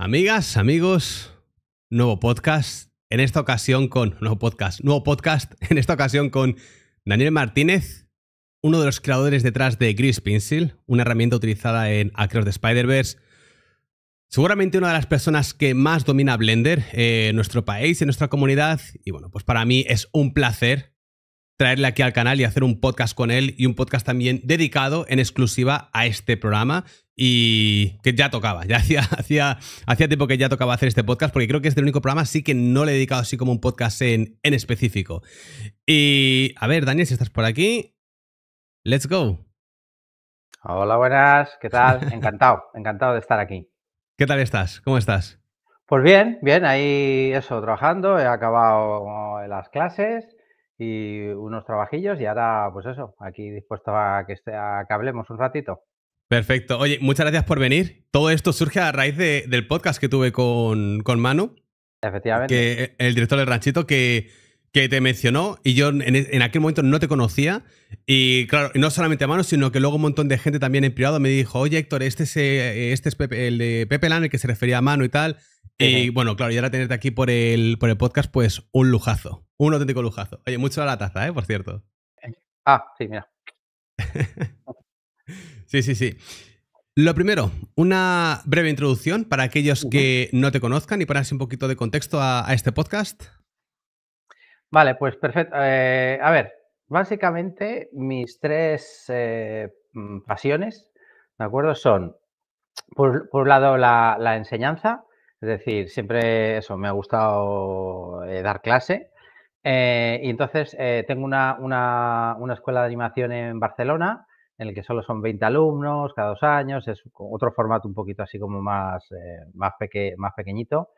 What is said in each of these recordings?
Amigas, amigos, nuevo podcast, en esta ocasión con, nuevo podcast, nuevo podcast, en esta ocasión con Daniel Martínez, uno de los creadores detrás de Grease Pencil, una herramienta utilizada en Across the Spider-Verse. Seguramente una de las personas que más domina Blender en nuestro país, en nuestra comunidad, y bueno, pues para mí es un placer traerle aquí al canal y hacer un podcast con él y un podcast también dedicado en exclusiva a este programa y que ya tocaba, ya hacía, hacía, tiempo que ya tocaba hacer este podcast, porque creo que es el único programa sí que no le he dedicado así como un podcast en, específico. Y a ver, Daniel, si estás por aquí, let's go. Hola, buenas, ¿qué tal? Encantado, encantado de estar aquí. ¿Qué tal estás? ¿Cómo estás? Pues bien, bien, ahí eso, trabajando, he acabado las clases y unos trabajillos y ahora pues eso, aquí dispuesto a que, esté, a que hablemos un ratito. Perfecto. Oye, muchas gracias por venir. Todo esto surge a raíz del podcast que tuve con, con Manu. Efectivamente. Que, el director del ranchito que, te mencionó y yo en, aquel momento no te conocía. Y claro, no solamente a Manu, sino que luego un montón de gente también en privado me dijo, oye Héctor, este es, eh, este el de Pepe Lan, el que se refería a Manu y tal. Y bueno, claro, y ahora tenerte aquí por el, podcast, pues un lujazo, un auténtico lujazo. Oye, mucho a la taza, ¿eh? Por cierto. Ah, sí, mira. Sí, sí, sí. Lo primero, una breve introducción para aquellos que no te conozcan y para un poquito de contexto a, este podcast. Vale, pues perfecto. Eh, a ver, básicamente mis tres eh, mm, pasiones, ¿de acuerdo? Son, por, un lado, la, enseñanza, es decir, siempre eso, me ha gustado eh, dar clase. y entonces tengo una, una, escuela de animación en Barcelona en el que solo son 20 alumnos cada dos años, es otro formato un poquito así como más, eh, más, pequeñito,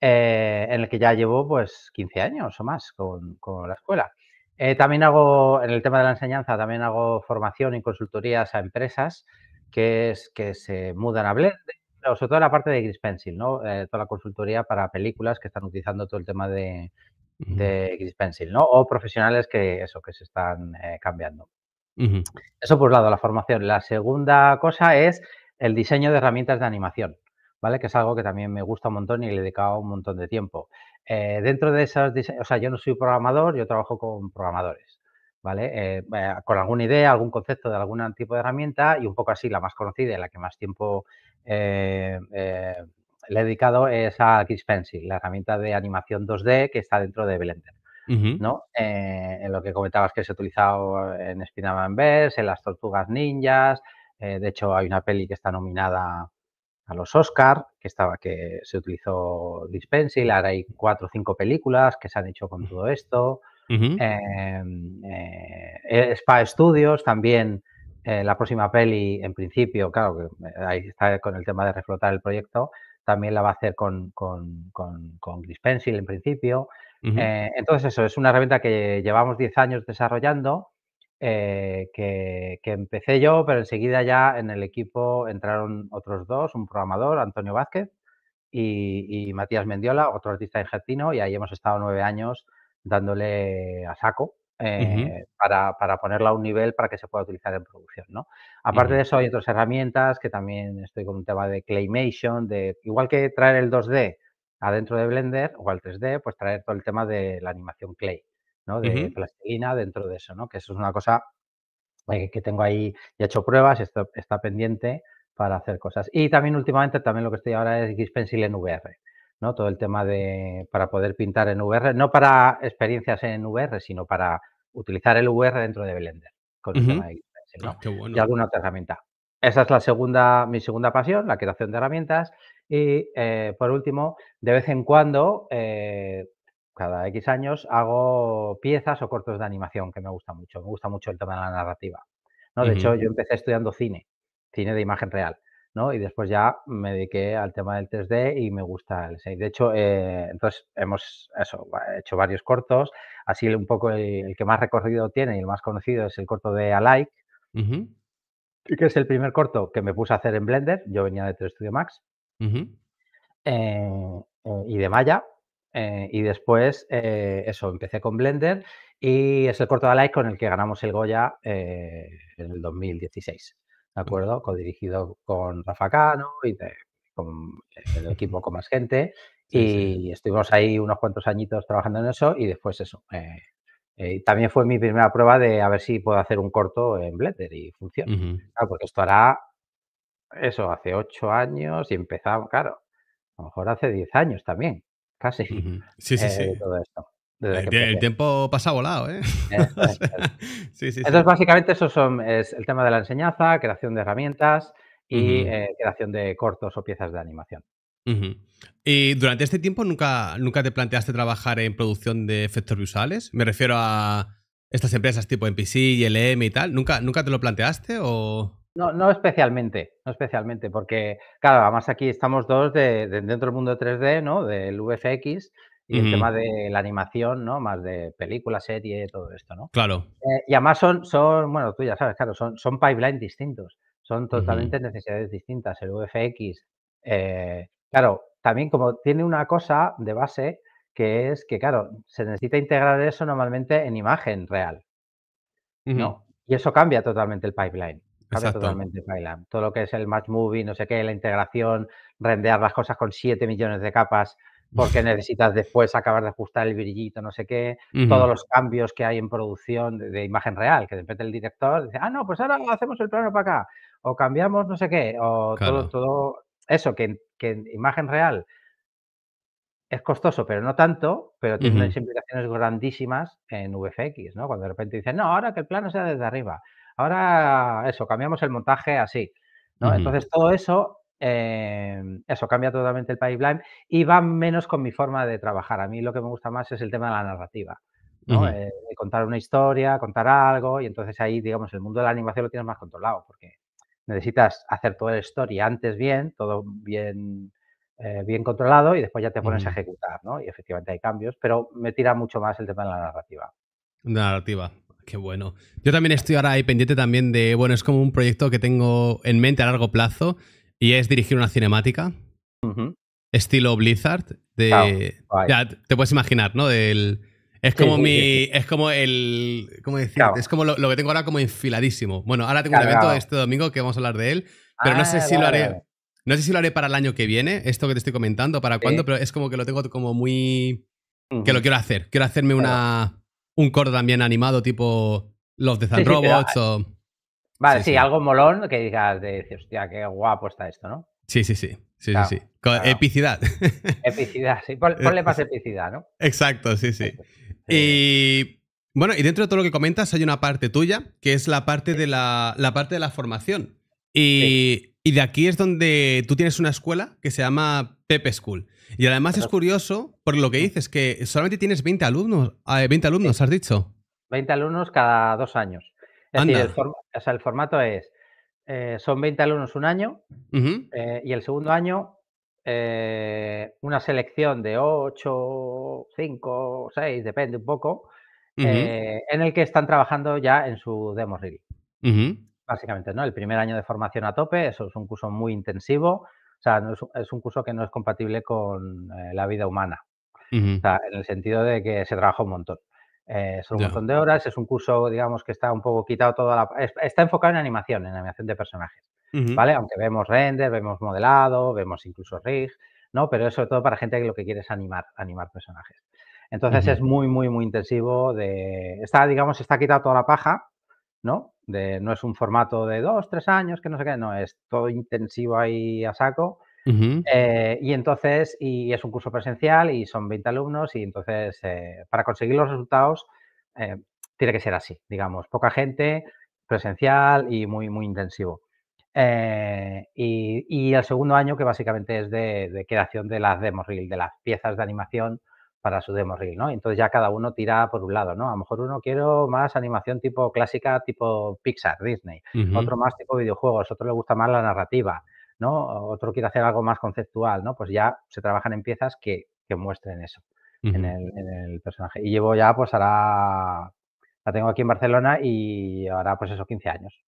eh, en el que ya llevo pues 15 años o más con, la escuela. Eh, también hago, en el tema de la enseñanza, también hago formación y consultorías a empresas que, se mudan a Blender, sobre todo la parte de Gris Pencil, ¿no? toda la consultoría para películas que están utilizando todo el tema de, Gris Pencil, ¿no? O profesionales que eso, que se están cambiando. Eso por un lado, la formación. La segunda cosa es el diseño de herramientas de animación, ¿vale? Que es algo que también me gusta un montón y le he dedicado un montón de tiempo. Eh, dentro de esas, o sea, yo no soy programador, yo trabajo con programadores, ¿vale? Eh, con alguna idea, algún concepto de algún tipo de herramienta y un poco así, la más conocida y la que más tiempo eh, le he dedicado es a Kids Pencil, la herramienta de animación 2D que está dentro de Blender. ¿no? Eh, en lo que comentabas que se ha utilizado en Spider-Man Verse, en las Tortugas Ninjas, eh, de hecho hay una peli que está nominada a los Oscar, que estaba que se utilizó Dispensil, ahora hay cuatro o cinco películas que se han hecho con todo esto. Em, eh, Spa Studios también la próxima peli, en principio, claro, que ahí está con el tema de reflotar el proyecto, también la va a hacer con, con, con Dispensil en principio. Eh, entonces, eso es una herramienta que llevamos 10 años desarrollando, eh, que, empecé yo, pero enseguida ya en el equipo entraron otros dos, un programador, Antonio Vázquez, y, Matías Mendiola, otro artista argentino, y ahí hemos estado nueve años dándole a saco. Eh, para, ponerla a un nivel para que se pueda utilizar en producción. ¿no? Aparte de eso, hay otras herramientas que también estoy con un tema de claymation, de igual que traer el 2D adentro de Blender o al 3D, pues traer todo el tema de la animación clay, De plastilina dentro de eso, ¿no? Que eso es una cosa eh, que tengo ahí, he hecho pruebas, esto está pendiente para hacer cosas. Y también últimamente, también lo que estoy ahora es Xpencil en VR, ¿no? Todo el tema de, para poder pintar en VR, no para experiencias en VR, sino para utilizar el VR dentro de Blender, con ah, Y alguna otra herramienta. Esa es la segunda, mi segunda pasión, la creación de herramientas. Y eh, por último, de vez en cuando, eh, cada X años, hago piezas o cortos de animación que me gusta mucho. Me gusta mucho el tema de la narrativa. ¿no? De hecho, yo empecé estudiando cine, cine de imagen real. ¿no? Y después ya me dediqué al tema del 3D y me gusta el 6. De hecho, eh, entonces hemos hecho varios cortos. Así un poco el, que más recorrido tiene y el más conocido es el corto de Alike, que es el primer corto que me puse a hacer en Blender. Yo venía de 3 Studio Max. Eh, eh, y de Maya eh, y después, eso, empecé con Blender y es el corto de Alice con el que ganamos el Goya en el 2016, ¿de acuerdo? Codirigido dirigido con Rafa Cano y con el equipo con más gente. y estuvimos ahí unos cuantos añitos trabajando en eso y después eso. también fue mi primera prueba de a ver si puedo hacer un corto en Blender y funciona. porque esto hará eso hace ocho años y empezamos, claro, a lo mejor hace diez años también, casi. Sí, sí, eh, sí. Todo esto, el, tiempo pasa volado, ¿eh? Sí, sí, sí, Entonces, básicamente, eso son, es el tema de la enseñanza, creación de herramientas y eh, creación de cortos o piezas de animación. ¿Y durante este tiempo nunca, nunca te planteaste trabajar en producción de efectos visuales? Me refiero a estas empresas tipo NPC, LM y tal. ¿Nunca, nunca te lo planteaste o...? No, no especialmente, no especialmente, porque claro, además aquí estamos dos de, dentro del mundo 3D, ¿no? Del VFX y el tema de la animación, ¿no? Más de película, serie, todo esto, ¿no? Claro. Eh, y además son, son, bueno, tú ya sabes, claro, son, son pipelines distintos, son totalmente necesidades distintas. El VFX, eh, claro, también como tiene una cosa de base que es que, claro, se necesita integrar eso normalmente en imagen real, ¿no? Y eso cambia totalmente el pipeline. Todo lo que es el match movie, no sé qué, la integración, rendear las cosas con 7 millones de capas porque necesitas después acabar de ajustar el brillito, no sé qué, todos los cambios que hay en producción de, imagen real, que de repente el director dice, ah, no, pues ahora hacemos el plano para acá, o cambiamos no sé qué, o todo, todo eso, que, en imagen real es costoso, pero no tanto, pero tiene implicaciones grandísimas en VFX, ¿no? Cuando de repente dicen, no, ahora que el plano sea desde arriba ahora eso, cambiamos el montaje así. Entonces todo eso, em, eso cambia totalmente el pipeline y va menos con mi forma de trabajar. A mí lo que me gusta más es el tema de la narrativa. ¿no? Eh, contar una historia, contar algo, y entonces ahí, digamos, el mundo de la animación lo tienes más controlado, porque necesitas hacer toda la historia antes bien, todo bien, eh, bien controlado, y después ya te pones a ejecutar, Y efectivamente hay cambios, pero me tira mucho más el tema de la narrativa. Narrativa, Qué bueno. Yo también estoy ahora ahí pendiente también de, bueno, es como un proyecto que tengo en mente a largo plazo y es dirigir una cinemática. Estilo Blizzard. De, ah, ya, te puedes imaginar, ¿no? es como mi. Es como el. ¿Cómo decir? Es como lo, que tengo ahora como enfiladísimo. Bueno, ahora tengo un evento este domingo que vamos a hablar de él. Pero no ah, sé si lo haré. No sé si lo haré para el año que viene, esto que te estoy comentando, para cuándo, pero es como que lo tengo como muy. Que lo quiero hacer. Quiero hacerme una un coro también animado tipo los de Robots o... Vale, sí, algo molón que digas, de, hostia, qué guapo está esto, ¿no? Sí, sí, sí. Sí, sí, epicidad. Epicidad, sí. ponle más epicidad, ¿no? Exacto, sí, sí. Y bueno, y dentro de todo lo que comentas hay una parte tuya, que es la parte de la, parte de la formación. Y, y de aquí es donde tú tienes una escuela que se llama Pepe School. Y además es curioso por lo que dices, que solamente tienes 20 alumnos, 20 eh, alumnos, has dicho. 20 alumnos cada dos años. Es decir, el, formato es, eh, son 20 alumnos un año eh, y el segundo año una selección de 8, 5, 6, depende un poco, en el que están trabajando ya en su demo reel. Básicamente, ¿no? El primer año de formación a tope, eso es un curso muy intensivo o sea, es, un curso que no es compatible con eh, la vida humana. o sea, en el sentido de que se trabaja un montón. Eh, son un montón de horas, es un curso, digamos, que está un poco quitado toda la... Está enfocado en animación, en animación de personajes, ¿vale? Aunque vemos render, vemos modelado, vemos incluso rig, ¿no? Pero es sobre todo para gente que lo que quiere es animar, animar personajes. Entonces es muy, muy, muy intensivo de... Está, digamos, está quitado toda la paja, ¿no? no es un formato de dos, tres años, que no sé qué, no, es todo intensivo ahí a saco. Eh, y entonces, y es un curso presencial y son 20 alumnos y entonces eh, para conseguir los resultados eh, tiene que ser así, digamos, poca gente, presencial y muy, muy intensivo. Y, el segundo año que básicamente es de, creación de las demo reel, de las piezas de animación para su demo reel, ¿no? Entonces ya cada uno tira por un lado, ¿no? A lo mejor uno quiere más animación tipo clásica, tipo Pixar, Disney, otro más tipo videojuegos, otro le gusta más la narrativa, ¿no? Otro quiere hacer algo más conceptual, ¿no? Pues ya se trabajan en piezas que, muestren eso en, el, personaje. Y llevo ya, pues ahora, la tengo aquí en Barcelona y ahora, pues eso, 15 años.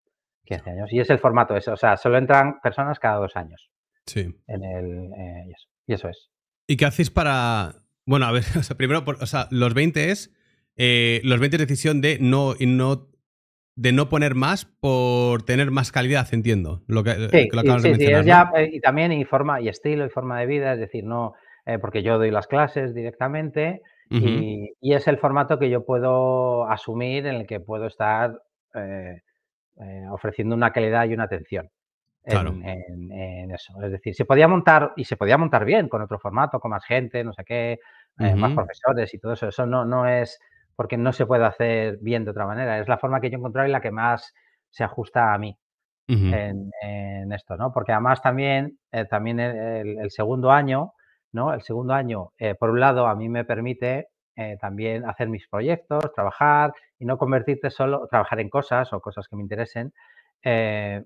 15 años. Y es el formato eso, o sea, solo entran personas cada dos años. Sí. En el, eh, y, eso. y eso es. ¿Y qué hacéis para bueno, a ver, primero, los 20 es. Eh, los 20 decisión de no, no, de no poner más por tener más calidad, entiendo. Lo que, sí, y también y forma, y estilo y forma de vida, es decir, no, eh, porque yo doy las clases directamente y, es el formato que yo puedo asumir, en el que puedo estar eh, ofreciendo una calidad y una atención. claro. en, eso. Es decir, se podía montar y se podía montar bien con otro formato, con más gente, no sé qué, eh, más profesores y todo eso. Eso no, no es porque no se puede hacer bien de otra manera. Es la forma que yo encontré y la que más se ajusta a mí en, esto, ¿no? Porque además también, eh, también e-, el, segundo año, ¿no? El segundo año, eh, por un lado, a mí me permite también hacer mis proyectos, trabajar y no convertirte solo, trabajar en cosas o cosas que me interesen, para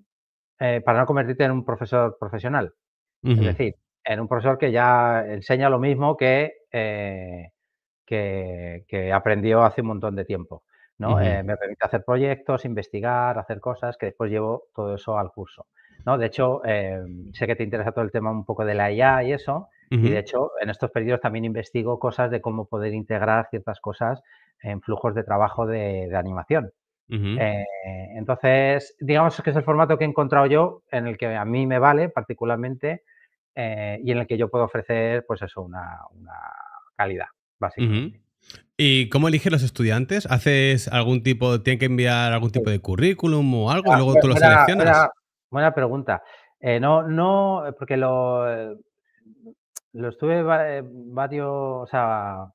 no convertirte en un profesor profesional. Es decir, en un profesor que ya enseña lo mismo que, eh, que, aprendió hace un montón de tiempo. ¿no? Eh, me permite hacer proyectos, investigar, hacer cosas que después llevo todo eso al curso. ¿no? De hecho, eh, sé que te interesa todo el tema un poco de la IA y eso, y de hecho en estos periodos también investigo cosas de cómo poder integrar ciertas cosas en flujos de trabajo de, animación. entonces, digamos que es el formato que he encontrado yo, en el que a mí me vale particularmente eh, y en el que yo puedo ofrecer, pues eso, una, calidad, básicamente. ¿Y cómo eligen los estudiantes? ¿Haces algún tipo, tienen que enviar algún tipo de currículum o algo y ah, luego tú los seleccionas? Buena, pregunta. Eh, no, no, porque lo, eh, lo estuve varios, o sea,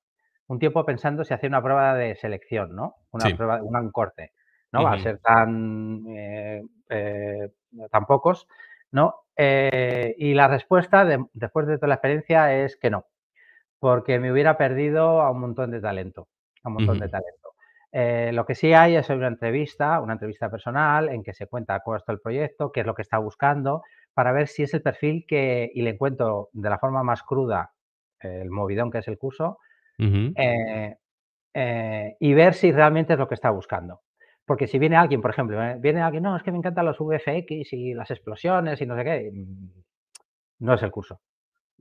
un tiempo pensando si hacer una prueba de selección, ¿no? Una prueba, un corte. No va a ser tan, eh, tan pocos, ¿no? Eh, y la respuesta, después de toda la experiencia, es que no, porque me hubiera perdido a un montón de talento, a un montón de talento. Eh, lo que sí hay es una entrevista, una entrevista personal en que se cuenta cómo está el proyecto, qué es lo que está buscando, para ver si es el perfil que, y le encuentro de la forma más cruda eh, el movidón que es el curso, y ver si realmente es lo que está buscando. Porque si viene alguien, por ejemplo, eh, viene alguien, no, es que me encantan los VFX y las explosiones y no sé qué, mm, no es el curso.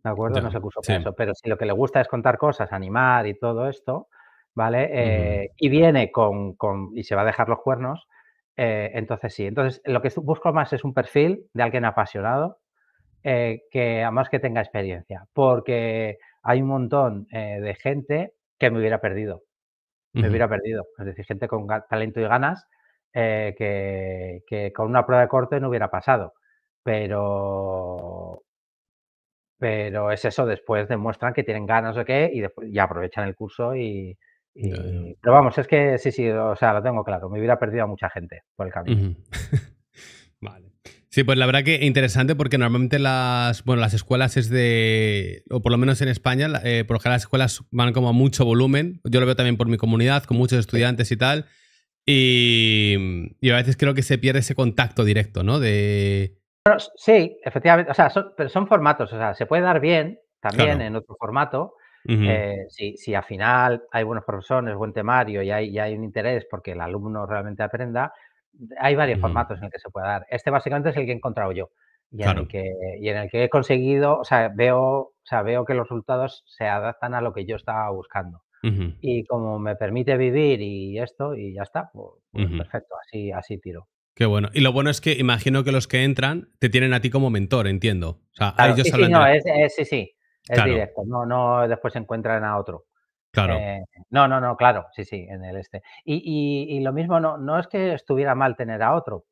¿De acuerdo? no es el curso eso. Pero si lo que le gusta es contar cosas, animar y todo esto, ¿vale? Eh, y viene con, y se va a dejar los cuernos, eh, entonces sí. Entonces, lo que busco más es un perfil de alguien apasionado, que además que tenga experiencia. Porque hay un montón de gente que me hubiera perdido me hubiera perdido. Es decir, gente con talento y ganas eh, que, con una prueba de corte no hubiera pasado. Pero, pero es eso, después demuestran que tienen ganas o qué y, después, y aprovechan el curso y, Pero vamos, es que sí, sí, o sea, lo tengo claro, me hubiera perdido a mucha gente por el camino. Sí, pues la verdad que interesante porque normalmente las, bueno, las escuelas es de, o por lo menos en España, eh, por lo general las escuelas van como a mucho volumen. Yo lo veo también por mi comunidad, con muchos estudiantes y tal. Y, y a veces creo que se pierde ese contacto directo, ¿no? De... sí, efectivamente. O sea, son, pero son formatos. O sea, se puede dar bien también en otro formato. Eh, si, si, al final hay buenos profesores, buen temario y hay, y hay un interés porque el alumno realmente aprenda, hay varios formatos en el que se puede dar. Este básicamente es el que he encontrado yo y, en, el que, he conseguido, o sea, veo, o sea, veo que los resultados se adaptan a lo que yo estaba buscando. Y como me permite vivir y esto, y ya está, pues, pues perfecto, así, así tiro. Qué bueno. Y lo bueno es que imagino que los que entran te tienen a ti como mentor, entiendo. O sea, ellos sí, sí, no, es, sí, es directo. No, no, después encuentran a otro. Claro. Eh, no, no, no, claro, sí, sí, en el este. Y, lo mismo, no, no es que estuviera mal tener a otro.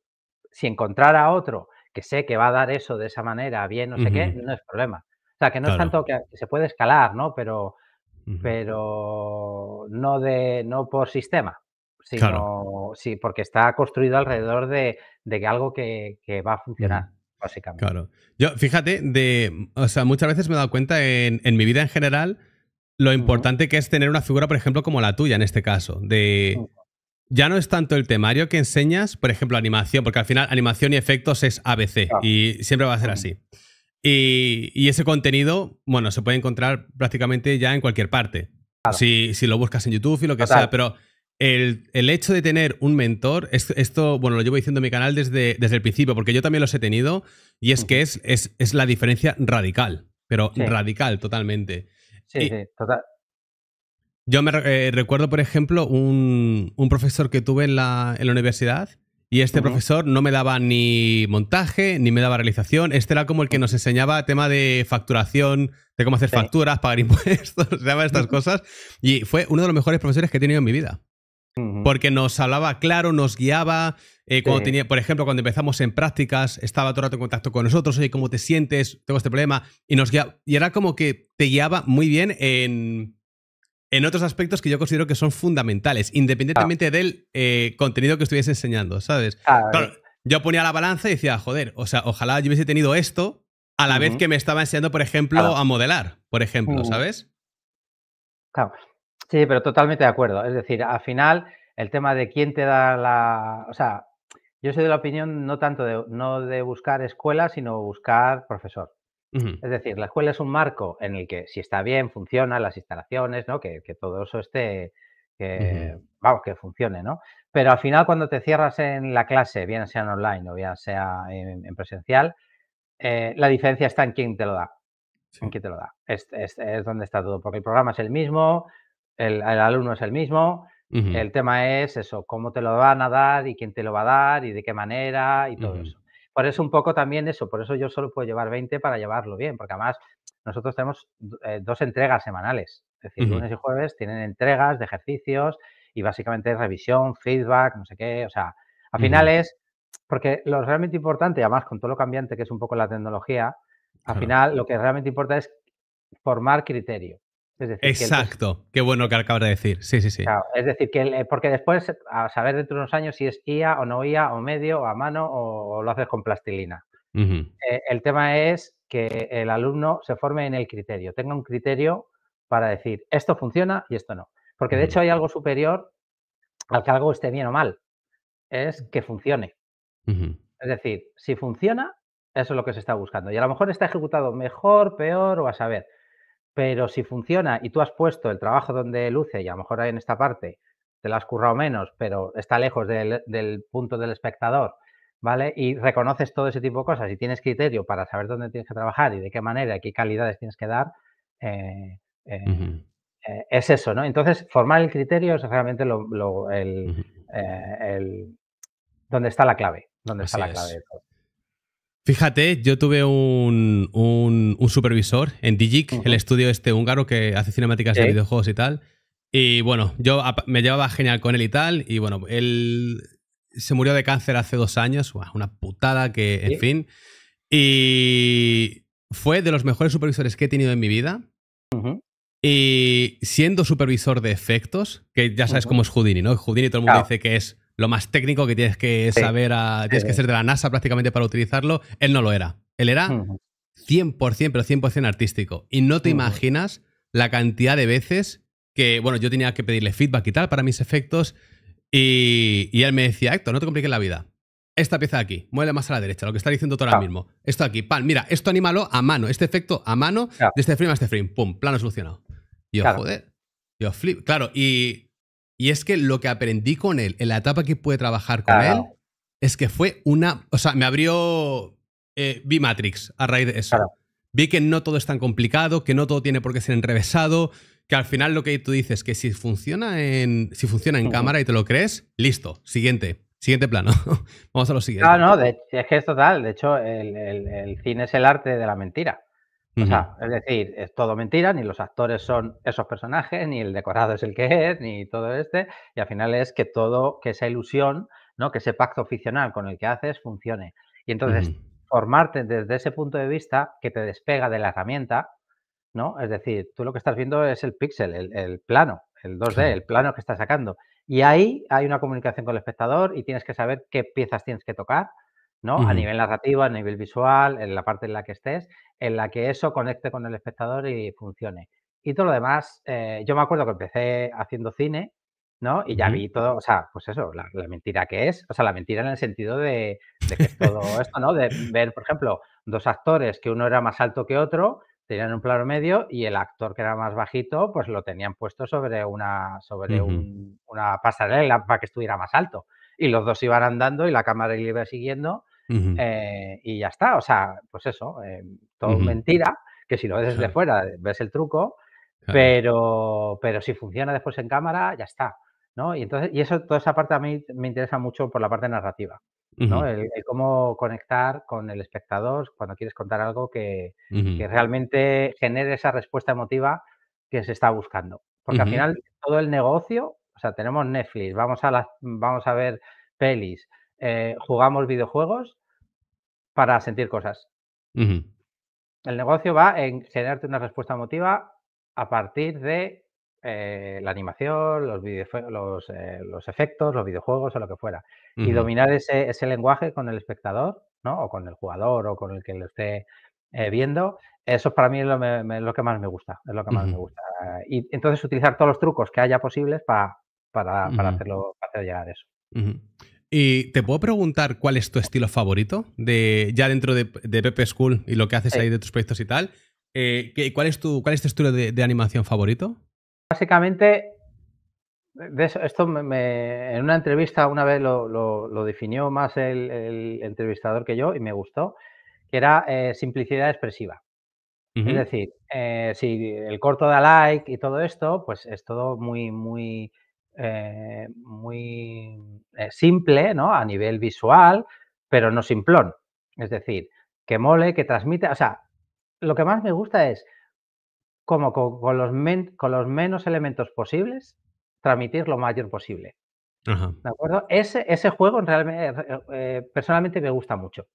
Si encontrara a otro que sé que va a dar eso de esa manera, bien, no sé qué, no es problema. O sea, que no es tanto que, se puede escalar, ¿no? Pero, pero no, de, no por sistema, sino sí, porque está construido alrededor de, algo que, va a funcionar. Básicamente. Claro. Yo, fíjate, de, o sea, muchas veces me he dado cuenta en, en mi vida en general, lo importante que es tener una figura, por ejemplo, como la tuya en este caso, de... Ya no es tanto el temario que enseñas, por ejemplo, animación, porque al final animación y efectos es ABC y siempre va a ser así. Y, ese contenido, bueno, se puede encontrar prácticamente ya en cualquier parte. Si, lo buscas en YouTube y lo que sea, pero el, hecho de tener un mentor, esto, esto, bueno, lo llevo diciendo en mi canal desde, desde el principio, porque yo también los he tenido, y es que es, es, la diferencia radical, pero radical totalmente. Sí, total. Yo me eh, recuerdo, por ejemplo, un, profesor que tuve en la, universidad y este profesor no me daba ni montaje, ni me daba realización. Este era como el que nos enseñaba tema de facturación, de cómo hacer facturas, pagar impuestos, llama estas cosas. Y fue uno de los mejores profesores que he tenido en mi vida porque nos hablaba claro, nos guiaba. Eh, por ejemplo, cuando empezamos en prácticas, estaba todo el rato en contacto con nosotros, oye, ¿cómo te sientes? Tengo este problema. Y nos Y era como que te guiaba muy bien en, otros aspectos que yo considero que son fundamentales, independientemente ah. del eh, contenido que estuviese enseñando, ¿sabes? Ah, eh. yo ponía la balanza y decía, joder, o sea, ojalá yo hubiese tenido esto a la vez que me estaba enseñando, por ejemplo, a modelar, por ejemplo, mm. ¿sabes? Claro. Sí, pero totalmente de acuerdo. Es decir, al final, el tema de quién te da la. O sea, yo soy de la opinión no tanto de, no de buscar escuela, sino buscar profesor. Es decir, la escuela es un marco en el que si está bien, funcionan las instalaciones, ¿no? Que, todo eso esté, que, vamos, que funcione, ¿no? Pero al final cuando te cierras en la clase, bien sea en online o bien sea en, presencial, eh, la diferencia está en quién te lo da. En quién te lo da. Es, es, donde está todo, porque el programa es el mismo, el, alumno es el mismo, el tema es eso, cómo te lo van a dar y quién te lo va a dar y de qué manera y todo eso. Por eso un poco también eso, por eso yo solo puedo llevar 20 para llevarlo bien, porque además nosotros tenemos eh, dos entregas semanales, es decir, lunes y jueves tienen entregas de ejercicios y básicamente revisión, feedback, no sé qué, o sea, al final es, porque lo realmente importante, además con todo lo cambiante que es un poco la tecnología, al final lo que realmente importa es formar criterio. Exacto, qué bueno que acabas de decir. Sí, sí, sí. es decir, que eh, porque después, a saber dentro de unos años si es IA o no IA, o medio, o a mano, o, lo haces con plastilina. Eh, el tema es que el alumno se forme en el criterio, tenga un criterio para decir esto funciona y esto no. Porque de hecho hay algo superior al que algo esté bien o mal, es que funcione. Es decir, si funciona, eso es lo que se está buscando. Y a lo mejor está ejecutado mejor, peor o a saber. Pero si funciona y tú has puesto el trabajo donde luce y a lo mejor en esta parte te la has currado menos, pero está lejos del, punto del espectador, ¿vale? Y reconoces todo ese tipo de cosas y tienes criterio para saber dónde tienes que trabajar y de qué manera y qué calidades tienes que dar, eh, eh, eh, es eso, ¿no? Entonces, formar el criterio es realmente lo, donde está la clave, donde está la clave. Fíjate, yo tuve un, supervisor en Digic, el estudio este húngaro que hace cinemáticas de videojuegos y tal. Y bueno, yo me llevaba genial con él y tal. Y bueno, él se murió de cáncer hace dos años. Una putada que, en fin. Y fue de los mejores supervisores que he tenido en mi vida. Y siendo supervisor de efectos, que ya sabes cómo es Houdini, ¿no? Houdini todo el mundo dice que es lo más técnico que tienes que saber, tienes que ser de la NASA prácticamente para utilizarlo. Él no lo era. Él era 100%, pero 100% artístico. Y no te imaginas la cantidad de veces que, bueno, yo tenía que pedirle feedback y tal para mis efectos. Y, él me decía, Héctor, no te compliques la vida. Esta pieza de aquí, mueve más a la derecha, lo que está diciendo tú ahora mismo. Esto aquí, pan, mira, esto anímalo a mano, este efecto a mano, de este frame a este frame, pum, plano solucionado. Y yo, joder, yo flip. Claro, y y es que lo que aprendí con él, en la etapa que pude trabajar con él, es que fue una. O sea, me abrió. Eh, vi Matrix a raíz de eso. Vi que no todo es tan complicado, que no todo tiene por qué ser enrevesado, que al final lo que tú dices, que si funciona en, si funciona en cámara y te lo crees, listo, siguiente. Siguiente plano. Vamos a lo siguiente. Ah, no, no, es que es total. De hecho, el, cine es el arte de la mentira. O sea, es decir, es todo mentira, ni los actores son esos personajes, ni el decorado es el que es, ni todo este, y al final es que todo, que esa ilusión, ¿no? que ese pacto ficcional con el que haces funcione. Y entonces, formarte desde ese punto de vista que te despega de la herramienta, ¿no? Es decir, tú lo que estás viendo es el píxel, el, plano, el 2D, el plano que estás sacando. Y ahí hay una comunicación con el espectador y tienes que saber qué piezas tienes que tocar, ¿no? A nivel narrativo, a nivel visual, en la parte en la que estés, en la que eso conecte con el espectador y funcione. Y todo lo demás, eh, yo me acuerdo que empecé haciendo cine, ¿no? Y ya vi todo, o sea, pues eso, la, mentira que es, o sea, la mentira en el sentido de, que todo esto, ¿no? De ver, por ejemplo, dos actores que uno era más alto que otro, tenían un plano medio y el actor que era más bajito, pues lo tenían puesto sobre una, sobre una pasarela para que estuviera más alto y los dos iban andando y la cámara iba siguiendo eh, y ya está. O sea, pues eso, eh, todo mentira, que si lo ves desde fuera ves el truco, pero, pero si funciona después en cámara, ya está. ¿no? Y, entonces, y eso, toda esa parte a mí me interesa mucho por la parte narrativa. ¿no? el, cómo conectar con el espectador cuando quieres contar algo que, realmente genere esa respuesta emotiva que se está buscando. Porque al final todo el negocio o sea, tenemos Netflix, vamos a, ver pelis, eh, jugamos videojuegos para sentir cosas. El negocio va en generarte una respuesta emotiva a partir de eh, la animación, los, eh, los, efectos, los videojuegos o lo que fuera. Y dominar ese, lenguaje con el espectador, O con el jugador o con el que lo esté viendo. Eso para mí es lo, que más me gusta. Es lo que más me gusta. Y entonces utilizar todos los trucos que haya posibles para para, hacerlo, para llegar eso. ¿Y te puedo preguntar cuál es tu estilo favorito de ya dentro de, Pepe School y lo que haces ahí de tus proyectos y tal? Eh, ¿cuál, es tu, ¿Cuál es tu estilo de, animación favorito? Básicamente, de esto me, en una entrevista una vez lo, definió más el, entrevistador que yo y me gustó, que era eh, simplicidad expresiva. Es decir, eh, si el corto da like y todo esto, pues es todo muy, muy eh, muy eh, simple, ¿no? A nivel visual, pero no simplón. Es decir, que mole, que transmite. O sea, lo que más me gusta es como con, los, con los menos elementos posibles, transmitir lo mayor posible. ¿De acuerdo? Ese, juego eh, personalmente me gusta mucho.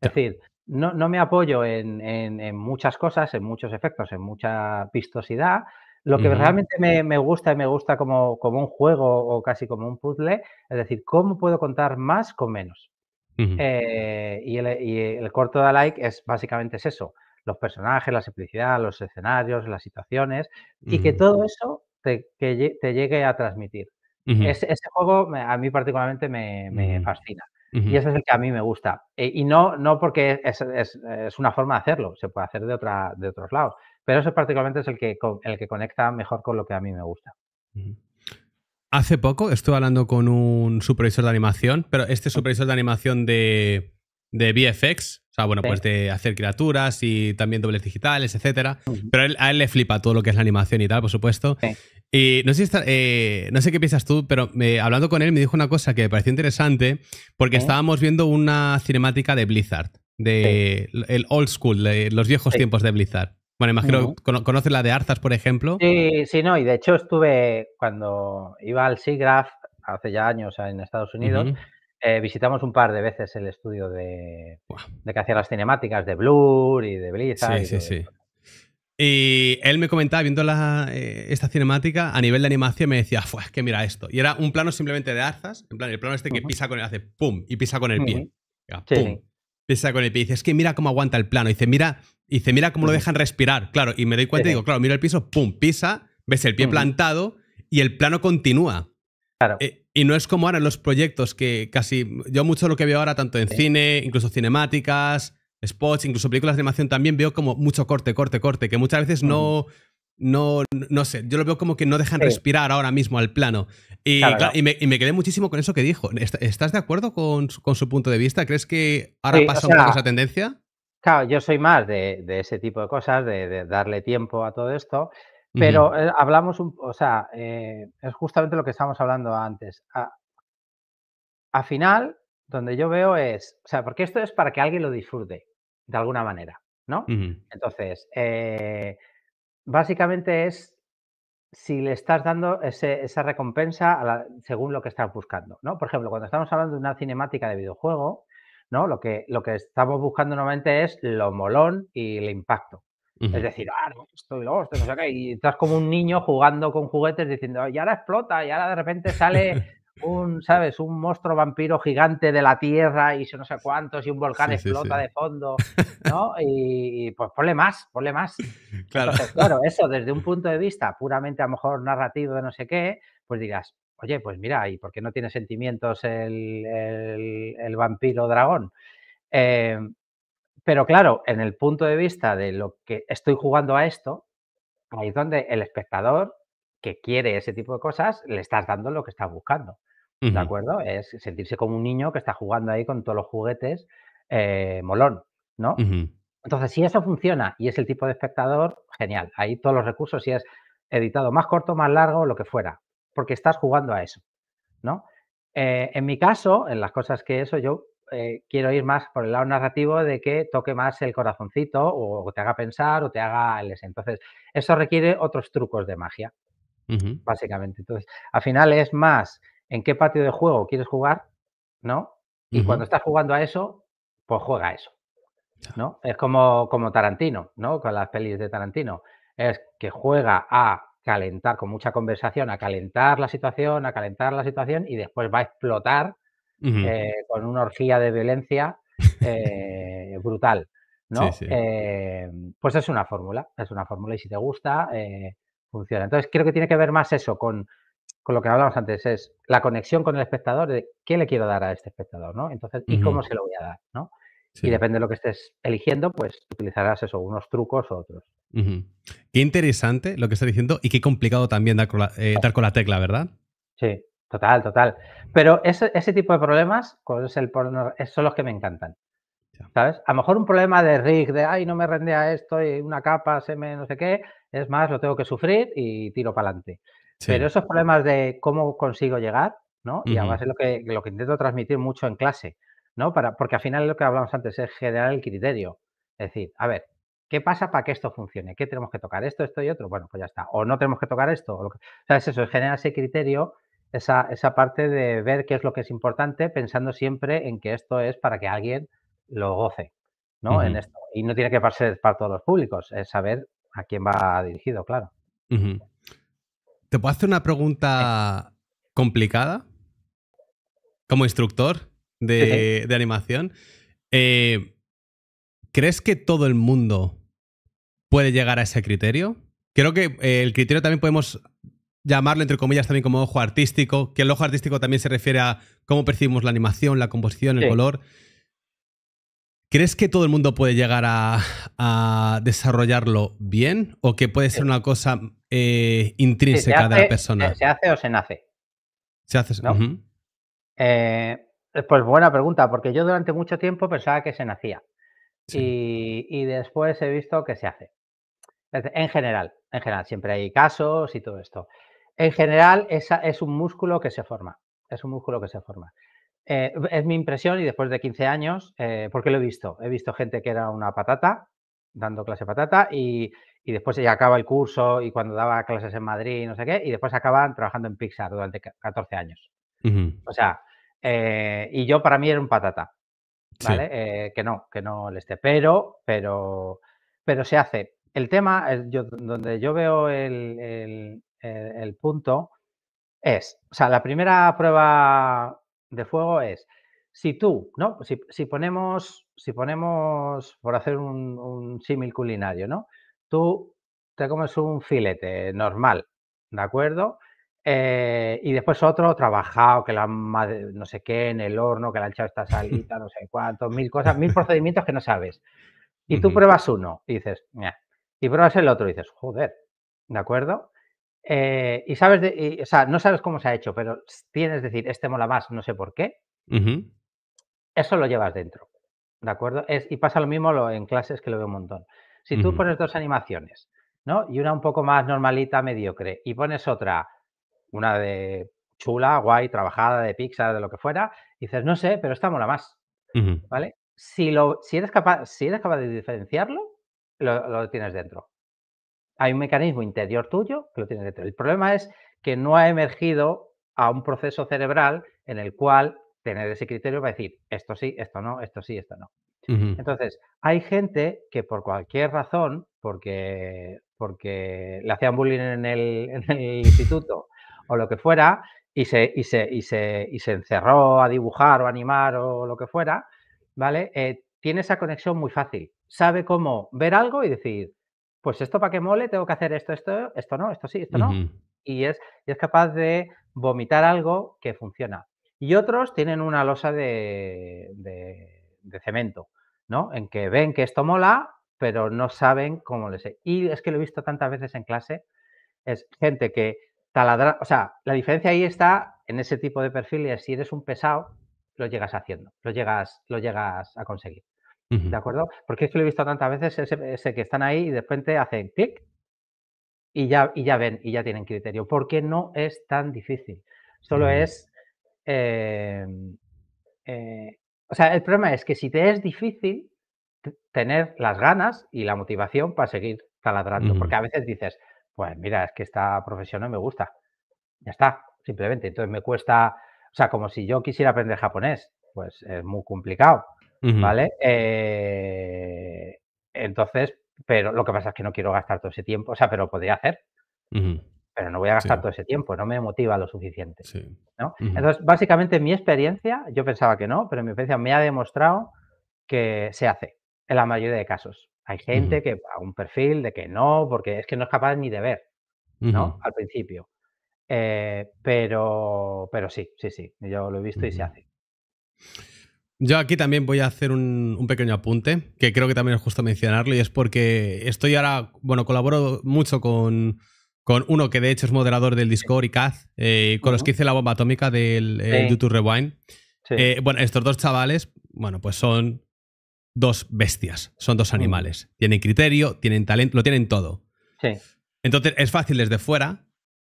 Es decir, no, me apoyo en, en, muchas cosas, en muchos efectos, en mucha vistosidad, lo que realmente me, gusta y me gusta como, como, un juego o casi como un puzzle, es decir, ¿cómo puedo contar más con menos? Eh, y, el, corto de like es básicamente es eso, los personajes, la simplicidad, los escenarios, las situaciones, y que todo eso te, que te llegue a transmitir. ese juego a mí particularmente me, fascina. Y ese es el que a mí me gusta. Eh, y no, no porque es, una forma de hacerlo, se puede hacer de, otra, de otros lados. Pero eso prácticamente es el que, el que conecta mejor con lo que a mí me gusta. Hace poco estuve hablando con un supervisor de animación, pero este ah. supervisor de animación de, de VFX, o sea, bueno, pues de hacer criaturas y también dobles digitales, etcétera. Pero a él, le flipa todo lo que es la animación y tal, por supuesto. Y no sé, eh, no sé qué piensas tú, pero eh, hablando con él me dijo una cosa que me pareció interesante, porque estábamos viendo una cinemática de Blizzard, de el old school, de los viejos tiempos de Blizzard. Bueno, imagino, ¿conoces la de Arzas, por ejemplo? Sí, sí, no, y de hecho estuve cuando iba al SIGGRAPH hace ya años en Estados Unidos, eh, visitamos un par de veces el estudio de, de que hacía las cinemáticas de Blur y de Blizzard. Sí, sí, sí. Y él me comentaba, viendo la, eh, esta cinemática, a nivel de animación me decía, Fue, es que mira esto. Y era un plano simplemente de Arzas, en plan, el plano este que pisa con el, hace pum, y pisa con el pie. Pisa con el pie. Y dice, es que mira cómo aguanta el plano. dice, mira y dice, mira cómo lo dejan respirar. Claro, y me doy cuenta y digo, claro, miro el piso, pum, pisa, ves el pie plantado y el plano continúa. Claro. Eh, y no es como ahora en los proyectos que casi. Yo mucho lo que veo ahora, tanto en cine, incluso cinemáticas, spots, incluso películas de animación, también veo como mucho corte, corte, corte, que muchas veces no. No, no sé, yo lo veo como que no dejan respirar ahora mismo al plano. Y, me, quedé muchísimo con eso que dijo. ¿Estás de acuerdo con, su punto de vista? ¿Crees que ahora pasa esa tendencia? Claro, yo soy más de, ese tipo de cosas, de, darle tiempo a todo esto, pero eh, hablamos, o sea, eh, es justamente lo que estábamos hablando antes. A, final, donde yo veo es, o sea, porque esto es para que alguien lo disfrute, de alguna manera, ¿no? Entonces, eh, básicamente es si le estás dando esa recompensa según lo que estás buscando, ¿no? Por ejemplo, cuando estamos hablando de una cinemática de videojuego, ¿no? Lo que, lo que estamos buscando nuevamente es lo molón y el impacto. Es decir, ah, estoy no sé qué, y estás como un niño jugando con juguetes diciendo, y ahora explota, y ahora de repente sale un, ¿sabes? Un monstruo vampiro gigante de la tierra y no sé cuántos y un volcán explota de fondo, ¿no? Y, pues ponle más, ponle más. Claro. claro, eso desde un punto de vista puramente a lo mejor narrativo de no sé qué, pues dirás, Oye, pues mira, ¿y por qué no tiene sentimientos el, vampiro dragón? Eh, pero claro, en el punto de vista de lo que estoy jugando a esto, ahí es donde el espectador que quiere ese tipo de cosas, le estás dando lo que estás buscando. ¿De acuerdo? Es sentirse como un niño que está jugando ahí con todos los juguetes eh, molón, ¿no? Entonces, si eso funciona y es el tipo de espectador, genial. Ahí todos los recursos, si es editado más corto, más largo, lo que fuera porque estás jugando a eso, ¿no? Eh, en mi caso, en las cosas que eso, yo eh, quiero ir más por el lado narrativo de que toque más el corazoncito o, te haga pensar o te haga el Entonces, eso requiere otros trucos de magia, básicamente. Entonces, al final es más en qué patio de juego quieres jugar, ¿no? Y cuando estás jugando a eso, pues juega a eso, ¿no? Es como, como Tarantino, ¿no? Con las pelis de Tarantino. Es que juega a calentar con mucha conversación, a calentar la situación, a calentar la situación y después va a explotar eh, con una orgía de violencia eh, brutal. ¿no? Eh, pues es una fórmula, es una fórmula y si te gusta, funciona. Entonces creo que tiene que ver más eso con, con lo que hablamos antes, es la conexión con el espectador de qué le quiero dar a este espectador, ¿no? Entonces, ¿y cómo se lo voy a dar, ¿no? Y depende de lo que estés eligiendo, pues utilizarás eso, unos trucos u otros. Qué interesante lo que está diciendo y qué complicado también eh, dar con la, tecla, ¿verdad? Sí, total, total. Pero ese, tipo de problemas son los que me encantan. ¿Sabes? A lo mejor un problema de rig, de ay, no me rende a esto y una capa, se me no sé qué, es más, lo tengo que sufrir y tiro para adelante. Pero esos problemas de cómo consigo llegar, ¿no? Y además es lo que, lo que intento transmitir mucho en clase, ¿no? Para, porque al final lo que hablamos antes es generar el criterio. Es decir, a ver, ¿Qué pasa para que esto funcione? ¿Qué tenemos que tocar? ¿Esto, esto y otro? Bueno, pues ya está. O no tenemos que tocar esto. O, sea, es eso, es generar ese criterio, esa, esa parte de ver qué es lo que es importante, pensando siempre en que esto es para que alguien lo goce, ¿no? Y no tiene que pasar para todos los públicos, es saber a quién va dirigido, claro. ¿Te puedo hacer una eh. pregunta complicada? Como instructor de, de animación. Eh, ¿Crees que todo el mundo puede llegar a ese criterio? Creo que eh, el criterio también podemos llamarlo, entre comillas, también como ojo artístico, que el ojo artístico también se refiere a cómo percibimos la animación, la composición, el color. ¿Crees que todo el mundo puede llegar a, desarrollarlo bien o que puede ser una cosa eh, intrínseca de la persona? ¿Se hace o se nace? Se hace. ¿No? Eh, pues buena pregunta, porque yo durante mucho tiempo pensaba que se nacía. Y, después he visto que se hace. En general, en general, siempre hay casos y todo esto. En general, esa es un músculo que se forma. Es un músculo que se forma. Eh, es mi impresión y después de 15 años, eh, porque lo he visto. He visto gente que era una patata, dando clase patata, y, después ya acaba el curso y cuando daba clases en Madrid, no sé qué, y después acaban trabajando en Pixar durante 14 años. O sea, eh, y yo para mí era un patata. ¿vale? Eh, que no, que no le esté, pero, pero, pero se hace. El tema, yo, donde yo veo el, el, punto, es, o sea, la primera prueba de fuego es, si tú, ¿no? Si, si ponemos, si ponemos, por hacer un, un símil culinario, ¿no? Tú te comes un filete normal, ¿de acuerdo? Eh, y después otro trabajado, que la han no sé qué, en el horno, que le han echado esta salita, no sé cuánto, mil cosas, mil procedimientos que no sabes. Y tú pruebas uno y dices, y pruebas el otro y dices, joder, ¿de acuerdo? Eh, y sabes, de, o sea, no sabes cómo se ha hecho, pero tienes decir, este mola más, no sé por qué. Eso lo llevas dentro, ¿de acuerdo? Es, y pasa lo mismo lo, en clases que lo veo un montón. Si tú pones dos animaciones, ¿no? Y una un poco más normalita, mediocre, y pones otra una de chula, guay, trabajada, de Pixar, de lo que fuera, dices, no sé, pero esta mola más. ¿Vale? Si, lo, si, eres capaz, si eres capaz de diferenciarlo, lo, tienes dentro. Hay un mecanismo interior tuyo que lo tienes dentro. El problema es que no ha emergido a un proceso cerebral en el cual tener ese criterio va a decir esto sí, esto no, esto sí, esto no. Entonces, hay gente que por cualquier razón, porque, porque le hacían bullying en el instituto, o lo que fuera, y se, y se, y se, y se encerró a dibujar o animar o lo que fuera, ¿vale? Eh, tiene esa conexión muy fácil. Sabe cómo ver algo y decir, pues esto para que mole, tengo que hacer esto, esto, esto no, esto sí, esto no. y, es, es capaz de vomitar algo que funciona. Y otros tienen una losa de, de, cemento, ¿no? En que ven que esto mola, pero no saben cómo le sé Y es que lo he visto tantas veces en clase, es gente que o sea, la diferencia ahí está en ese tipo de perfiles, si eres un pesado, lo llegas haciendo, lo llegas, lo llegas a conseguir. ¿De acuerdo? Porque es que lo he visto tantas veces, ese, que están ahí y de repente hacen clic y ya, y ya ven y ya tienen criterio, porque no es tan difícil. Solo es... Em, eh, o sea, el problema es que si te es difícil tener las ganas y la motivación para seguir taladrando, porque a veces dices, pues mira, es que esta profesión no me gusta. Ya está, simplemente. Entonces me cuesta, o sea, como si yo quisiera aprender japonés, pues es muy complicado, ¿vale? Eh, entonces, pero lo que pasa es que no quiero gastar todo ese tiempo, o sea, pero podría hacer, pero no voy a gastar todo ese tiempo, no me motiva lo suficiente. ¿no? Entonces, básicamente mi experiencia, yo pensaba que no, pero mi experiencia me ha demostrado que se hace en la mayoría de casos. Hay gente que a un perfil de que no, porque es que no es capaz ni de ver, ¿no? Al principio. Eh, pero, pero sí, sí, sí, yo lo he visto y se hace. Yo aquí también voy a hacer un, pequeño apunte, que creo que también es justo mencionarlo, y es porque estoy ahora, bueno, colaboro mucho con, uno que de hecho es moderador del Discord y Kaz, eh, con los que hice la bomba atómica del YouTube Rewind. Eh, bueno, estos dos chavales, bueno, pues son dos bestias, son dos mm. animales. Tienen criterio, tienen talento, lo tienen todo. Entonces es fácil desde fuera,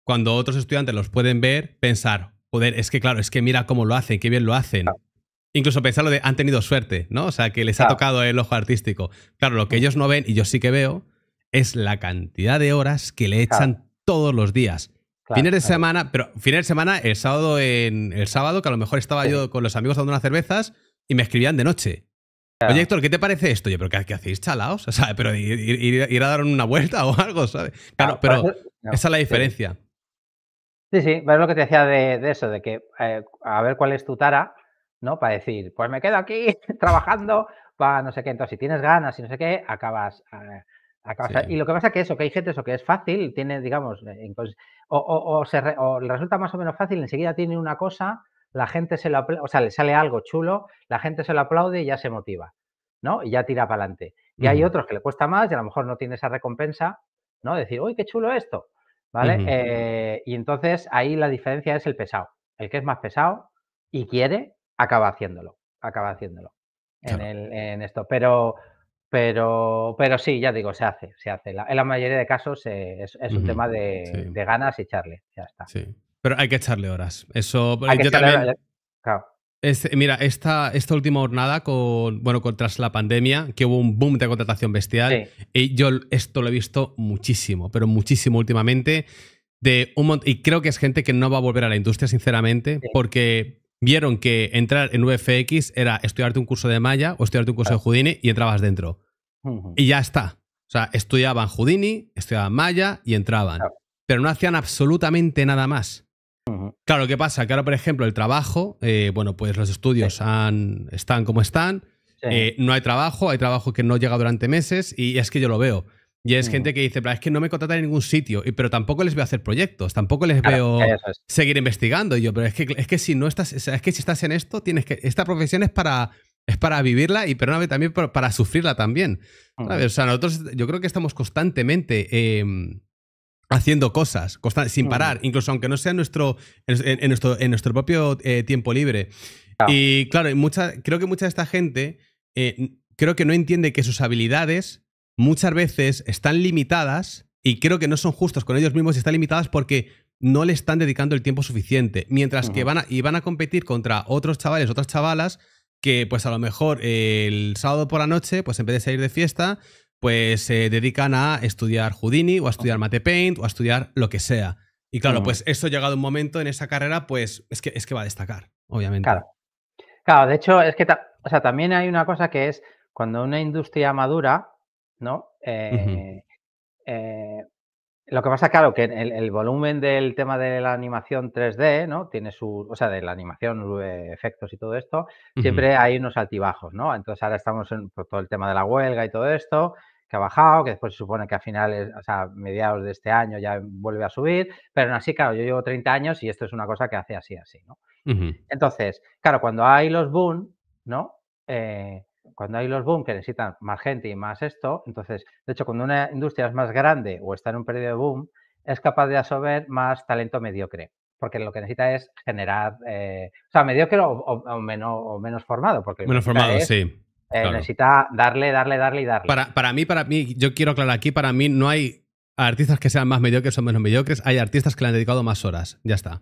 cuando otros estudiantes los pueden ver, pensar, poder es que claro, es que mira cómo lo hacen, qué bien lo hacen. Incluso pensar lo de han tenido suerte, ¿no? O sea, que les ha tocado el ojo artístico. Claro, lo que mm. ellos no ven, y yo sí que veo, es la cantidad de horas que le echan todos los días. fines de semana, pero fines de semana, el sábado, en, el sábado, que a lo mejor estaba yo con los amigos dando unas cervezas y me escribían de noche. Oye, Héctor, ¿qué te parece esto? Yo, pero ¿qué, hacéis chalaos? O sea, pero ir, a dar una vuelta o algo, ¿sabes? Claro, ah, pero esa es la diferencia. Sí, sí, lo que te decía de, eso, de que eh, a ver cuál es tu tara, ¿no? Para decir, pues me quedo aquí trabajando para no sé qué. Entonces, si tienes ganas y no sé qué, acabas. Eh, y lo que pasa que eso, que hay gente eso que es fácil, tiene, digamos, eh, o, o, se resulta más o menos fácil, enseguida tiene una cosa la gente se lo aplaude, o sea, le sale algo chulo, la gente se lo aplaude y ya se motiva, ¿no? Y ya tira para adelante. Y hay otros que le cuesta más y a lo mejor no tiene esa recompensa, ¿no? Decir, uy, qué chulo esto, ¿vale? Eh, y entonces ahí la diferencia es el pesado. El que es más pesado y quiere, acaba haciéndolo, acaba haciéndolo en, el, en, esto. Pero, pero, pero sí, ya digo, se hace, se hace. en la mayoría de casos eh, es, un tema de, de, ganas y charle, ya está. Sí. Pero hay que echarle horas. Eso. Hay yo que también. Este, mira, esta, esta última jornada, con, bueno, tras la pandemia, que hubo un boom de contratación bestial, y yo esto lo he visto muchísimo, pero muchísimo últimamente, de un y creo que es gente que no va a volver a la industria, sinceramente, porque vieron que entrar en VFX era estudiarte un curso de Maya o estudiarte un curso de Houdini y entrabas dentro. Y ya está. O sea, estudiaban Houdini, estudiaban Maya y entraban. Pero no hacían absolutamente nada más. Claro, ¿qué pasa? Claro, ahora, por ejemplo, el trabajo, eh, bueno, pues los estudios están como están, eh, no hay trabajo, hay trabajo que no llega durante meses y es que yo lo veo. Y es mm. gente que dice, pero es que no me contratan en ningún sitio, pero tampoco les veo hacer proyectos, tampoco les veo seguir investigando. Y yo, pero es que, es que si no estás, es que si estás en esto, tienes que, esta profesión es para, es para vivirla y, pero también para, sufrirla también. Mm. O sea, nosotros, yo creo que estamos constantemente em, haciendo cosas sin parar, incluso aunque no sea nuestro, en, nuestro, propio eh, tiempo libre. Y claro, mucha, creo que mucha de esta gente eh, creo que no entiende que sus habilidades muchas veces están limitadas y creo que no son justos con ellos mismos y están limitadas porque no le están dedicando el tiempo suficiente. Mientras que van a, y van a competir contra otros chavales, otras chavalas, que pues a lo mejor el sábado por la noche, pues en vez de salir de fiesta, pues se dedican a estudiar Houdini o a estudiar Paint o a estudiar lo que sea. Y claro, pues eso llegado un momento en esa carrera, pues es que, es que va a destacar, obviamente. Claro. Claro, de hecho, es que o sea, también hay una cosa que es cuando una industria madura, ¿no? Eh, eh, lo que pasa, claro, que el, volumen del tema de la animación 3D, ¿no? Tiene su, o sea, de la animación, efectos y todo esto, siempre hay unos altibajos, ¿no? Entonces ahora estamos en todo el tema de la huelga y todo esto, que ha bajado, que después se supone que a finales, o sea, mediados de este año ya vuelve a subir, pero aún así, claro, yo llevo 30 años y esto es una cosa que hace así, así, ¿no? Entonces, claro, cuando hay los boom, ¿no? Eh, cuando hay los boom que necesitan más gente y más esto, entonces, de hecho, cuando una industria es más grande o está en un periodo de boom, es capaz de absorber más talento mediocre, porque lo que necesita es generar, eh, o sea, mediocre o, menos, o menos formado. Porque menos formado, sí eh, necesita darle, darle, darle y darle. Para, para mí, para mí, yo quiero aclarar aquí, para mí no hay artistas que sean más mediocres o menos mediocres, hay artistas que le han dedicado más horas. Ya está.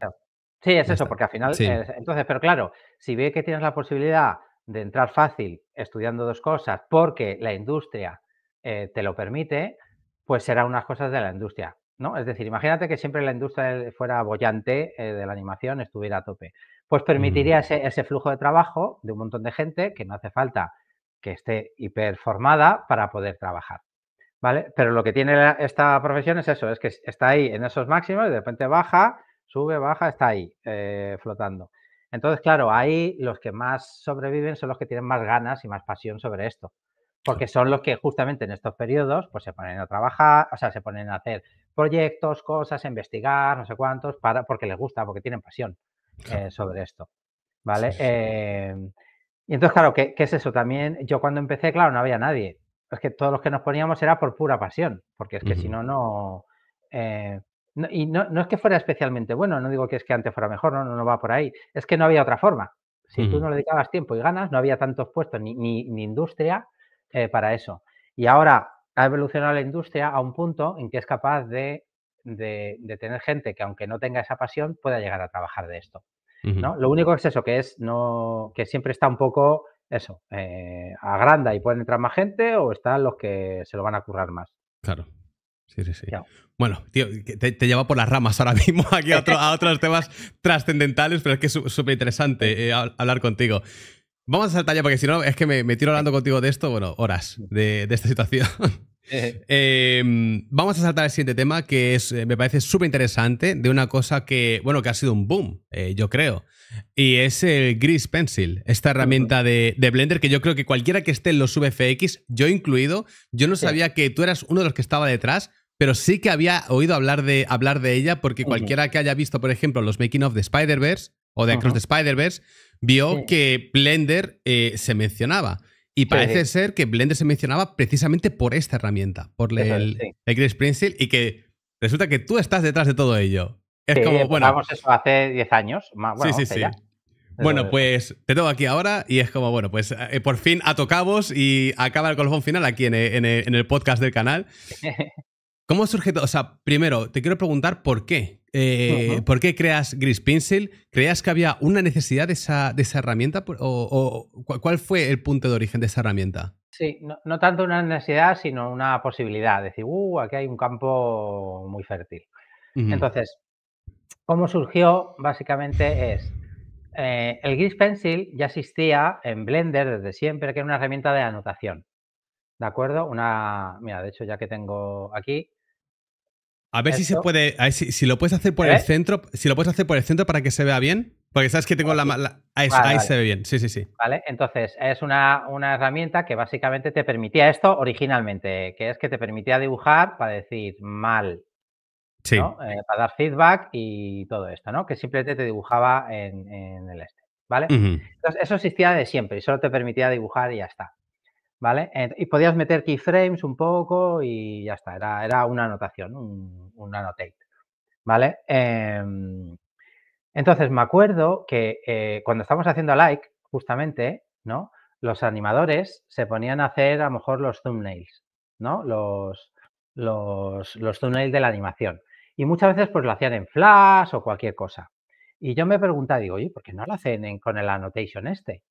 Sí, es eso, porque al final. entonces, pero claro, si ve que tienes la posibilidad de entrar fácil estudiando dos cosas porque la industria eh, te lo permite, pues será unas cosas de la industria. ¿no? Es decir, imagínate que siempre la industria fuera bollante eh, de la animación, estuviera a tope. Pues permitiría mm. ese, flujo de trabajo de un montón de gente que no hace falta que esté hiperformada para poder trabajar. ¿Vale? Pero lo que tiene esta profesión es eso, es que está ahí en esos máximos y de repente baja, sube, baja, está ahí eh, flotando. Entonces, claro, ahí los que más sobreviven son los que tienen más ganas y más pasión sobre esto, porque son los que justamente en estos periodos pues se ponen a trabajar, o sea, se ponen a hacer proyectos, cosas, investigar, no sé cuántos, para, porque les gusta, porque tienen pasión eh, sobre esto. ¿Vale? Eh, y entonces, claro, ¿qué, es eso? También yo cuando empecé, claro, no había nadie. Es que todos los que nos poníamos era por pura pasión, porque es que si no, no, eh, y no, es que fuera especialmente bueno, no digo que es que antes fuera mejor, no, no, va por ahí. Es que no había otra forma. Si tú no le dedicabas tiempo y ganas, no había tantos puestos ni, industria eh, para eso. Y ahora ha evolucionado la industria a un punto en que es capaz de, tener gente que aunque no tenga esa pasión pueda llegar a trabajar de esto. Lo único es eso, que es no, que siempre está un poco eso, eh, agranda y pueden entrar más gente o están los que se lo van a currar más. Claro. Sí, sí, sí. Bueno, tío, te, te, lleva por las ramas ahora mismo aquí a, otros temas trascendentales, pero es que es súper interesante eh, hablar contigo. Vamos a saltar ya, porque si no, es que me, tiro hablando contigo de esto, bueno, horas de esta situación. Em, vamos a saltar al siguiente tema que es, eh, me parece súper interesante de una cosa que, bueno, que ha sido un boom, eh, yo creo. Y es el Grease Pencil, esta herramienta de, Blender que yo creo que cualquiera que esté en los VFX, yo incluido, yo no sabía que tú eras uno de los que estaba detrás, pero sí que había oído hablar de, hablar de ella porque cualquiera que haya visto, por ejemplo, los making of de Spider-Verse o de Across the Spider-Verse, vio que Blender eh, se mencionaba. Y parece ser que Blender se mencionaba precisamente por esta herramienta, por el, Chris sí. y que resulta que tú estás detrás de todo ello. Es como, bueno. eso hace 10 años, más bueno, sí, sí, Bueno, pues te tengo aquí ahora y es como, bueno, pues eh, por fin atocamos y acaba el colofón final aquí en el podcast del canal. ¿Cómo surgió? todo? O sea, primero, te quiero preguntar por qué. Eh, ¿Por qué creas Gris Pencil? ¿Creías que había una necesidad de esa, herramienta? ¿O, cuál fue el punto de origen de esa herramienta? Sí, no, tanto una necesidad, sino una posibilidad. Decir, uh, aquí hay un campo muy fértil. Entonces, ¿cómo surgió? Básicamente es. Eh, el Gris Pencil ya existía en Blender desde siempre, que era una herramienta de anotación. ¿De acuerdo? Una. Mira, de hecho, ya que tengo aquí, a ver si se puede. si, lo puedes hacer por ¿Eh? el centro. Si lo puedes hacer por el centro para que se vea bien. Porque sabes que tengo la. mala, ahí, se ve bien. Sí, sí, sí. Vale, entonces es una, una, herramienta que básicamente te permitía esto originalmente, que es que te permitía dibujar para decir mal. Sí. Eh, para dar feedback y todo esto, ¿no? Que simplemente te dibujaba en, el este. ¿Vale? Entonces, eso existía de siempre y solo te permitía dibujar y ya está. ¿vale? Y podías meter keyframes un poco y ya está, era, una anotación, un, annotate, ¿vale? Em, entonces me acuerdo que eh, cuando estábamos haciendo like, justamente, ¿no? Los animadores se ponían a hacer a lo mejor los thumbnails, ¿no? Los, los, los thumbnails de la animación. Y muchas veces pues lo hacían en Flash o cualquier cosa. Y yo me preguntaba, digo, oye, ¿por qué no lo hacen con el annotation este?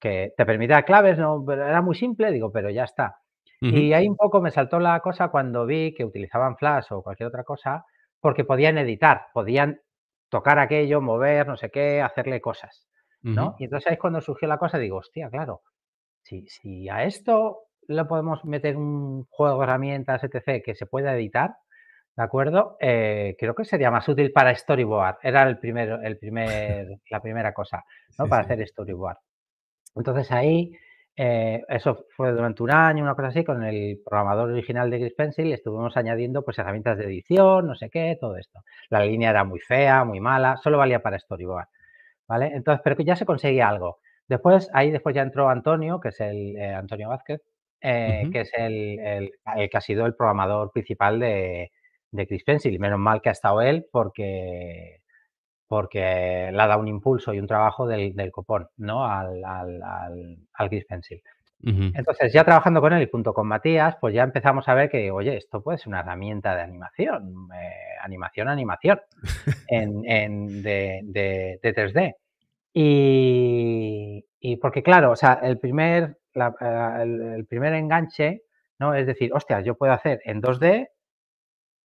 Que te permitía claves, ¿no? era muy simple, digo, pero ya está. Y ahí un poco me saltó la cosa cuando vi que utilizaban Flash o cualquier otra cosa, porque podían editar, podían tocar aquello, mover, no sé qué, hacerle cosas, ¿no? Y entonces ahí es cuando surgió la cosa, digo, hostia, claro, si, si a esto le podemos meter un juego, de herramientas, etc., que se pueda editar, ¿de acuerdo? Eh, creo que sería más útil para storyboard. Era el primero, el primer, la primera cosa, ¿no? para hacer storyboard. Entonces ahí, eh, eso fue durante un año, una cosa así, con el programador original de Chris Pencil estuvimos añadiendo pues herramientas de edición, no sé qué, todo esto. La línea era muy fea, muy mala, solo valía para storyboard, ¿vale? Entonces, pero que ya se conseguía algo. Después, ahí después ya entró Antonio, que es el eh, Antonio Vázquez, eh, que es el, el, que ha sido el programador principal de, de Chris Pencil. Menos mal que ha estado él, porque porque le da un impulso y un trabajo del, copón, ¿no? Al, al, Entonces, ya trabajando con él y junto con Matías, pues ya empezamos a ver que, oye, esto puede ser una herramienta de animación, eh, animación, animación, de, 3D. Y, porque, claro, o sea, el primer, eh, el primer enganche, ¿no? Es decir, hostia, yo puedo hacer en 2D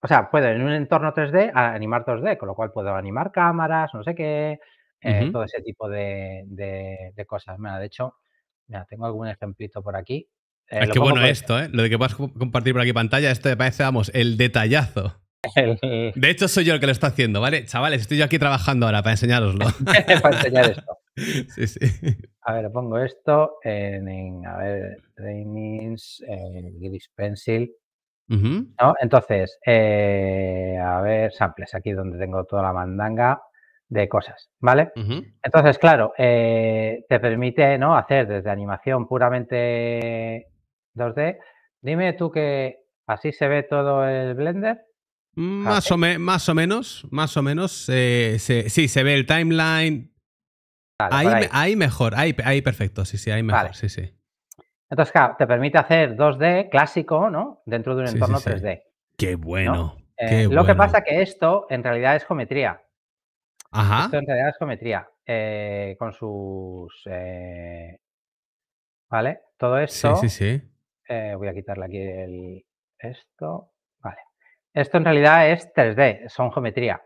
o sea, puedo en un entorno 3D animar 2D, con lo cual puedo animar cámaras, no sé qué, eh, todo ese tipo de, cosas. de hecho, mira, tengo algún ejemplito por aquí. Eh, es que bueno esto, ¿eh? Lo de que puedas compartir por aquí pantalla, esto me parece, vamos, el detallazo. De hecho, soy yo el que lo está haciendo, ¿vale? Chavales, estoy yo aquí trabajando ahora para enseñaroslo. para enseñar esto. Sí, sí. A ver, pongo esto en, a ver, trainings, en eh, pencil. Entonces, eh, a ver, samples, aquí donde tengo toda la mandanga de cosas, ¿vale? Entonces, claro, eh, te permite ¿no? hacer desde animación puramente 2D. Dime tú que así se ve todo el Blender. Ah, más, o, más o menos, más o menos. Eh, sí, se ve el timeline. ahí, mejor, ahí, ahí perfecto, sí, sí, ahí mejor, sí, sí. Entonces, claro, te permite hacer 2D clásico, ¿no? Dentro de un entorno 3D. Qué bueno. Eh, lo que pasa es que esto en realidad es geometría. Ajá. Esto en realidad es geometría. Eh, con sus. Eh, ¿Vale? Todo esto. Sí, sí, sí. voy a quitarle aquí esto. Vale. Esto en realidad es 3D, son geometría.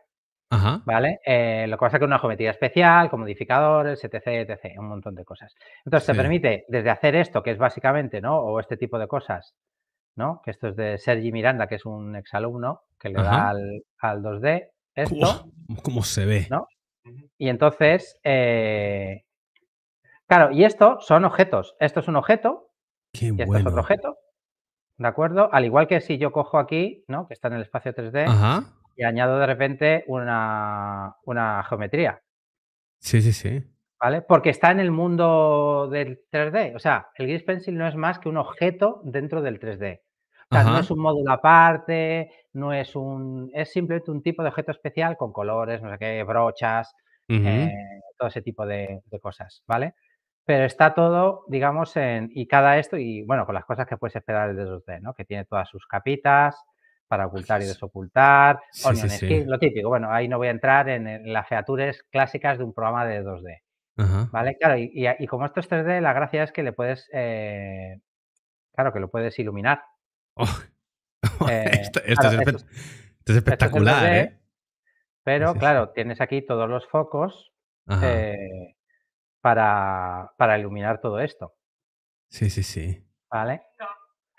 ¿Vale? Eh, lo que pasa es que una geometría especial, con modificadores, etc, etc, un montón de cosas. Entonces, se permite desde hacer esto, que es básicamente, ¿no? O este tipo de cosas, ¿no? Que esto es de Sergi Miranda, que es un exalumno, que le da al, 2D esto. ¿Cómo, se ve? ¿no? Y entonces, eh, claro, y esto son objetos. Esto es un objeto Qué y esto es otro objeto, ¿de acuerdo? Al igual que si yo cojo aquí, ¿no? Que está en el espacio 3D. Ajá y añado de repente una, geometría. Sí, sí, sí. ¿Vale? Porque está en el mundo del 3D. O sea, el Gris Pencil no es más que un objeto dentro del 3D. O sea, no es un módulo aparte, no es un. Es simplemente un tipo de objeto especial con colores, no sé qué, brochas, eh, todo ese tipo de, cosas, ¿vale? Pero está todo, digamos, en. Y cada esto, y bueno, con las cosas que puedes esperar del 2D, ¿no? Que tiene todas sus capitas, para ocultar y desocultar, lo típico. Bueno, ahí no voy a entrar en, las features clásicas de un programa de 2D. ¿Vale? Claro, y, y, como esto es 3D, la gracia es que le puedes, eh, claro, que lo puedes iluminar. Oh, oh, esto, es espectacular, ¿eh? Pero claro, tienes aquí todos los focos eh, para, para iluminar todo esto. Sí, sí, sí. ¿Vale?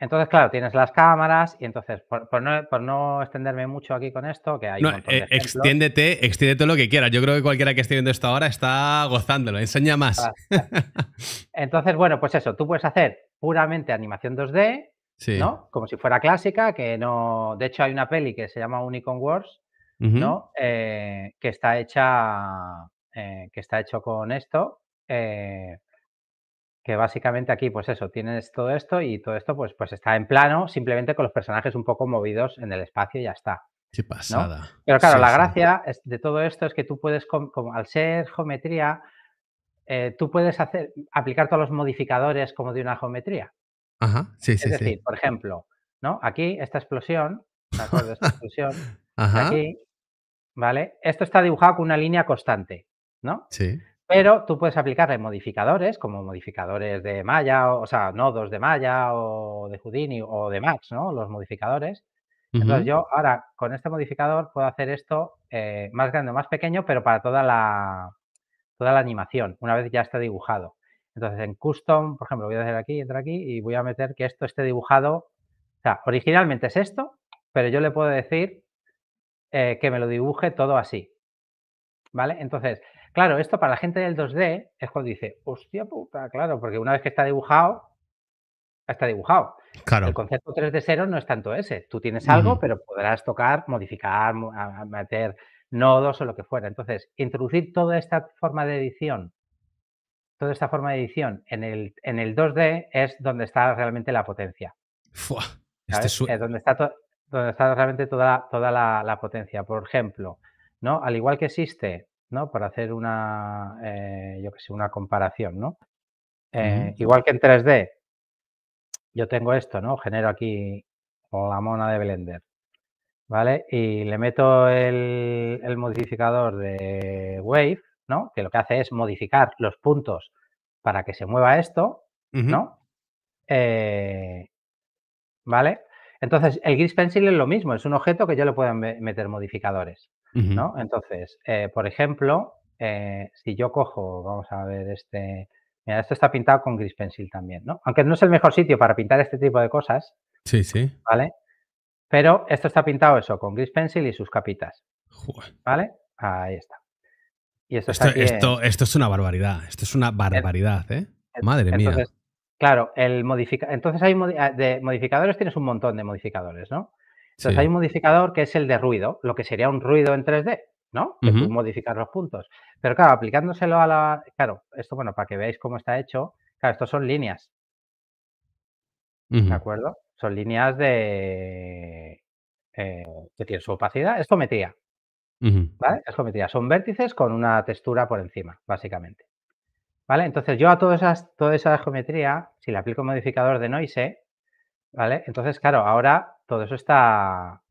Entonces, claro, tienes las cámaras y entonces, por, no, extenderme mucho aquí con esto, que hay... Eh, extiéndete, extiéndete lo que quieras. Yo creo que cualquiera que esté viendo esto ahora está gozándolo. Enseña más. entonces, bueno, pues eso, tú puedes hacer puramente animación 2D, ¿no? Como si fuera clásica, que no... De hecho, hay una peli que se llama Unicorn Wars, ¿no? Eh, que está hecha... Eh, que está hecho con esto que básicamente aquí, pues eso, tienes todo esto y todo esto, pues, pues está en plano, simplemente con los personajes un poco movidos en el espacio y ya está. Qué pasada. Pero claro, la gracia de todo esto es que tú puedes, como, al ser geometría, eh, tú puedes hacer, aplicar todos los modificadores como de una geometría. Ajá, sí, sí. Es decir, sí. por ejemplo, ¿no? Aquí esta explosión, ¿de Esta explosión, aquí, ¿vale? Esto está dibujado con una línea constante, ¿no? Sí. Pero tú puedes aplicarle modificadores, como modificadores de malla, o, sea, nodos de malla o de Houdini o de Max, ¿no? Los modificadores. Entonces yo ahora con este modificador puedo hacer esto eh, más grande o más pequeño, pero para toda la, toda la animación, una vez ya está dibujado. Entonces en custom, por ejemplo, voy a hacer aquí, entra aquí y voy a meter que esto esté dibujado. O sea, originalmente es esto, pero yo le puedo decir eh, que me lo dibuje todo así. ¿Vale? Entonces, Claro, esto para la gente del 2D es cuando dice, hostia puta, claro, porque una vez que está dibujado, está dibujado. Claro. El concepto 3 d cero no es tanto ese. Tú tienes algo, pero podrás tocar, modificar, meter nodos o lo que fuera. Entonces, introducir toda esta forma de edición, toda esta forma de edición en el, en el 2D es donde está realmente la potencia. Este es donde está, donde está realmente toda, toda la, la, potencia. Por ejemplo, ¿no? Al igual que existe ¿no? Para hacer una, eh, yo que sé, una comparación, ¿no? Eh, igual que en 3D, yo tengo esto, ¿no? Genero aquí la mona de Blender, ¿vale? Y le meto el, el modificador de Wave, ¿no? Que lo que hace es modificar los puntos para que se mueva esto, ¿no? Eh, ¿Vale? Entonces, el Gris Pencil es lo mismo, es un objeto que yo le puedo meter modificadores. Entonces, eh, por ejemplo, eh, si yo cojo, vamos a ver, este, mira, esto está pintado con gris pencil también, ¿no? Aunque no es el mejor sitio para pintar este tipo de cosas. Sí, sí. ¿Vale? Pero esto está pintado eso, con gris pencil y sus capitas. ¿Vale? Ahí está. Y esto, esto, esto, es una barbaridad, esto es una barbaridad, ¿eh? Madre entonces, Claro, el modifica... entonces hay ah, de modificadores, tienes un montón de modificadores, ¿no? Entonces hay un modificador que es el de ruido, lo que sería un ruido en 3D, ¿no? modificar los puntos. Pero claro, aplicándoselo a la. Claro, esto, bueno, para que veáis cómo está hecho, claro, estos son líneas. ¿De acuerdo? Son líneas de. Eh, que tienen su opacidad, es geometría. ¿Vale? Es geometría. Son vértices con una textura por encima, básicamente. ¿Vale? Entonces yo a todas esas, toda esa geometría, si le aplico un modificador de noise, ¿vale? Entonces, claro, ahora todo eso está,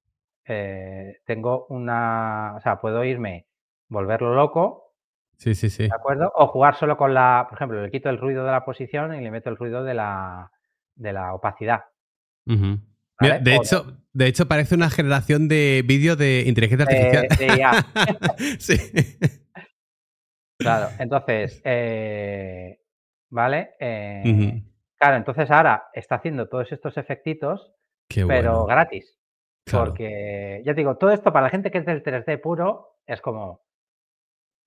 eh, tengo una, o sea, puedo irme, volverlo loco. Sí, sí, sí. ¿De acuerdo? O jugar solo con la, por ejemplo, le quito el ruido de la posición y le meto el ruido de la, de la opacidad. de, hecho, de hecho, parece una generación de vídeo de inteligencia artificial. sí. Claro, entonces, eh, ¿vale? Eh, claro, entonces ahora está haciendo todos estos efectitos pero gratis. Porque, ya digo, todo esto para la gente que es del 3D puro es como,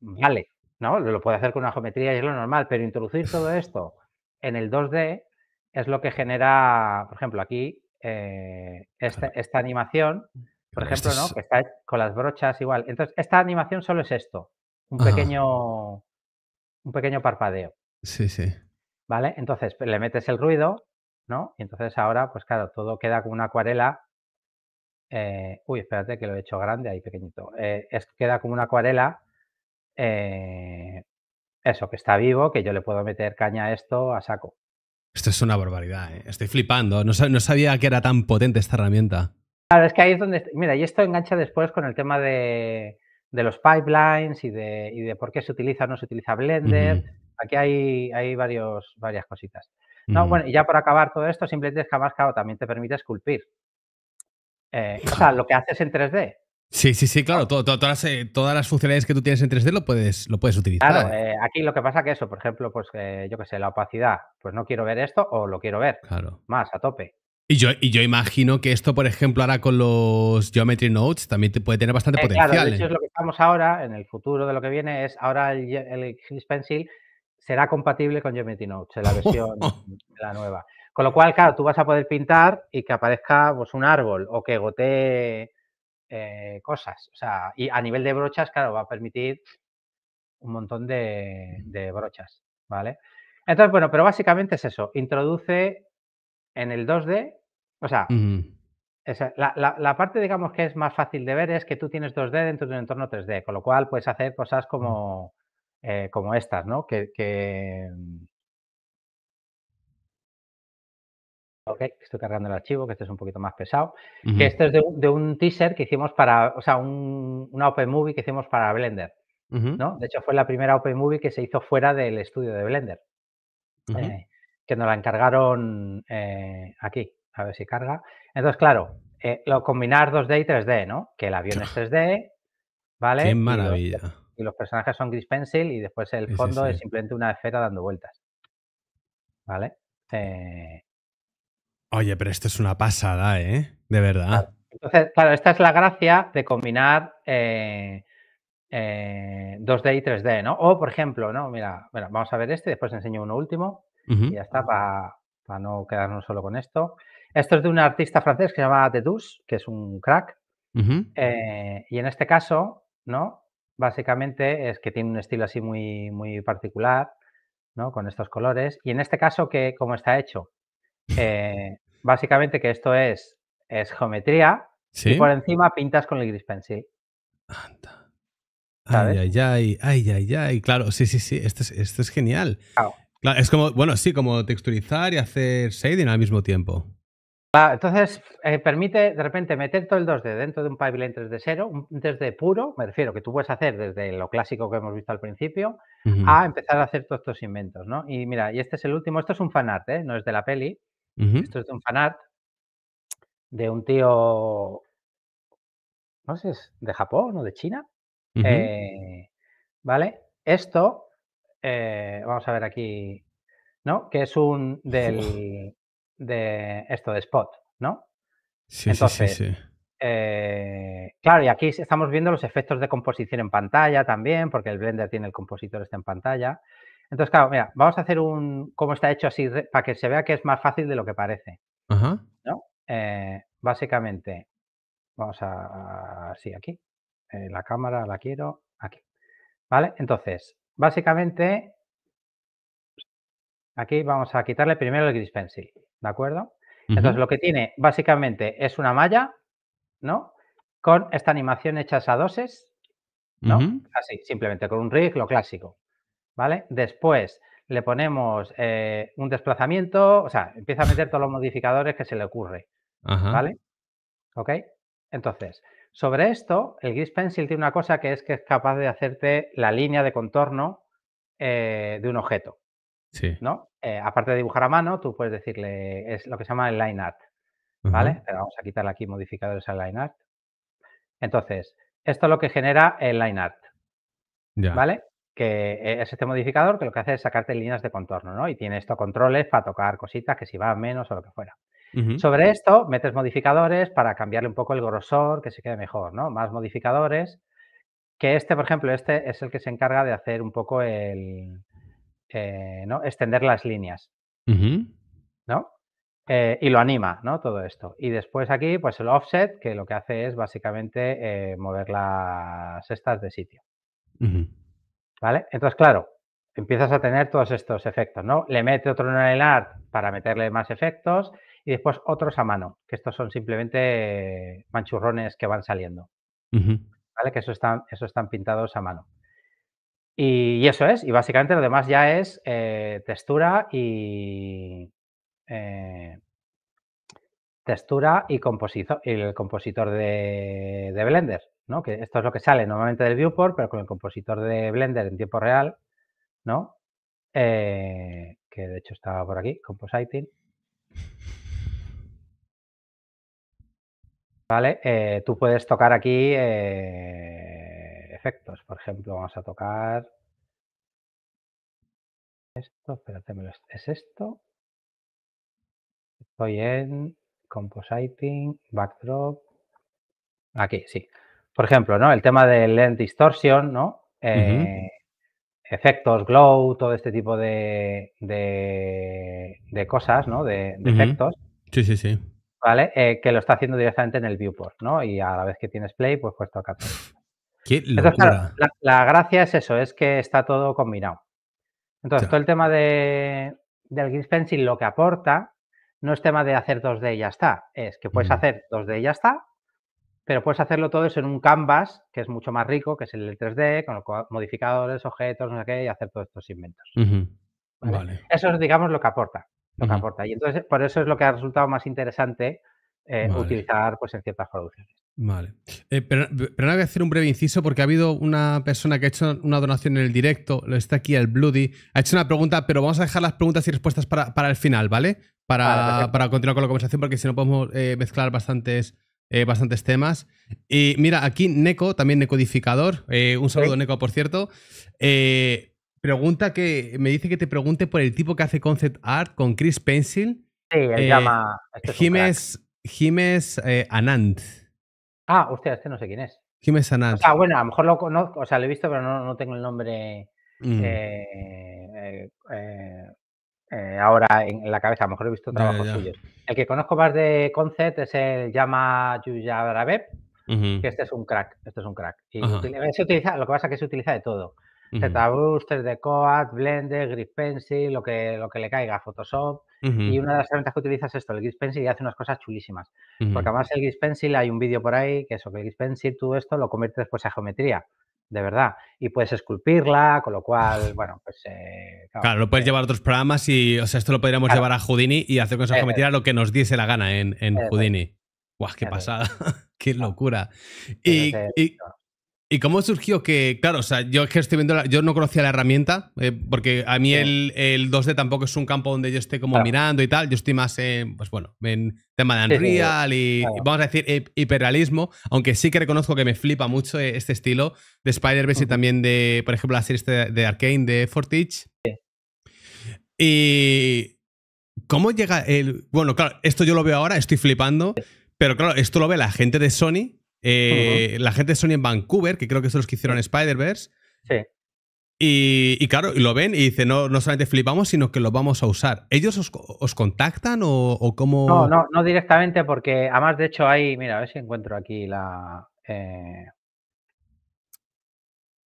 vale, ¿no? Lo puede hacer con una geometría y es lo normal, pero introducir todo esto en el 2D es lo que genera, por ejemplo, aquí, eh, este, esta, animación, por este ejemplo, ¿no? Que está con las brochas igual. Entonces, esta animación solo es esto, un pequeño, un pequeño parpadeo. Sí, sí. ¿Vale? Entonces pues, le metes el ruido y entonces ahora, pues claro, todo queda como una acuarela. Eh, uy, espérate que lo he hecho grande ahí pequeñito. Eh, queda como una acuarela. Eh, eso, que está vivo, que yo le puedo meter caña a esto a saco. Esto es una barbaridad, eh, estoy flipando. No, sabía que era tan potente esta herramienta. Claro, es que ahí es donde. Mira, y esto engancha después con el tema de, los pipelines y de, por qué se utiliza o no se utiliza Blender. Aquí hay, hay varios, varias cositas. No, bueno, y ya por acabar todo esto, simplemente es que además, claro, también te permite esculpir. Eh, o sea, lo que haces en 3D. Sí, sí, sí, claro. todas, eh, todas, las funcionalidades que tú tienes en 3D lo puedes, lo puedes utilizar. Claro, eh, aquí lo que pasa que eso, por ejemplo, pues yo qué sé, la opacidad, pues no quiero ver esto o lo quiero ver. Claro. Más, a tope. Y yo, imagino que esto, por ejemplo, ahora con los Geometry Nodes también te puede tener bastante potencial. Claro, de hecho es lo que estamos ahora, en el futuro de lo que viene, es ahora el, el Pencil será compatible con Geometry Note, la versión oh. la nueva. Con lo cual, claro, tú vas a poder pintar y que aparezca pues, un árbol o que gotee eh, cosas. O sea, y a nivel de brochas, claro, va a permitir un montón de, brochas, ¿vale? Entonces, bueno, pero básicamente es eso. Introduce en el 2D, o sea, la, parte, digamos, que es más fácil de ver es que tú tienes 2D dentro de un entorno 3D, con lo cual puedes hacer cosas como eh, como estas, ¿no? Que, mm Ok, estoy cargando el archivo, que este es un poquito más pesado. Que esto es de, un teaser que hicimos para, o sea, un, una Open Movie que hicimos para Blender, ¿no? De hecho, fue la primera Open Movie que se hizo fuera del estudio de Blender, eh, que nos la encargaron eh, aquí, a ver si carga. Entonces, claro, lo combinar 2D y 3D, ¿no? Que el avión es 3D, ¿vale? ¡Qué maravilla! y los personajes son gris pencil y después el fondo es simplemente una esfera dando vueltas. ¿Vale? Eh Oye, pero esto es una pasada, ¿eh? De verdad. Entonces, claro, esta es la gracia de combinar 2D eh, eh, y 3D, ¿no? O, por ejemplo, ¿no? Mira, bueno, vamos a ver este, después enseño uno último y ya está, para, no quedarnos solo con esto. Esto es de un artista francés que se llama Dedus, que es un crack. y en este caso, ¿no? básicamente es que tiene un estilo así muy, muy particular, ¿no? Con estos colores. Y en este caso, que ¿cómo está hecho? Eh, básicamente que esto es, es geometría y por encima pintas con el gris pencil. Anda. Ay, ay, ay, ay, ay, ay, claro, sí, sí, sí, esto este es, genial. Es como, bueno, sí, como texturizar y hacer shading al mismo tiempo entonces, eh, permite de repente meter todo el 2D dentro de un pipeline 3D 0, un puro, me refiero, que tú puedes hacer desde lo clásico que hemos visto al principio, a empezar a hacer todos estos inventos, ¿no? Y mira, y este es el último, esto es un fanart, ¿eh? No es de la peli, esto es de un fanart de un tío, no sé, es de Japón o de China, eh, ¿vale? Esto, eh, vamos a ver aquí, ¿no? Que es un del de esto de spot, ¿no? Sí, Entonces, sí, sí. Eh, claro, y aquí estamos viendo los efectos de composición en pantalla también, porque el Blender tiene el compositor este en pantalla. Entonces, claro, mira, vamos a hacer un cómo está hecho así para que se vea que es más fácil de lo que parece. Eh, básicamente, vamos a, Sí, aquí. Eh, la cámara la quiero aquí. ¿Vale? Entonces, básicamente, aquí vamos a quitarle primero el gris ¿de acuerdo? Entonces, lo que tiene básicamente es una malla, ¿no? Con esta animación hecha a doses, ¿no? Así, simplemente con un rig, lo clásico, ¿vale? Después le ponemos eh, un desplazamiento, o sea, empieza a meter todos los modificadores que se le ocurre, ¿vale? ¿Ok? Entonces, sobre esto, el Gris Pencil tiene una cosa que es que es capaz de hacerte la línea de contorno eh, de un objeto, sí. ¿no? Eh, aparte de dibujar a mano, tú puedes decirle, es lo que se llama el line art, ¿vale? vamos a quitarle aquí modificadores al line art. Entonces, esto es lo que genera el line art, ¿vale? Que e, es este modificador que lo que hace es sacarte líneas de contorno, ¿no? Y tiene esto controles para tocar cositas que si va menos o lo que fuera. Sobre esto, metes modificadores para cambiarle un poco el grosor, que se quede mejor, ¿no? Más modificadores. Que este, por ejemplo, este es el que se encarga de hacer un poco el, eh, ¿no? extender las líneas. ¿no? Eh, y lo anima, ¿no? Todo esto. Y después aquí, pues el offset, que lo que hace es básicamente eh, mover las estas de sitio. ¿Vale? Entonces, claro, empiezas a tener todos estos efectos, ¿no? Le mete otro en el art para meterle más efectos y después otros a mano, que estos son simplemente manchurrones que van saliendo. ¿Vale? Que eso están, eso están pintados a mano. Y, eso es, y básicamente lo demás ya es eh, textura y. Eh, textura y, compositor, y el compositor de, Blender, ¿no? Que esto es lo que sale normalmente del viewport, pero con el compositor de Blender en tiempo real, ¿no? Eh, que de hecho estaba por aquí, Compositing. Vale, tú puedes tocar aquí por ejemplo, vamos a tocar esto, espérate, ¿es esto? Estoy en Compositing, Backdrop, aquí, sí. Por ejemplo, ¿no? El tema de Lens Distortion, ¿no? Eh, efectos, glow, todo este tipo de, de, cosas, ¿no? De, efectos. Sí, sí, sí. ¿Vale? Eh, que lo está haciendo directamente en el viewport, ¿no? Y a la vez que tienes play, pues puesto todo la, gracia es eso, es que está todo combinado. Entonces, todo el tema de, del grid Pencil lo que aporta no es tema de hacer 2D y ya está, es que puedes hacer 2D y ya está, pero puedes hacerlo todo eso en un canvas que es mucho más rico, que es el 3D, con los modificadores, objetos, no sé qué, y hacer todos estos inventos. Eso es, digamos, lo que aporta. Lo que aporta. Y entonces, por eso es lo que ha resultado más interesante eh, utilizar pues, en ciertas producciones. Vale. Eh, pero, pero voy a hacer un breve inciso porque ha habido una persona que ha hecho una donación en el directo, Lo está aquí el Bloody, ha hecho una pregunta, pero vamos a dejar las preguntas y respuestas para, el final, ¿vale? Para, continuar con la conversación porque si no podemos eh, mezclar bastantes, bastantes temas. Y mira, aquí Neko, también Necodificador, un saludo Neko, por cierto, pregunta que, me dice que te pregunte por el tipo que hace concept art con Chris Pencil. Sí, él llama... Este Jiménez eh, Anand. Ah, hostia, este no sé quién es. Jiménez Anand. O bueno, a lo mejor lo conozco, o sea, lo he visto, pero no, tengo el nombre mm. eh, eh, ahora en, la cabeza. A lo mejor he visto trabajos suyos. El que conozco más de Concept es el Yama Yuya que este es un crack. Este es un crack. se utiliza, lo que pasa es que se utiliza de todo uh de ZBooster, Decoat, Blender, Grip Pencil, lo que, lo que le caiga, Photoshop. Y una de las herramientas que utilizas es esto, el Grip Pencil, y hace unas cosas chulísimas. Porque además el Grip Pencil, hay un vídeo por ahí que eso, que el Grip Pencil, tú esto lo conviertes después a geometría de verdad. Y puedes esculpirla, con lo cual, bueno, pues. Eh, claro, lo puedes eh llevar a otros programas y, o sea, esto lo podríamos llevar a Houdini y hacer con esa geometría lo que nos diese la gana en, en Houdini. ¡Guau, qué pasada! ¡Qué locura! y, ¿Y cómo surgió que, claro, o sea, yo que estoy viendo, yo no conocía la herramienta, eh, porque a mí el, 2D tampoco es un campo donde yo esté como mirando y tal, yo estoy más en, pues bueno, en tema de Unreal y, vamos a decir hiperrealismo, aunque sí que reconozco que me flipa mucho e, este estilo de Spider-Verse y también de, por ejemplo, la serie de Arkane de Fortich. Y cómo llega el, bueno, claro, esto yo lo veo ahora, estoy flipando, pero claro, esto lo ve la gente de Sony eh, la gente de Sony en Vancouver, que creo que son los que hicieron Spider-Verse. Sí. Y, y, claro, lo ven y dicen, no, no solamente flipamos, sino que lo vamos a usar. ¿Ellos os, contactan o, cómo...? No, no, no directamente porque además de hecho hay, mira, a ver si encuentro aquí la... Eh,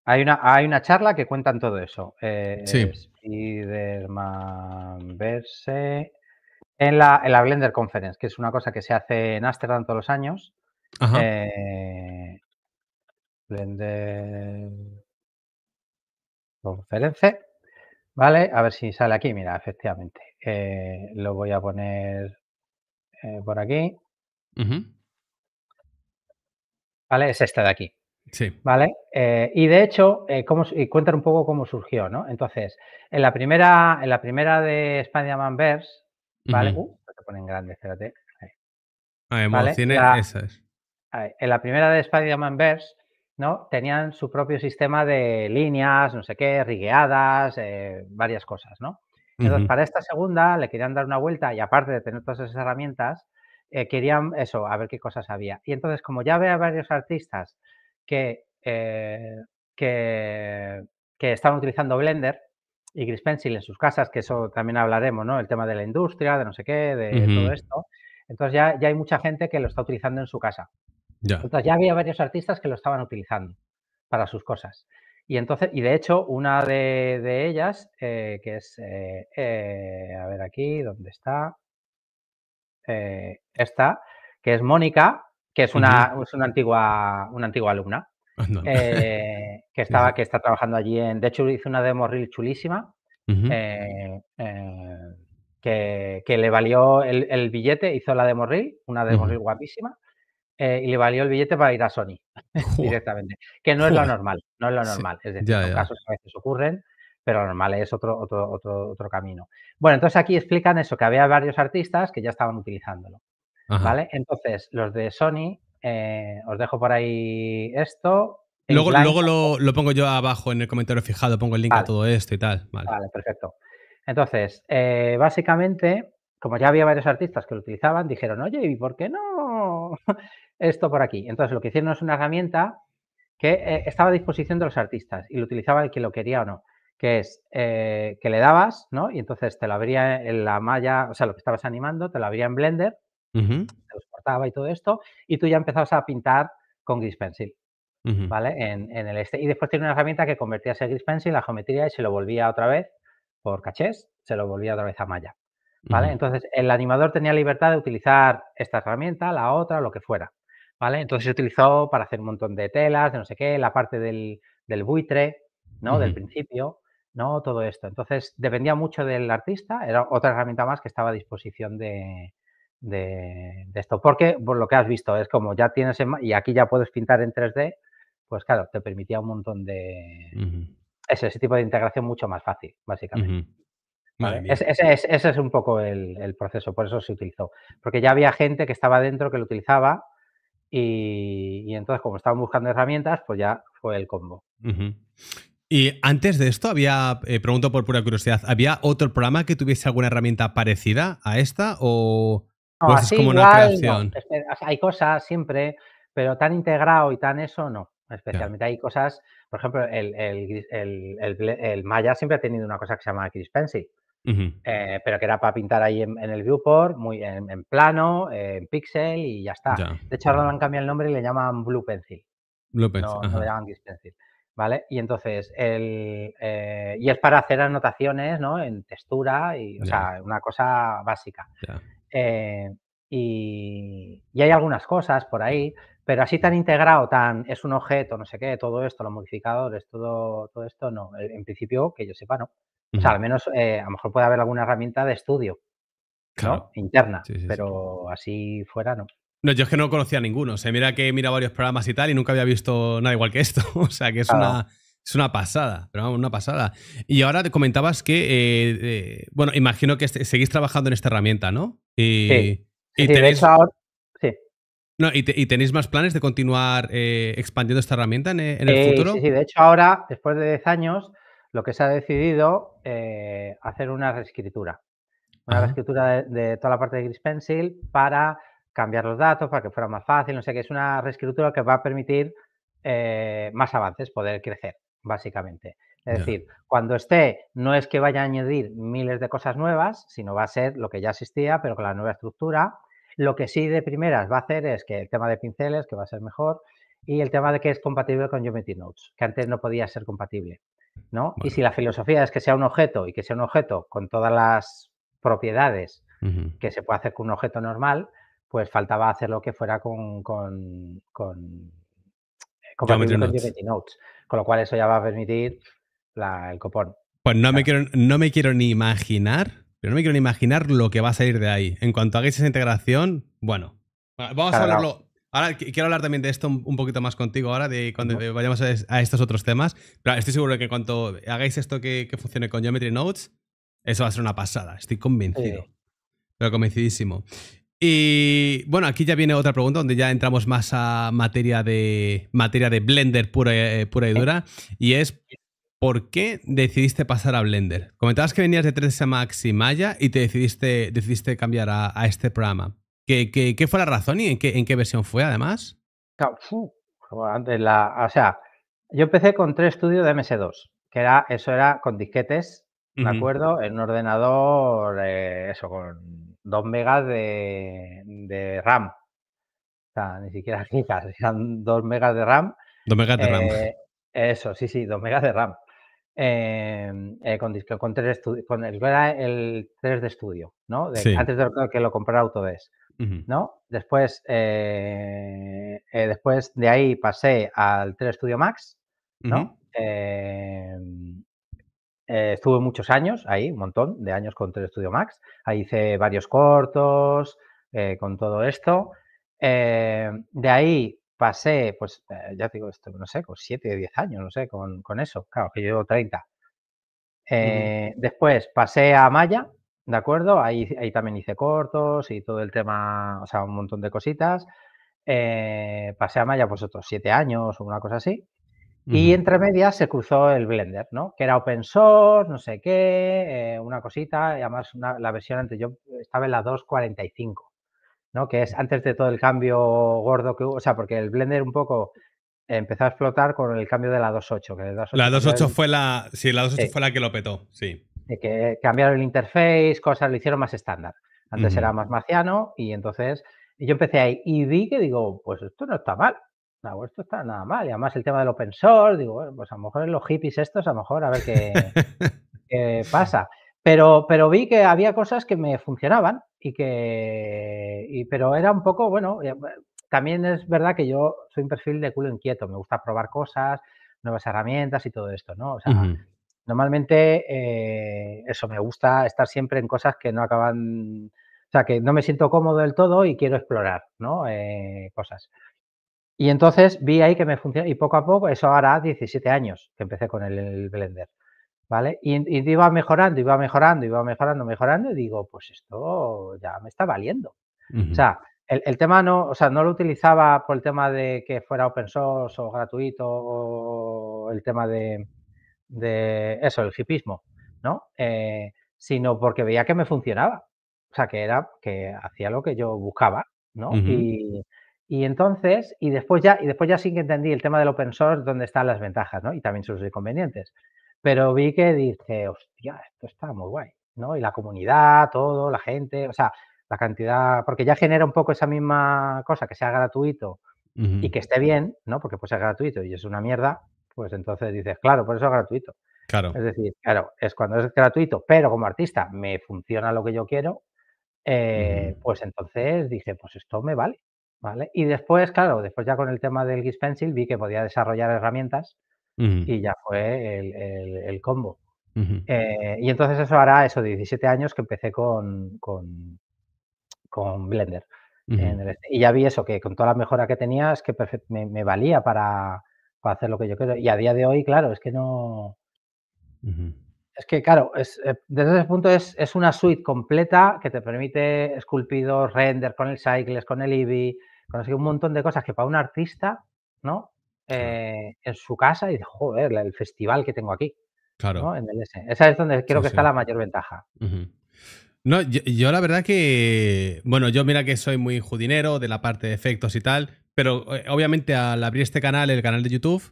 hay, una, hay una charla que cuentan todo eso. sí. Eh, Spiderman verse en la, en la Blender Conference, que es una cosa que se hace en Amsterdam todos los años. Blender eh, ¿Vale? A ver si sale aquí. Mira, efectivamente. Eh, lo voy a poner eh, por aquí. ¿Vale? Es esta de aquí. Sí. ¿Vale? y de hecho, eh, cómo, y cuentan un poco cómo surgió, ¿no? Entonces, en la primera, en la primera de Spider-Man Verse, ¿vale? Uh ponen grande, espérate. Ahí. Ah, ¿Vale? en la primera de Spider-Man Verse, ¿no? Tenían su propio sistema de líneas, no sé qué, rigueadas, eh, varias cosas, ¿no? Entonces, para esta segunda le querían dar una vuelta y aparte de tener todas esas herramientas, eh, querían eso, a ver qué cosas había. Y entonces, como ya ve a varios artistas que, eh, que, que están utilizando Blender, y Gris Pencil en sus casas, que eso también hablaremos, ¿no? El tema de la industria, de no sé qué, de todo esto. Entonces ya, ya, hay mucha gente que lo está utilizando en su casa. Ya. había varios artistas que lo estaban utilizando para sus cosas. Y entonces, y de hecho, una de, ellas, eh, que es, eh, eh, a ver aquí, ¿dónde está? esta, que es Mónica, que es una, una antigua, una antigua alumna. que estaba, que está trabajando allí en. De hecho, hizo una demo reel chulísima. que, le valió el, billete, hizo la de reel, una de guapísima. Eh, y le valió el billete para ir a Sony directamente, que no es lo normal, no es lo normal, es decir, casos a veces ocurren, pero lo normal es otro, otro, camino. Bueno, entonces aquí explican eso, que había varios artistas que ya estaban utilizándolo, ¿vale? Entonces, los de Sony, eh, os dejo por ahí esto, Luego, luego lo, pongo yo abajo en el comentario fijado, pongo el link a todo esto y tal. Vale, perfecto. Entonces, eh, básicamente, como ya había varios artistas que lo utilizaban, dijeron, oye, ¿y por qué no esto por aquí. Entonces, lo que hicieron es una herramienta que eh, estaba a disposición de los artistas y lo utilizaba el que lo quería o no, que es eh, que le dabas, ¿no? Y entonces te lo abría en la malla, o sea, lo que estabas animando, te lo abría en Blender, te lo exportaba y todo esto, y tú ya empezabas a pintar con Gris Pencil, ¿vale? En, el este. Y después tiene una herramienta que convertía ese Gris Pencil la geometría y se lo volvía otra vez por cachés, se lo volvía otra vez a malla, ¿vale? Entonces, el animador tenía libertad de utilizar esta herramienta, la otra, lo que fuera. ¿vale? Entonces se utilizó para hacer un montón de telas, de no sé qué, la parte del, buitre, ¿no? Del principio, ¿no? Todo esto. Entonces dependía mucho del artista, era otra herramienta más que estaba a disposición de, esto. Porque por lo que has visto, es como ya tienes, y aquí ya puedes pintar en 3D, pues claro, te permitía un montón de... ese, tipo de integración mucho más fácil, básicamente. Vale, ese, ese, es un poco el, el, proceso, por eso se utilizó. Porque ya había gente que estaba dentro que lo utilizaba, y, entonces, como estaban buscando herramientas, pues ya fue el combo. Y antes de esto, había, eh, pregunto por pura curiosidad, ¿había otro programa que tuviese alguna herramienta parecida a esta? ¿O es como una creación? hay cosas siempre, pero tan integrado y tan eso, no. Especialmente hay cosas, por ejemplo, el, Maya siempre ha tenido una cosa que se llama Crispensi, eh, pero que era para pintar ahí en, el viewport, muy en, plano, eh, en pixel y ya está. de hecho, ahora le han cambiado el nombre y le llaman Blue Pencil. Blue Pencil. No, no le llaman Gis Pencil. ¿Vale? Y entonces, eh, y es para hacer anotaciones, En textura y, o sea, una cosa básica. Y, y, hay algunas cosas por ahí, pero así tan integrado, tan es un objeto, no sé qué, todo esto, los modificadores, todo, todo esto, no. En principio, que yo sepa, no. O sea, al menos eh, a lo mejor puede haber alguna herramienta de estudio interna, pero así fuera no. No, yo es que no conocía a ninguno. Se mira que mira varios programas y tal y nunca había visto nada igual que esto. O sea, que es, una, es una pasada, pero vamos, una pasada. Y ahora te comentabas que, eh, eh, bueno, imagino que este, seguís trabajando en esta herramienta, ¿no? Y, sí. Y tenéis... No, ¿y, tenéis más planes de continuar expandiendo esta herramienta en, el futuro? Sí, sí, de hecho ahora, después de 10 años, lo que se ha decidido eh, hacer una reescritura. Una reescritura de, toda la parte de Gris Pencil para cambiar los datos, para que fuera más fácil, no sé qué. Es una reescritura que va a permitir eh, más avances, poder crecer, básicamente. Es decir, cuando esté, no es que vaya a añadir miles de cosas nuevas, sino va a ser lo que ya existía, pero con la nueva estructura. Lo que sí de primeras va a hacer es que el tema de pinceles, que va a ser mejor, y el tema de que es compatible con Geometry Notes, que antes no podía ser compatible. ¿no? Y si la filosofía es que sea un objeto y que sea un objeto con todas las propiedades que se puede hacer con un objeto normal, pues faltaba hacer lo que fuera con, con, con, eh, con, notes. Con lo cual eso ya va a permitir el copón. Pues no, me quiero, no me quiero ni imaginar, pero no me quiero ni imaginar lo que va a salir de ahí. En cuanto hagáis esa integración, bueno, vamos a hablarlo ahora quiero hablar también de esto un poquito más contigo ahora, de cuando vayamos a, estos otros temas. Pero estoy seguro de que cuando hagáis esto que, funcione con Geometry Notes, eso va a ser una pasada. Estoy convencido. estoy Pero convencidísimo. Y bueno, aquí ya viene otra pregunta donde ya entramos más a materia de, materia de Blender pura, eh, pura y dura. Y es, ¿por qué decidiste pasar a Blender? Comentabas que venías de 3 Max y Maya y te decidiste, decidiste cambiar a este programa. ¿Qué, fue la razón y en qué, versión fue además? la, o sea, yo empecé con tres estudios de MS2, que era, eso era con disquetes, ¿de acuerdo? En un ordenador, eh, eso, con 2 megas de, RAM. O sea, ni siquiera gigas, eran 2 megas de RAM. 2 megas de RAM. Eh, eso, sí, sí, 2 megas de RAM. Em, eh, con, con, tres con el, 3 de estudio, ¿no? Antes de que lo comprara Autodesk. ¿no? Después, eh, eh, después de ahí pasé al 3 Max, ¿no? Eh, estuve muchos años ahí, un montón de años con Telestudio Max. Ahí hice varios cortos con todo esto. de ahí pasé, pues ya digo esto, no sé, con 7, 10 años, no sé, con, eso. Claro, que llevo 30. Después pasé a Maya, ¿De acuerdo? Ahí, ahí también hice cortos y todo el tema, o sea, un montón de cositas. Eh, pasé a Maya pues otros siete años o una cosa así. Y entre medias se cruzó el Blender, ¿no? Que era open source, no sé qué, eh, una cosita. Y además la versión antes, yo estaba en la 2.45, ¿no? Que es antes de todo el cambio gordo que hubo. O sea, porque el Blender un poco empezó a explotar con el cambio de la 2.8. La 2.8 fue la... Sí, la 2.8 fue la que lo petó, sí de que cambiaron el interface, cosas, lo hicieron más estándar. Antes era más marciano y entonces yo empecé ahí y vi que digo, pues esto no está mal. No, esto está nada mal. Y además el tema del open source, digo, pues a lo mejor los hippies estos, a lo mejor a ver qué, pasa. Pero, pero vi que había cosas que me funcionaban y que, pero era un poco, bueno, eh, eh, también es verdad que yo soy un perfil de culo inquieto, me gusta probar cosas, nuevas herramientas y todo esto, ¿no? O sea, Normalmente eh, eso, me gusta estar siempre en cosas que no acaban, o sea, que no me siento cómodo del todo y quiero explorar, ¿no? Eh, cosas. Y entonces vi ahí que me funciona y poco a poco, eso ahora 17 años que empecé con el, Blender, ¿vale? Y, iba mejorando, iba mejorando, iba mejorando, mejorando y digo, pues esto ya me está valiendo. O sea, el, el, tema no, o sea, no lo utilizaba por el tema de que fuera open source o gratuito o el tema de, de eso, el hipismo, ¿no? Eh, sino porque veía que me funcionaba. O sea, que era que hacía lo que yo buscaba, ¿no? y, entonces, y después ya, y después ya sí que entendí el tema del open source, dónde están las ventajas, ¿no? Y también sus inconvenientes. Pero vi que dije, hostia, esto está muy guay, ¿no? Y la comunidad, todo, la gente, o sea, la cantidad, porque ya genera un poco esa misma cosa, que sea gratuito y que esté bien, ¿no? Porque pues es gratuito y es una mierda, pues entonces dices, claro, por eso es gratuito. Claro. Es decir, claro, es cuando es gratuito, pero como artista me funciona lo que yo quiero, eh, mm. pues entonces dije, pues esto me vale, ¿vale? Y después, claro, después ya con el tema del Gis Pencil vi que podía desarrollar herramientas y ya fue el, combo. Eh, y entonces eso hará eso, 17 años que empecé con, con, Blender. Este. y ya vi eso, que con toda la mejora que tenía es que me, valía para, para hacer lo que yo quiero. Y a día de hoy, claro, es que no. Es que, claro, eh, desde ese punto es, una suite completa que te permite esculpidos, render con el Cycles, con el Eevee, con así un montón de cosas que para un artista, ¿no? Eh, en su casa y dice, joder, el festival que tengo aquí. Claro. Esa es donde creo que está la mayor ventaja. No, yo, la verdad que, bueno, yo mira que soy muy judinero de la parte de efectos y tal, pero eh, obviamente al abrir este canal, el canal de YouTube,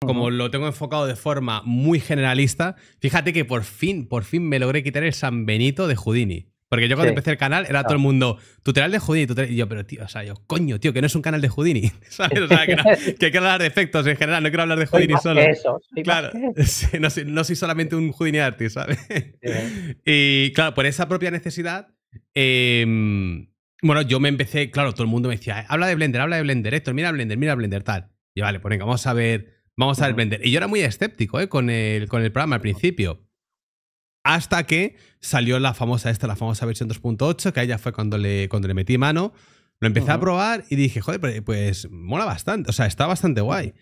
como lo tengo enfocado de forma muy generalista, fíjate que por fin, por fin me logré quitar el San Benito de Houdini. Porque yo cuando empecé el canal era todo el ah. mundo, tutorial de Houdini, tutorial. Y yo, pero tío, o sea, yo, coño, tío, que no es un canal de Houdini. ¿Sabes? O sea, que, quiero hablar de efectos en general, no quiero hablar de Houdini solo. claro, No, soy, solamente un Houdini artist, ¿sabes? Y claro, por esa propia necesidad, eh, bueno, yo me empecé, claro, todo el mundo me decía, habla de Blender, habla de Blender, Héctor, mira Blender, mira Blender, tal. Y vale, pues venga, vamos a ver, vamos a ver Blender. Y yo era muy escéptico, ¿eh? Con el, con el programa al principio. Hasta que salió la famosa esta, la famosa versión 2.8, que ahí ya fue cuando le, cuando le metí mano. Lo empecé a probar y dije, joder, pues, pues mola bastante, o sea, está bastante guay.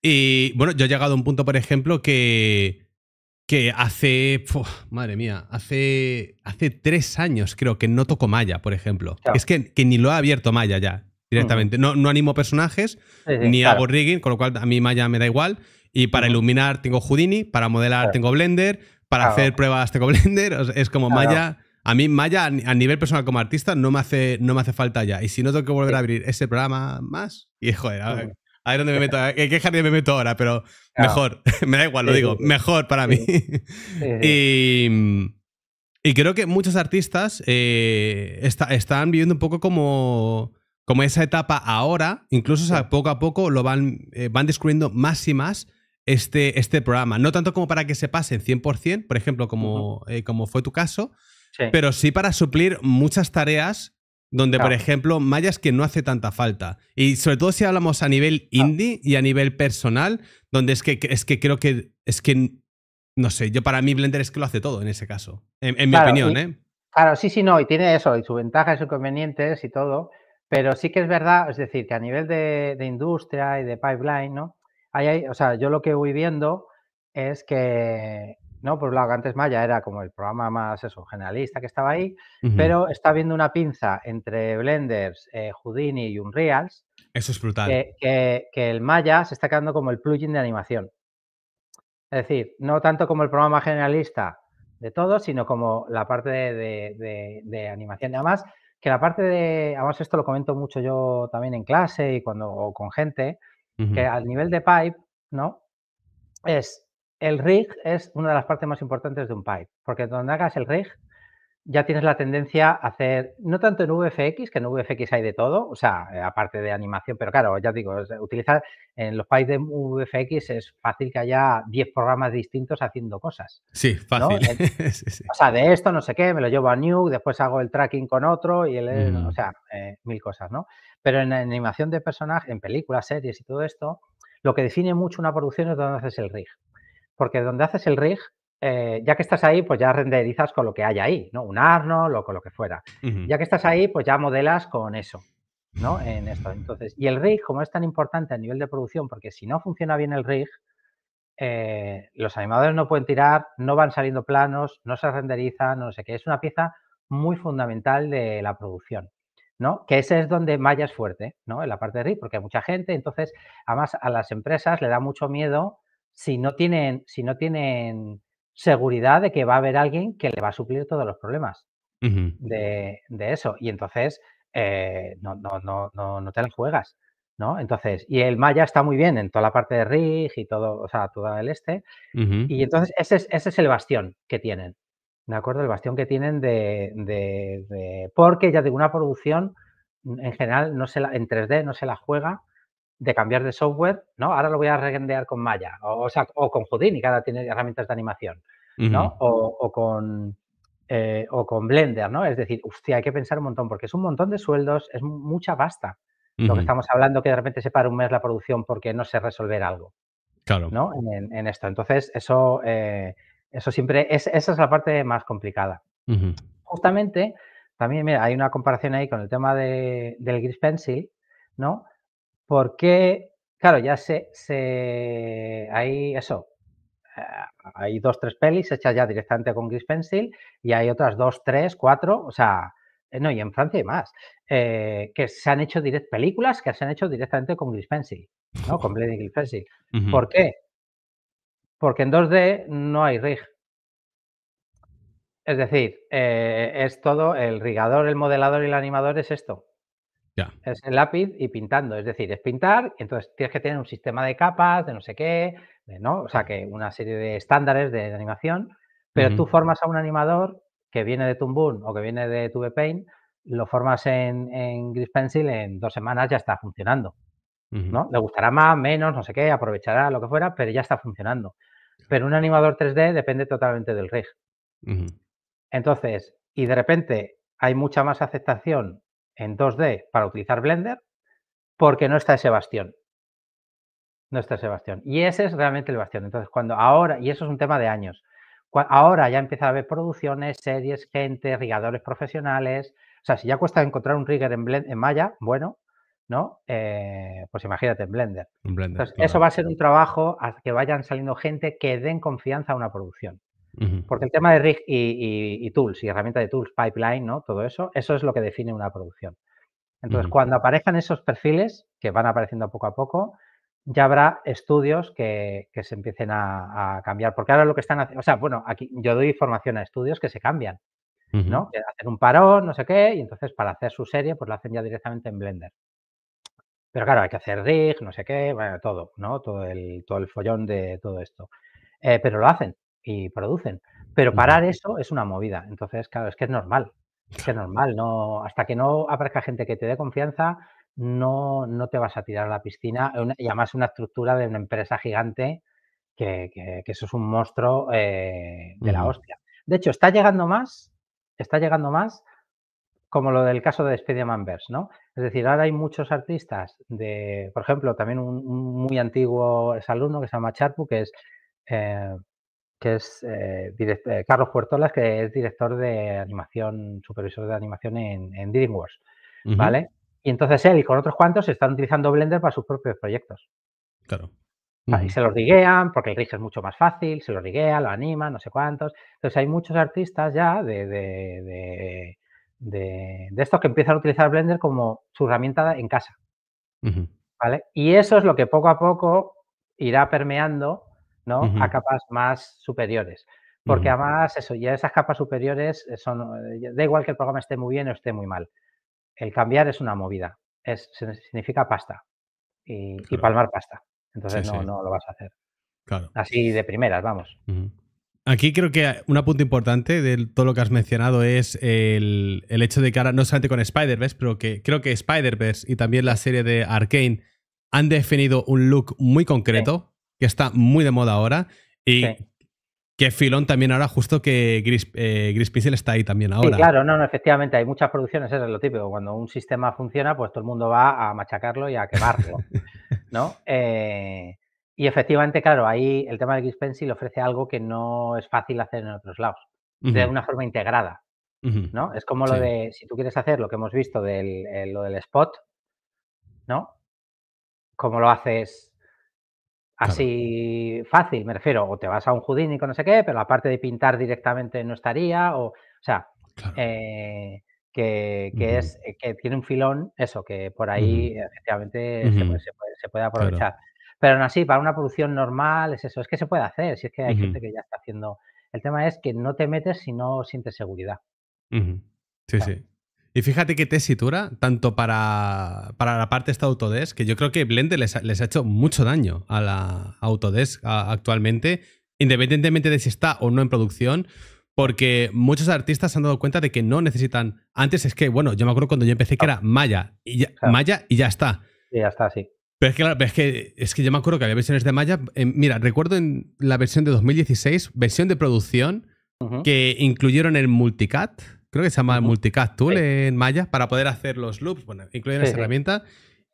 Y bueno, yo he llegado a un punto, por ejemplo, que que hace, madre mía, hace, hace tres años creo que no toco Maya, por ejemplo. Es que, ni lo ha abierto Maya ya, directamente. no, no animo personajes, ni hago rigging, con lo cual a mí Maya me da igual. Y para iluminar tengo Houdini, para modelar tengo Blender, para hacer pruebas tengo Blender. es como Maya... A mí Maya, a nivel personal como artista, no me hace, no me hace falta ya. Y si no tengo que volver a abrir ese programa más, y joder, Ahí ver me meto, en qué jardín me meto ahora, pero ah. mejor, me da igual, lo digo, mejor para mí. Y, creo que muchos artistas eh, están viviendo un poco como, como esa etapa ahora, incluso poco a poco lo van, eh, van descubriendo más y más este, este programa. No tanto como para que se pasen 100%, por ejemplo, como, eh, como fue tu caso, pero sí para suplir muchas tareas donde, por ejemplo, es que no hace tanta falta. Y sobre todo si hablamos a nivel ah. indie y a nivel personal, donde es que, es que creo que es que, no sé, yo para mí Blender es que lo hace todo en ese caso, en, mi opinión, ¿eh? Claro, sí, sí, no, y tiene eso, y su ventaja, sus inconvenientes y todo, pero sí que es verdad, es decir, que a nivel de, industria y de pipeline, ¿no? hay, o sea, yo lo que voy viendo es que ¿no? Por un lado, antes Maya era como el programa más generalista que estaba ahí, pero está habiendo una pinza entre Blenders, eh, Houdini y Unreal Eso es brutal. Que, el Maya se está quedando como el plugin de animación. Es decir, no tanto como el programa generalista de todo, sino como la parte de, de, de, animación. Además, que la parte de, además esto lo comento mucho yo también en clase y cuando o con gente, que al nivel de pipe, ¿no? Es el rig es una de las partes más importantes de un pipe, porque donde hagas el rig ya tienes la tendencia a hacer, no tanto en VFX, que en VFX hay de todo, o sea, eh, aparte de animación, pero claro, ya digo, eh, utilizar en los pipes de VFX es fácil que haya 10 programas distintos haciendo cosas. Sí, fácil. O sea, de esto no sé qué, me lo llevo a Nuke, después hago el tracking con otro y el, o mm. sea, eh, mil cosas, ¿no? Pero en animación de personaje, en películas, series y todo esto, lo que define mucho una producción es donde haces el rig porque donde haces el rig, eh, ya que estás ahí, pues ya renderizas con lo que hay ahí, ¿no? Un Arnold o con lo que fuera. Ya que estás ahí, pues ya modelas con eso, ¿no? En esto. Entonces, y el rig, como es tan importante a nivel de producción, porque si no funciona bien el rig, eh, los animadores no pueden tirar, no van saliendo planos, no se renderizan, no sé qué. Es una pieza muy fundamental de la producción. ¿no? Que ese es donde Maya es fuerte, ¿no? En la parte de rig, porque hay mucha gente, entonces, además a las empresas le da mucho miedo si no tienen, si no tienen seguridad de que va a haber alguien que le va a suplir todos los problemas de, eso. Y entonces eh, no, no, no, no, te la juegas. ¿no? Entonces, y el Maya está muy bien en toda la parte de RIG y todo, o sea, todo el este. Y entonces ese es, el bastión que tienen. ¿De acuerdo? El bastión que tienen de, Porque ya digo, una producción en general no se la, en 3D no se la juega de cambiar de software, ¿no? Ahora lo voy a rendear con Maya, o, sea, o con Houdini, cada tiene herramientas de animación, ¿no? o, con, eh, o con Blender, ¿no? Es decir, hostia, hay que pensar un montón, porque es un montón de sueldos, es mucha pasta. Lo que estamos hablando que de repente se para un mes la producción porque no sé resolver algo. Claro. ¿no? En, esto. Entonces, eso, eh, eso siempre, es, esa es la parte más complicada. Justamente, también, mira, hay una comparación ahí con el tema del Gris Pencil, ¿no? porque, claro, ya sé, se hay eso, ah, hay dos, tres pelis hechas ya directamente con Gris Pencil y hay otras dos, tres, cuatro, o sea, eh, no, y en Francia y más, eh, que se han hecho direct películas que se han hecho directamente con Gris Pencil, ¿no? Con blending Gris Pencil. ¿Por qué? Porque en 2D no hay rig. Es decir, eh, es todo, el rigador, el modelador y el animador es esto. Es el lápiz y pintando, es decir, es pintar, entonces tienes que tener un sistema de capas, de no sé qué, ¿no? O sea, que una serie de estándares de, animación, pero tú formas a un animador que viene de Toon o que viene de Tube Paint, lo formas en, en Gris Pencil, en dos semanas ya está funcionando, ¿no? Le gustará más, menos, no sé qué, aprovechará lo que fuera, pero ya está funcionando. Pero un animador 3D depende totalmente del rig. Entonces, y de repente hay mucha más aceptación en 2D para utilizar Blender porque no está ese bastión. No está ese bastión. Y ese es realmente el bastión. Entonces, cuando ahora, y eso es un tema de años, ahora ya empieza a haber producciones, series, gente, rigadores profesionales. O sea, si ya cuesta encontrar un rigger en, en Maya, bueno, ¿no? Eh, pues imagínate en Blender. Entonces, eso va a ser un trabajo hasta que vayan saliendo gente que den confianza a una producción. Porque el tema de rig y, tools y herramienta de tools, pipeline, ¿no? Todo eso, eso es lo que define una producción. Entonces, cuando aparezcan esos perfiles, que van apareciendo poco a poco, ya habrá estudios que, se empiecen a, cambiar. Porque ahora lo que están haciendo, o sea, bueno, aquí yo doy formación a estudios que se cambian, ¿no? Que hacen un parón, no sé qué, y entonces para hacer su serie, pues lo hacen ya directamente en Blender. Pero claro, hay que hacer rig, no sé qué, bueno, todo, ¿no? Todo el, todo el follón de todo esto. Eh, pero lo hacen y producen. Pero parar eso es una movida. Entonces, claro, es que es normal. Es que es normal. No, hasta que no aparezca gente que te dé confianza, no, no te vas a tirar a la piscina. Eh, y además una estructura de una empresa gigante que, eso es un monstruo eh, de la hostia. De hecho, está llegando más, está llegando más como lo del caso de spider Manverse ¿no? Es decir, ahora hay muchos artistas de, por ejemplo, también un, muy antiguo es alumno que se llama Charpu, que es eh, que es eh, eh, Carlos Puertolas, que es director de animación, supervisor de animación en, DreamWorks, ¿vale? Y entonces él y con otros cuantos están utilizando Blender para sus propios proyectos. Claro. se los riguean, porque el rig es mucho más fácil, se los riguea, lo anima, no sé cuántos. Entonces hay muchos artistas ya de, de, estos que empiezan a utilizar Blender como su herramienta en casa. ¿Vale? Y eso es lo que poco a poco irá permeando ¿no? A capas más superiores. Porque además, eso, ya esas capas superiores eh, son, eh, da igual que el programa esté muy bien o esté muy mal. El cambiar es una movida, es, significa pasta y, palmar pasta. Entonces no, no, lo vas a hacer. Así de primeras, vamos. Aquí creo que un punto importante de todo lo que has mencionado es el, hecho de que ahora, no solamente con Spider-Verse, pero que creo que Spider-Verse y también la serie de Arkane han definido un look muy concreto que está muy de moda ahora y que Filón también ahora, justo que Gris, eh, está ahí también ahora. claro, no, no, efectivamente, hay muchas producciones, eso es lo típico. Cuando un sistema funciona, pues todo el mundo va a machacarlo y a quemarlo, ¿no? Eh, y efectivamente, claro, ahí el tema de Gris ofrece algo que no es fácil hacer en otros lados, de una forma integrada, ¿no? Es como lo de, si tú quieres hacer lo que hemos visto del, eh, lo del spot, ¿no? Cómo lo haces Así fácil, me refiero. O te vas a un y con no sé qué, pero aparte de pintar directamente no estaría. O, sea, eh, que, es, eh, que tiene un filón, eso, que por ahí efectivamente se, puede, aprovechar. Pero aún así, para una producción normal es eso, es que se puede hacer, si es que hay gente que ya está haciendo. El tema es que no te metes si no sientes seguridad. Sí, sí. Y fíjate qué tesitura, tanto para, para, la parte de esta Autodesk, que yo creo que Blender les ha, hecho mucho daño a la Autodesk actualmente, independientemente de si está o no en producción, porque muchos artistas se han dado cuenta de que no necesitan. Antes es que, bueno, yo me acuerdo cuando yo empecé que era Maya y ya, Maya y ya está. Y ya está, sí. Pero es que, es que, yo me acuerdo que había versiones de Maya. Eh, mira, recuerdo en la versión de 2016, versión de producción, que incluyeron el Multicat creo que se llama Multicast Tool en Maya, para poder hacer los loops, bueno, incluyen esa herramienta.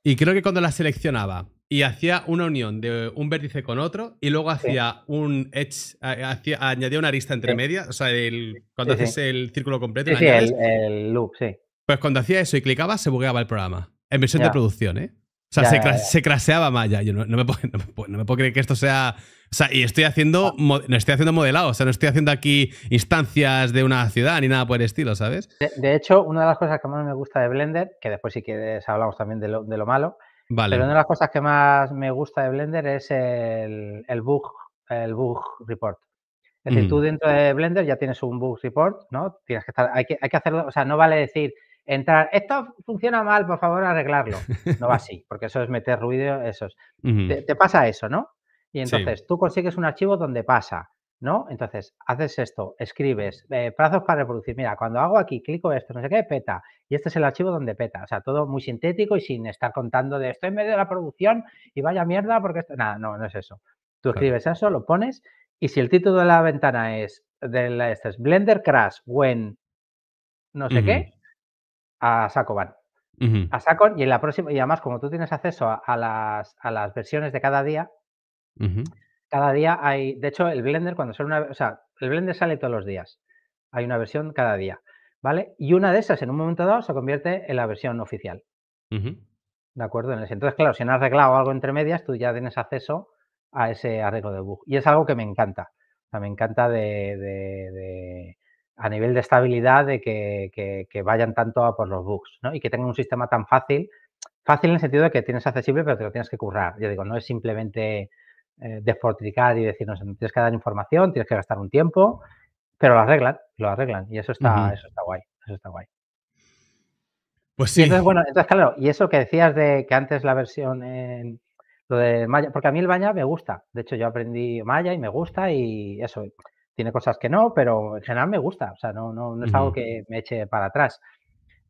Y creo que cuando la seleccionaba y hacía una unión de un vértice con otro y luego hacía un edge, añadía una arista entre o sea, el, cuando haces el círculo completo. Sí, el, loop, sí. Pues cuando hacía eso y clicaba, se bugueaba el programa. En versión de producción, ¿eh? O sea, se, craseaba más Yo no, me puedo, creer que esto sea. O sea, y estoy haciendo, ah. no estoy haciendo modelado, o sea, no estoy haciendo aquí instancias de una ciudad ni nada por el estilo, ¿sabes? De, hecho, una de las cosas que más me gusta de Blender, que después sí que hablamos también de lo, malo, vale. pero una de las cosas que más me gusta de Blender es el, bug, el bug report. Es decir, mm. tú dentro de Blender ya tienes un bug report, ¿no? Tienes que estar, hay que, hay que hacerlo, o sea, no vale decir, entrar, esto funciona mal, por favor arreglarlo. No va así, porque eso es meter ruido, eso es. te, pasa eso, ¿no? Y entonces tú consigues un archivo donde pasa, ¿no? Entonces haces esto, escribes, eh, plazos para reproducir. Mira, cuando hago aquí, clico esto, no sé qué, peta. Y este es el archivo donde peta. O sea, todo muy sintético y sin estar contando de esto en medio de la producción y vaya mierda porque esto. Nada, no, no es eso. Tú escribes eso, lo pones y si el título de la ventana es, de la, este Blender Crash when no sé qué, a saco van. A saco y en la próxima, y además como tú tienes acceso a, las, versiones de cada día, cada día hay, de hecho el Blender cuando sale una, o sea, el Blender sale todos los días, hay una versión cada día, ¿vale? Y una de esas en un momento dado se convierte en la versión oficial. ¿De acuerdo? Entonces, claro, si no has arreglado algo entre medias, tú ya tienes acceso a ese arreglo de bug. Y es algo que me encanta. O sea, me encanta de a nivel de estabilidad de que, vayan tanto a por los bugs, ¿no? Y que tengan un sistema tan fácil, fácil en el sentido de que tienes accesible, pero te lo tienes que currar. Yo digo, no es simplemente eh, desfortificar y decirnos, tienes que dar información, tienes que gastar un tiempo, pero lo arreglan, lo arreglan. Y eso está, eso está guay, eso está guay. Pues sí. entonces, bueno, entonces, claro, y eso que decías de que antes la versión en, lo de Maya, porque a mí el Maya me gusta. De hecho, yo aprendí Maya y me gusta y eso tiene cosas que no, pero en general me gusta, o sea, no, es algo que me eche para atrás.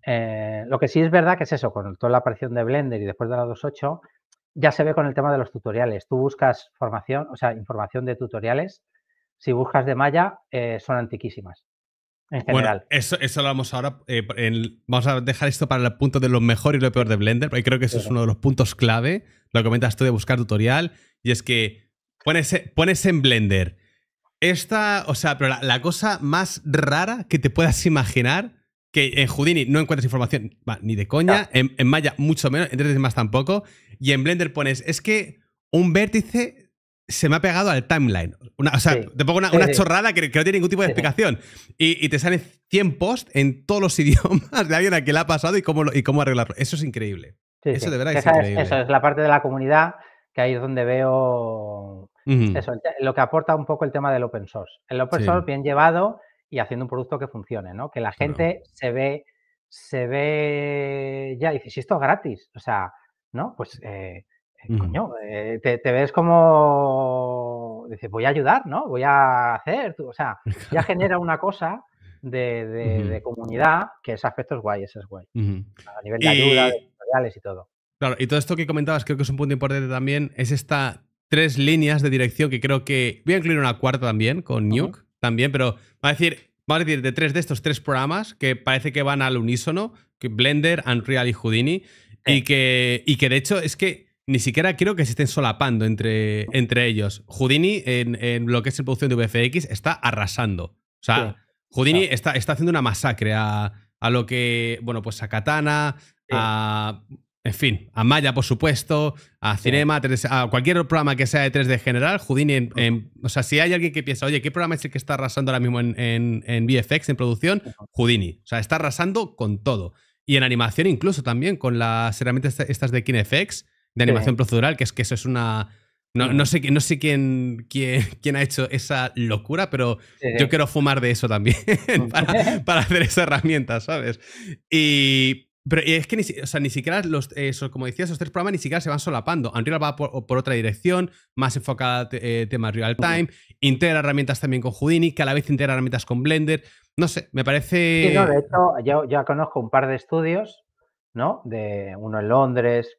Eh, lo que sí es verdad que es eso, con toda la aparición de Blender y después de la 2.8, ya se ve con el tema de los tutoriales. Tú buscas formación, o sea, información de tutoriales, si buscas de Maya, eh, son antiquísimas. En general. Bueno, eso, eso lo vamos ahora. Eh, vamos a dejar esto para el punto de lo mejor y lo peor de Blender, porque creo que eso es uno de los puntos clave. Lo comentas tú de buscar tutorial, y es que pones, pones en Blender esta, o sea, pero la, cosa más rara que te puedas imaginar, que en Houdini no encuentras información ni de coña, en, Maya mucho menos, en 3 d más tampoco, y en Blender pones, es que un vértice se me ha pegado al timeline. o sea, te pongo una, chorrada que, no tiene ningún tipo de explicación. Y, te salen 100 posts en todos los idiomas de alguien a quien le ha pasado y cómo, y cómo arreglarlo. Eso es increíble. eso de verdad es, increíble. Eso es la parte de la comunidad que ahí es donde veo eso, lo que aporta un poco el tema del open source. El open source bien llevado y haciendo un producto que funcione, ¿no? Que la gente se ve, se ve ya, dices, esto es gratis. O sea, ¿no? Pues, eh, eh, coño, eh, te, ves como, dices, voy a ayudar, ¿no? Voy a hacer, o sea, ya genera una cosa de, comunidad, que ese aspecto es guay, ese es guay. A nivel de ayuda, de tutoriales y todo. Claro, y todo esto que comentabas, creo que es un punto importante también, es esta tres líneas de dirección que creo que. Voy a incluir una cuarta también, con Nuke, también, pero va a decir. a decir, de tres de estos tres programas que parece que van al unísono, que Blender, Unreal y Houdini, y que, que de hecho es que ni siquiera creo que se estén solapando entre, entre ellos. Houdini, en, lo que es el producción de VFX, está arrasando. O sea, Houdini está, está haciendo una masacre a, lo que, bueno, pues a Katana, a en fin, a Maya, por supuesto, a Cinema, a cualquier programa que sea de 3D general, Houdini. o sea, si hay alguien que piensa, oye, ¿qué programa es el que está arrasando ahora mismo en, en, en VFX, en producción? Houdini. O sea, está arrasando con todo. Y en animación incluso también, con las herramientas estas de KineFX, de animación procedural, que es que eso es una... No, no, sé, no sé quién, ha hecho esa locura, pero yo quiero fumar de eso también para, para, hacer esa herramienta, ¿sabes? Y pero es que ni, sea, ni siquiera, los, como decía, esos tres programas ni siquiera se van solapando. Unreal va por, otra dirección, más enfocada a eh, temas real time, integra herramientas también con Houdini, que a la vez integra herramientas con Blender. No sé, me parece... de hecho, yo ya conozco un par de estudios, ¿no? De uno en Londres,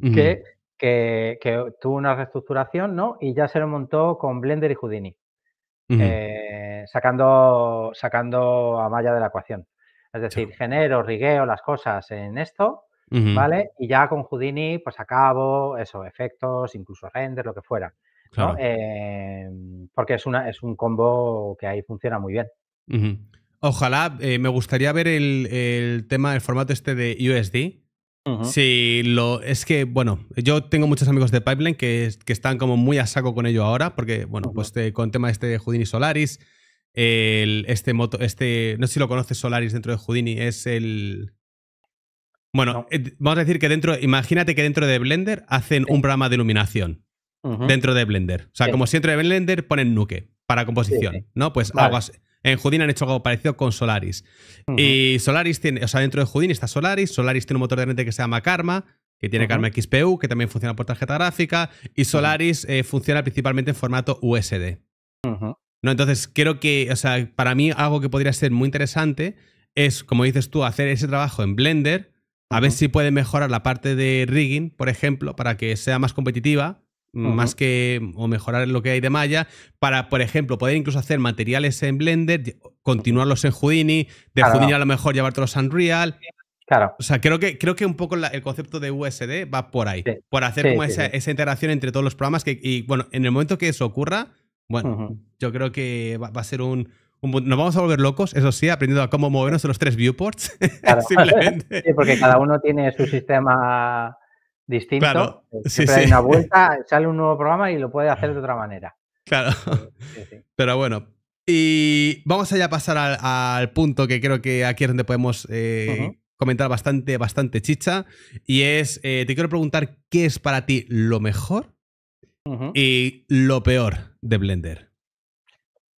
que, que, tuvo una reestructuración, ¿no? Y ya se lo montó con Blender y Houdini, eh, sacando, sacando a malla de la ecuación. Es decir, genero, rigueo las cosas en esto, ¿vale? Y ya con Houdini, pues acabo, eso, efectos, incluso render, lo que fuera. Eh, porque es, una, es un combo que ahí funciona muy bien. Ojalá, eh, me gustaría ver el, tema, el formato este de USD. Si lo. Es que, bueno, yo tengo muchos amigos de Pipeline que, que están como muy a saco con ello ahora, porque, bueno, pues eh, con tema este de Houdini Solaris, este moto, este, no sé si lo conoces Solaris dentro de Houdini, es el... Bueno, eh, vamos a decir que dentro, imagínate que dentro de Blender hacen un programa de iluminación. Dentro de Blender. O sea, como si dentro de Blender ponen Nuke para composición, ¿no? Pues algo En Houdini han hecho algo parecido con Solaris. Y Solaris tiene, o sea, dentro de Houdini está Solaris, Solaris tiene un motor de render que se llama Karma, que tiene Karma XPU, que también funciona por tarjeta gráfica, y Solaris eh, funciona principalmente en formato USD. Entonces, creo que, o sea, para mí algo que podría ser muy interesante es, como dices tú, hacer ese trabajo en Blender, a ver si puede mejorar la parte de rigging, por ejemplo, para que sea más competitiva, mm, más que, o mejorar lo que hay de malla, para, por ejemplo, poder incluso hacer materiales en Blender, continuarlos en Houdini, de Houdini a lo mejor llevártelos a Unreal. Claro. O sea, creo que, creo que un poco el concepto de USD va por ahí, por hacer como esa, interacción entre todos los programas que, y bueno, en el momento que eso ocurra, bueno, yo creo que va, a ser un, Nos vamos a volver locos, eso sí, aprendiendo a cómo movernos en los tres viewports. Simplemente. Sí, porque cada uno tiene su sistema distinto. Eh, siempre hay una vuelta, sale un nuevo programa y lo puede hacer de otra manera. Claro. Pero bueno. Y vamos allá a pasar al, punto que creo que aquí es donde podemos eh, comentar bastante, bastante chicha. Y es, eh, te quiero preguntar, ¿qué es para ti lo mejor y lo peor de Blender.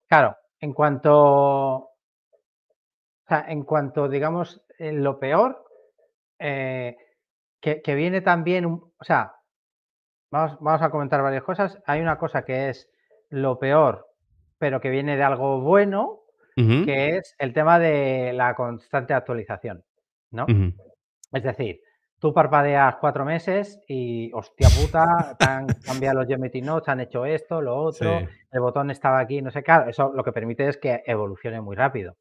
Claro, en cuanto, en cuanto digamos, eh, lo peor, eh, que, viene también, o sea, vamos, a comentar varias cosas. Hay una cosa que es lo peor, pero que viene de algo bueno, que es el tema de la constante actualización, ¿no? Es decir, Tú parpadeas cuatro meses y, hostia puta, te han cambiado los GMT notes, han hecho esto, lo otro, el botón estaba aquí, no sé qué. Eso lo que permite es que evolucione muy rápido.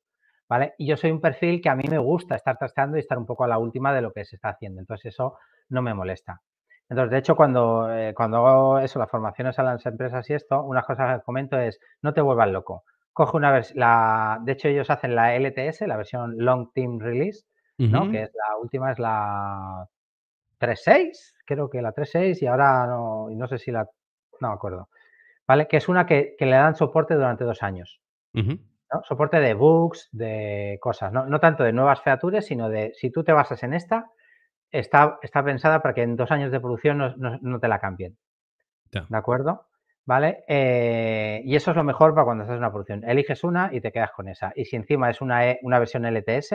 ¿Vale? Y yo soy un perfil que a mí me gusta estar trasteando y estar un poco a la última de lo que se está haciendo. Entonces, eso no me molesta. Entonces, de hecho, cuando, eh, cuando hago eso, las formaciones a las empresas y esto, una cosa que comento es, no te vuelvas loco. Coge una versión, de hecho ellos hacen la LTS, la versión Long Team Release, que es la última es la 3.6, creo que la 3.6 y ahora no, no sé si la, no me acuerdo, ¿vale? Que es una que, le dan soporte durante dos años, Soporte de bugs, de cosas, ¿no? tanto de nuevas features, sino de si tú te basas en esta, está, está pensada para que en dos años de producción no, te la cambien, ¿de acuerdo? ¿Vale? Eh, y eso es lo mejor para cuando haces una producción. Eliges una y te quedas con esa. Y si encima es una e, versión LTS,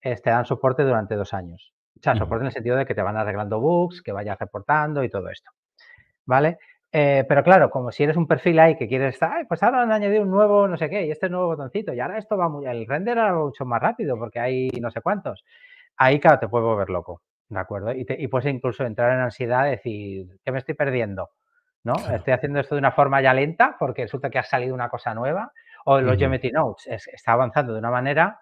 te este, dan soporte durante dos años. O sea, soporte en el sentido de que te van arreglando bugs, que vayas reportando y todo esto. ¿Vale? Eh, pero claro, como si eres un perfil ahí que quieres estar, pues ahora han añadido un nuevo, no sé qué, y este nuevo botoncito, y ahora esto va muy, el render ahora va mucho más rápido porque hay no sé cuántos. Ahí, claro, te puedes volver loco, ¿de acuerdo? Y, puedes incluso entrar en ansiedad, y decir, ¿qué me estoy perdiendo? ¿No? Estoy haciendo esto de una forma ya lenta porque resulta que ha salido una cosa nueva. O los uh Notes, está avanzando de una manera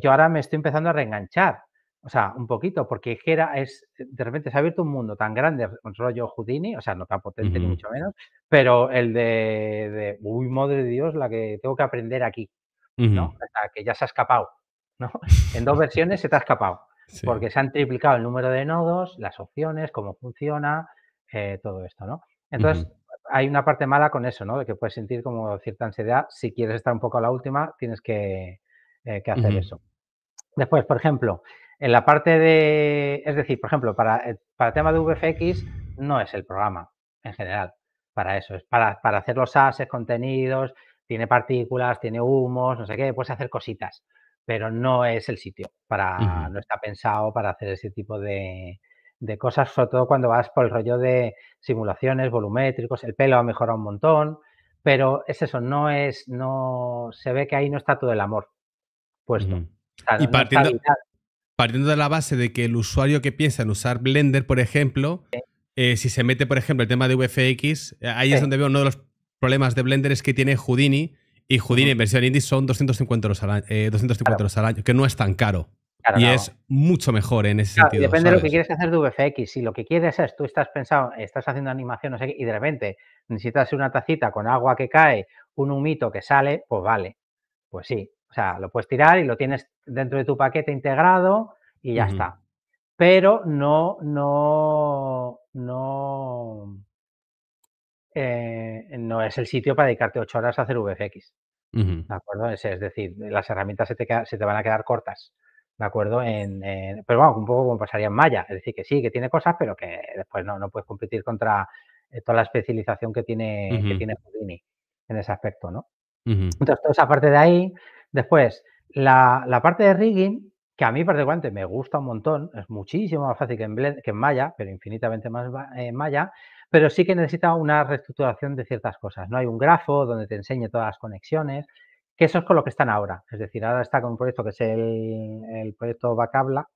yo ahora me estoy empezando a reenganchar. O sea, un poquito, porque era, es, de repente se ha abierto un mundo tan grande, un rollo Houdini, o sea, no tan potente ni mucho menos, pero el de, uy, madre de Dios, la que tengo que aprender aquí, ¿no? O que ya se ha escapado, ¿no? En dos versiones se te ha escapado, porque se han triplicado el número de nodos, las opciones, cómo funciona, eh, todo esto, ¿no? Entonces, hay una parte mala con eso, ¿no? De que puedes sentir como cierta ansiedad. Si quieres estar un poco a la última, tienes que, eh, que hacer eso. Después, por ejemplo, en la parte de, es decir, por ejemplo, para, eh, para el tema de VFX no es el programa en general, para eso, es para, hacer los ases contenidos, tiene partículas, tiene humos, no sé qué, puedes hacer cositas, pero no es el sitio, para, no está pensado para hacer ese tipo de, de cosas, sobre todo cuando vas por el rollo de simulaciones, volumétricos, el pelo ha mejorado un montón, pero es eso, no es, no se ve que ahí no está todo el amor puesto. y partiendo, partiendo, de la base de que el usuario que piensa en usar Blender, por ejemplo, eh, si se mete, por ejemplo, el tema de VFX, eh, ahí es donde veo uno de los problemas de Blender es que tiene Houdini y Houdini en versión indie son 250 euros al año, 250 eh, al año, que no es tan caro. y es mucho mejor en ese sentido. Depende de lo que quieres hacer de VFX. Si lo que quieres es, tú estás pensando, estás haciendo animación, y de repente necesitas una tacita con agua que cae, un humito que sale, pues vale. Pues sí. O sea, lo puedes tirar y lo tienes dentro de tu paquete integrado y ya está. Pero no, no, no, eh, no es el sitio para dedicarte ocho horas a hacer VFX. ¿De acuerdo? Es, decir, las herramientas se te, van a quedar cortas. ¿De acuerdo? pero bueno, un poco como pasaría en Maya. Es decir, que sí, que tiene cosas, pero que después no, puedes competir contra eh, toda la especialización que tiene, tiene Houdini en ese aspecto, ¿no? Entonces, aparte de ahí, Después, la, parte de rigging, que a mí particularmente me gusta un montón, es muchísimo más fácil que en, Maya, pero infinitamente más en eh, Maya, pero sí que necesita una reestructuración de ciertas cosas. No hay un grafo donde te enseñe todas las conexiones, que eso es con lo que están ahora. Es decir, ahora está con un proyecto que es el, proyecto Bacabla,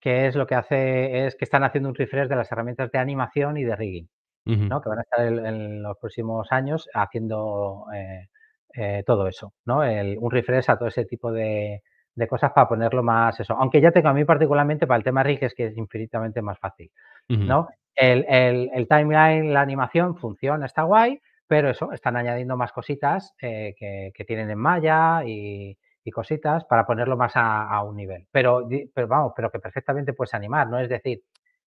que es lo que hace, es que están haciendo un refresh de las herramientas de animación y de rigging, que van a estar en, los próximos años haciendo eh, eh, todo eso, ¿no? El, un refresh a todo ese tipo de, cosas para ponerlo más eso. Aunque ya tengo a mí particularmente para el tema RIG es que es infinitamente más fácil, ¿no? El, el, el, timeline, la animación funciona, está guay, pero eso, están añadiendo más cositas eh, que, tienen en malla y, cositas para ponerlo más a, un nivel. Pero, pero vamos, pero que perfectamente puedes animar, no es decir,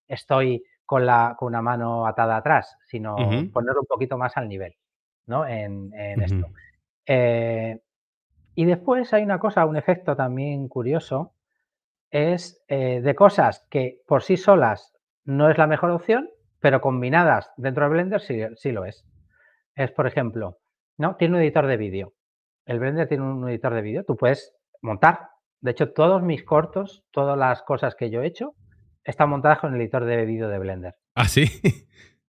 estoy con, la, una mano atada atrás, sino poner ponerlo un poquito más al nivel, ¿no? En, en esto. Eh, y después hay una cosa, un efecto también curioso, es eh, de cosas que por sí solas no es la mejor opción, pero combinadas dentro de Blender sí, lo es. Es, por ejemplo, ¿no? Tiene un editor de vídeo. El Blender tiene un editor de vídeo. Tú puedes montar. De hecho, todos mis cortos, todas las cosas que yo he hecho, están montadas con el editor de vídeo de Blender. ¿Ah, sí?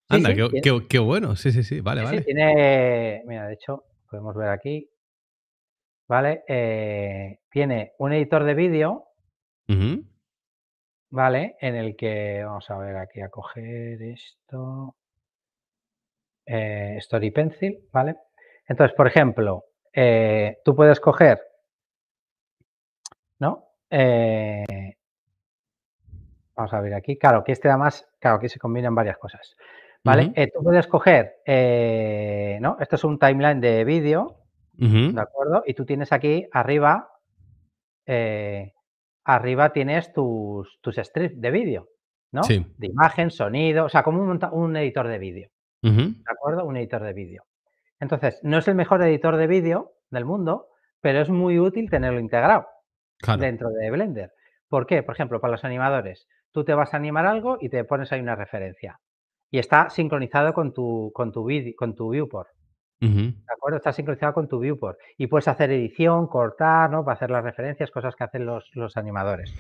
Anda, qué, bueno. Sí, sí, sí. Vale, vale. Tiene, mira, de hecho, podemos ver aquí, ¿vale? Eh, tiene un editor de vídeo, ¿vale? En el que, vamos a ver aquí a coger esto, eh, Story Pencil, ¿vale? Entonces, por ejemplo, eh, tú puedes coger, ¿no? vamos a ver aquí, claro, que este da más, claro, que se combinan varias cosas. ¿Vale? Eh, tú puedes coger, eh, ¿no? Esto es un timeline de vídeo, ¿de acuerdo? Y tú tienes aquí arriba, eh, arriba tienes tus, tus strips de vídeo, ¿no? De imagen, sonido, o sea, como un, un editor de vídeo, ¿de acuerdo? Un editor de vídeo. Entonces, no es el mejor editor de vídeo del mundo, pero es muy útil tenerlo integrado dentro de Blender. ¿Por qué? Por ejemplo, para los animadores. Tú te vas a animar algo y te pones ahí una referencia y está sincronizado con tu, con tu, con tu viewport. ¿De acuerdo? Está sincronizado con tu viewport. Y puedes hacer edición, cortar, ¿no? Para hacer las referencias, cosas que hacen los, los animadores.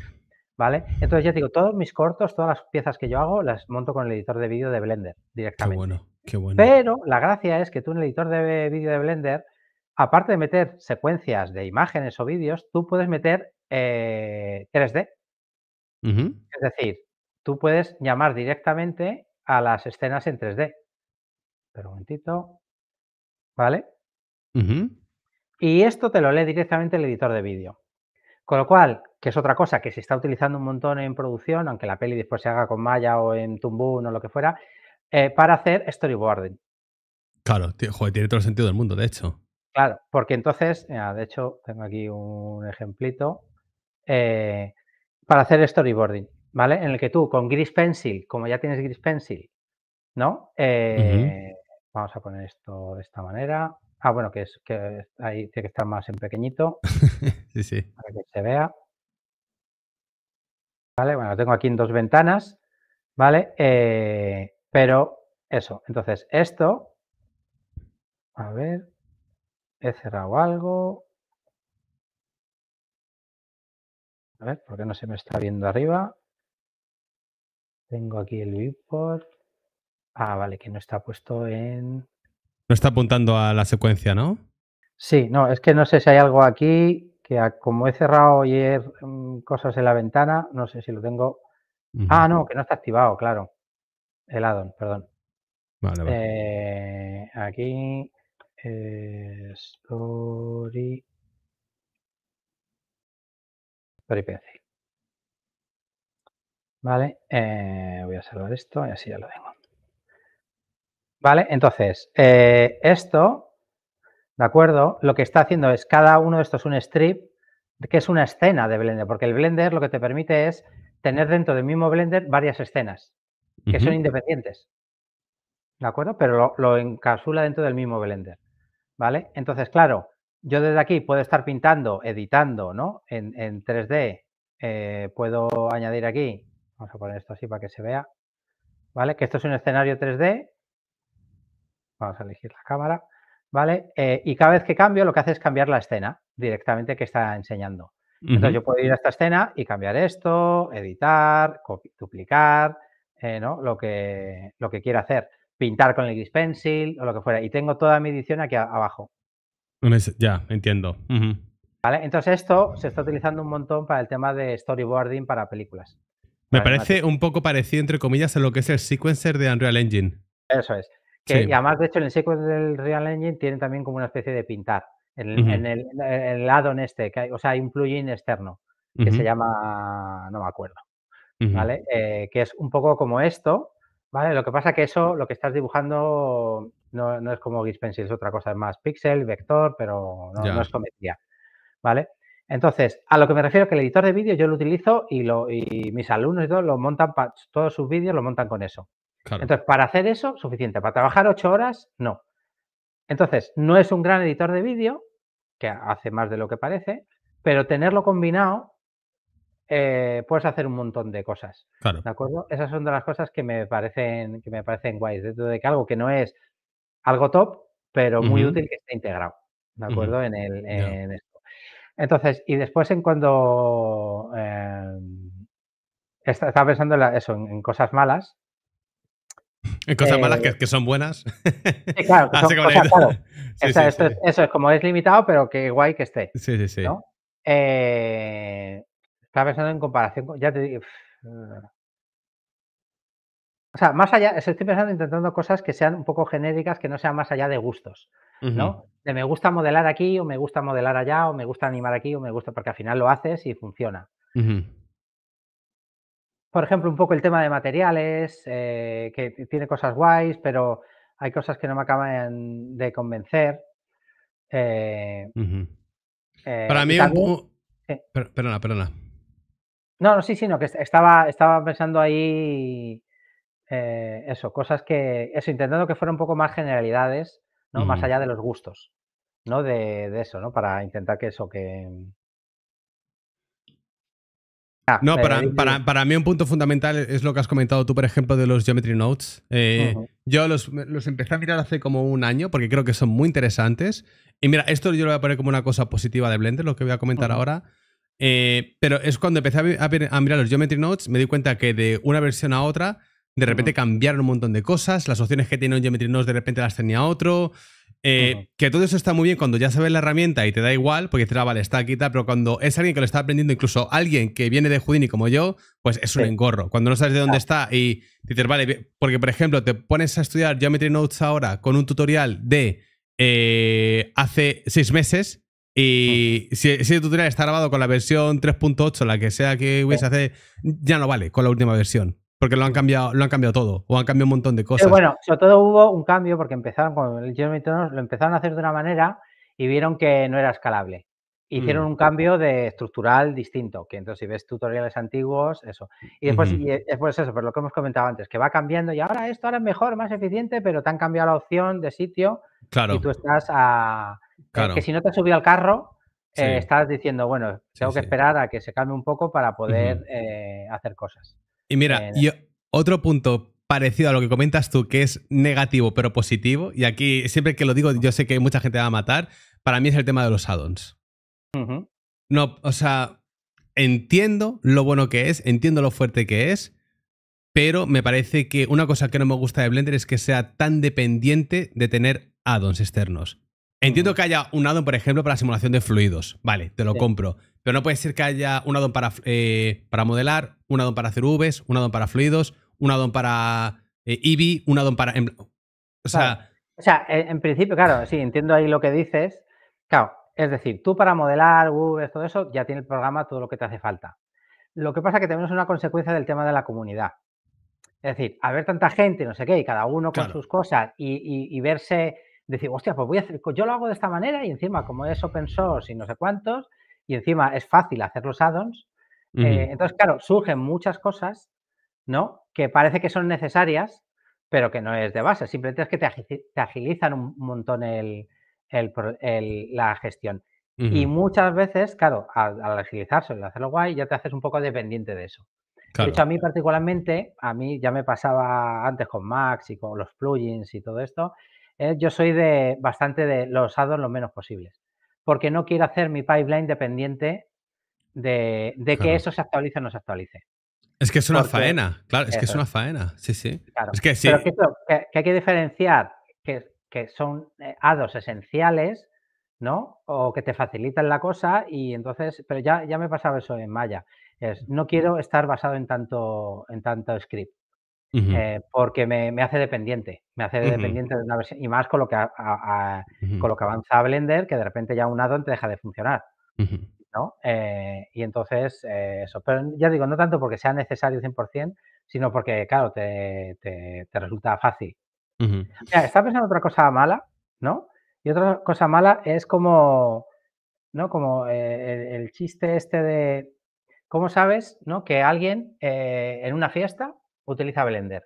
¿Vale? Entonces ya digo, todos mis cortos, todas las piezas que yo hago, las monto con el editor de vídeo de Blender directamente. Qué bueno, qué bueno. Pero la gracia es que tú en el editor de vídeo de Blender, aparte de meter secuencias de imágenes o vídeos, tú puedes meter 3D. Eh, es decir, tú puedes llamar directamente a las escenas en 3D. Pero un momentito. ¿Vale? Y esto te lo lee directamente el editor de vídeo. Con lo cual, que es otra cosa que se está utilizando un montón en producción, aunque la peli después se haga con Maya o en Tumbun o lo que fuera, eh, para hacer storyboarding. Claro, tiene todo el sentido del mundo, de hecho. Claro, porque entonces, de hecho, tengo aquí un ejemplito eh, para hacer storyboarding. ¿vale? En el que tú con Gris Pencil, como ya tienes Gris Pencil, ¿no? Eh, vamos a poner esto de esta manera. Ah, bueno, que, es, que ahí tiene que estar más en pequeñito. sí, sí. Para que se vea. Vale, bueno, tengo aquí en dos ventanas, ¿vale? Eh, pero eso, entonces esto, a ver, he cerrado algo. A ver, porque no se me está viendo arriba. Tengo aquí el viewport. Ah, vale, que no está puesto en... No está apuntando a la secuencia, ¿no? Sí, no, es que no sé si hay algo aquí que como he cerrado ayer mm, cosas en la ventana, no sé si lo tengo. Ah, no, que no está activado, claro. El addon, perdón. Vale, vale. Eh, aquí. Eh, story. Story Vale, eh, voy a salvar esto y así ya lo tengo. Vale, entonces, eh, esto, ¿de acuerdo? Lo que está haciendo es cada uno de estos un strip, que es una escena de Blender, porque el Blender lo que te permite es tener dentro del mismo Blender varias escenas, que son independientes. ¿De acuerdo? Pero lo, encapsula dentro del mismo Blender. ¿Vale? Entonces, claro, yo desde aquí puedo estar pintando, editando, ¿no? En, 3D, eh, puedo añadir aquí Vamos a poner esto así para que se vea. ¿Vale? Que esto es un escenario 3D. Vamos a elegir la cámara. ¿Vale? Eh, y cada vez que cambio, lo que hace es cambiar la escena directamente que está enseñando. Entonces yo puedo ir a esta escena y cambiar esto, editar, duplicar, eh, ¿no? lo, que, lo que quiera hacer, pintar con el gris pencil o lo que fuera. Y tengo toda mi edición aquí abajo. Ya, entiendo. ¿Vale? Entonces esto se está utilizando un montón para el tema de storyboarding para películas. Me parece un poco parecido, entre comillas, a lo que es el sequencer de Unreal Engine. Eso es. Que, Y además, de hecho, en el sequencer del Unreal Engine tiene también como una especie de pintar. En, el lado en el, este, que o sea, hay un plugin externo que se llama, no me acuerdo, ¿vale? Eh, que es un poco como esto, ¿vale? Lo que pasa que eso, lo que estás dibujando no, es como Gis es otra cosa, es más pixel, vector, pero no, no es geometría, ¿vale? Entonces, a lo que me refiero que el editor de vídeo yo lo utilizo y, lo, y mis alumnos y lo montan, todos sus vídeos lo montan con eso. Entonces, para hacer eso, suficiente. Para trabajar ocho horas, no. Entonces, no es un gran editor de vídeo, que hace más de lo que parece, pero tenerlo combinado, eh, puedes hacer un montón de cosas. ¿De acuerdo? Esas son de las cosas que me parecen, que me parecen guays, dentro de que algo que no es algo top, pero muy útil que esté integrado. ¿De acuerdo? en el, entonces, y después en cuando eh, estaba pensando en eso, en, cosas malas. En cosas malas que, eh, son buenas. claro, eso, es, como es limitado, pero que guay que esté. Sí, sí, sí. Eh, estaba pensando en comparación con. Ya te digo. O sea, más allá, estoy pensando intentando cosas que sean un poco genéricas, que no sean más allá de gustos, ¿no? De me gusta modelar aquí, o me gusta modelar allá, o me gusta animar aquí, o me gusta, porque al final lo haces y funciona. Por ejemplo, un poco el tema de materiales, eh, que tiene cosas guays, pero hay cosas que no me acaban de convencer. Eh, eh, Para mí, perdona, perdona. No, no, sí, sí, no, que estaba, estaba pensando ahí eh, eso, cosas que, eso, intentando que fuera un poco más generalidades, ¿no? Más allá de los gustos, ¿no? De, eso, ¿no? Para intentar que eso, que... Mm ah, no, para, mí un punto fundamental es lo que has comentado tú, por ejemplo, de los Geometry Notes. Eh, yo los, empecé a mirar hace como un año porque creo que son muy interesantes. Y mira, esto yo lo voy a poner como una cosa positiva de Blender, lo que voy a comentar ahora. Eh, pero es cuando empecé a, a, mirar los Geometry Notes, me di cuenta que de una versión a otra de repente cambiaron un montón de cosas, las opciones que tiene un Geometry Notes de repente las tenía otro. Eh, que todo eso está muy bien cuando ya sabes la herramienta y te da igual, porque te ah, vale, está aquí, tal, pero cuando es alguien que lo está aprendiendo, incluso alguien que viene de Houdini como yo, pues es un engorro. Cuando no sabes de dónde está y dices, vale, porque por ejemplo, te pones a estudiar Geometry Notes ahora con un tutorial de eh, hace seis meses y si, ese tutorial está grabado con la versión 3.8, la que sea que hubiese hace, ya no vale con la última versión. Porque lo han cambiado, lo han cambiado todo, o han cambiado un montón de cosas. Pero bueno, sobre todo hubo un cambio porque empezaron con el lo empezaron a hacer de una manera y vieron que no era escalable. Hicieron mm. un cambio de estructural distinto, que entonces si ves tutoriales antiguos, eso. Y después, eso, pero lo que hemos comentado antes, que va cambiando y ahora esto ahora es mejor, más eficiente, pero te han cambiado la opción de sitio claro. y tú estás a... Eh, que si no te has subido al carro, eh, estás diciendo, bueno, tengo que esperar a que se calme un poco para poder eh, hacer cosas. Y mira, otro punto parecido a lo que comentas tú, que es negativo pero positivo, y aquí siempre que lo digo, yo sé que mucha gente va a matar, para mí es el tema de los addons. No, o sea, entiendo lo bueno que es, entiendo lo fuerte que es, pero me parece que una cosa que no me gusta de Blender es que sea tan dependiente de tener addons externos. Entiendo que haya un addon, por ejemplo, para simulación de fluidos. Vale, te lo compro. Pero no puede ser que haya un addon para, eh, para modelar, un addon para hacer Vs, un addon para fluidos, un addon para eh, e un addon para... Em, o sea... O sea, eh, en principio, claro, sí, entiendo ahí lo que dices. Claro, es decir, tú para modelar Vs, todo eso, ya tiene el programa todo lo que te hace falta. Lo que pasa es que tenemos una consecuencia del tema de la comunidad. Es decir, haber tanta gente, no sé qué, y cada uno con sus cosas, y, verse decir, hostia, pues voy a hacer, yo lo hago de esta manera y encima, como es open source y no sé cuántos, y encima es fácil hacer los add-ons. Eh, entonces, claro, surgen muchas cosas, ¿no? Que parece que son necesarias, pero que no es de base. Simplemente es que te, agilizan un montón la gestión. Y muchas veces, claro, al, agilizarse, al hacerlo guay, ya te haces un poco dependiente de eso. De hecho, a mí particularmente, a mí ya me pasaba antes con Max y con los plugins y todo esto, eh, yo soy de bastante de los addons lo menos posibles porque no quiero hacer mi pipeline dependiente de, que eso se actualice o no se actualice. Es que es una faena, claro, es que es una faena, sí, sí. Es que sí. Pero que, hay que diferenciar que, que son eh, ados esenciales, ¿no? O que te facilitan la cosa y entonces, pero ya, ya me pasaba eso en Maya. Es, no quiero estar basado en tanto, en tanto script. Eh, porque me, hace dependiente, me hace dependiente de una versión, y más con lo que, lo que avanza Blender, que de repente ya un addon te deja de funcionar. Eh, y entonces, eh, eso, pero ya digo, no tanto porque sea necesario 100%, sino porque, claro, te, resulta fácil. está pensando otra cosa mala, ¿no? Y otra cosa mala es como, ¿no? Como el, chiste este de, ¿cómo sabes, Que alguien en una fiesta utiliza Blender.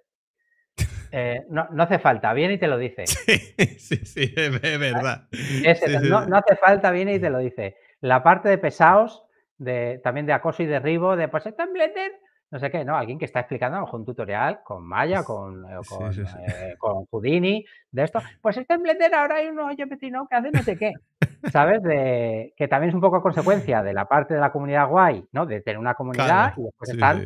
Eh, no, hace falta, viene y te lo dice. Sí, sí, sí es verdad. no, hace falta, viene y te mm. lo dice. La parte de pesados, de, también de acoso y derribo, de pues está en Blender, no sé qué, ¿no? Alguien que está explicando a un tutorial con Maya, con, eh, eh, con, Houdini, de esto. Pues está en Blender, ahora hay uno yo 9 que hace no sé qué. ¿Sabes? De, que también es un poco consecuencia de la parte de la comunidad guay, ¿no? De tener una comunidad y después estar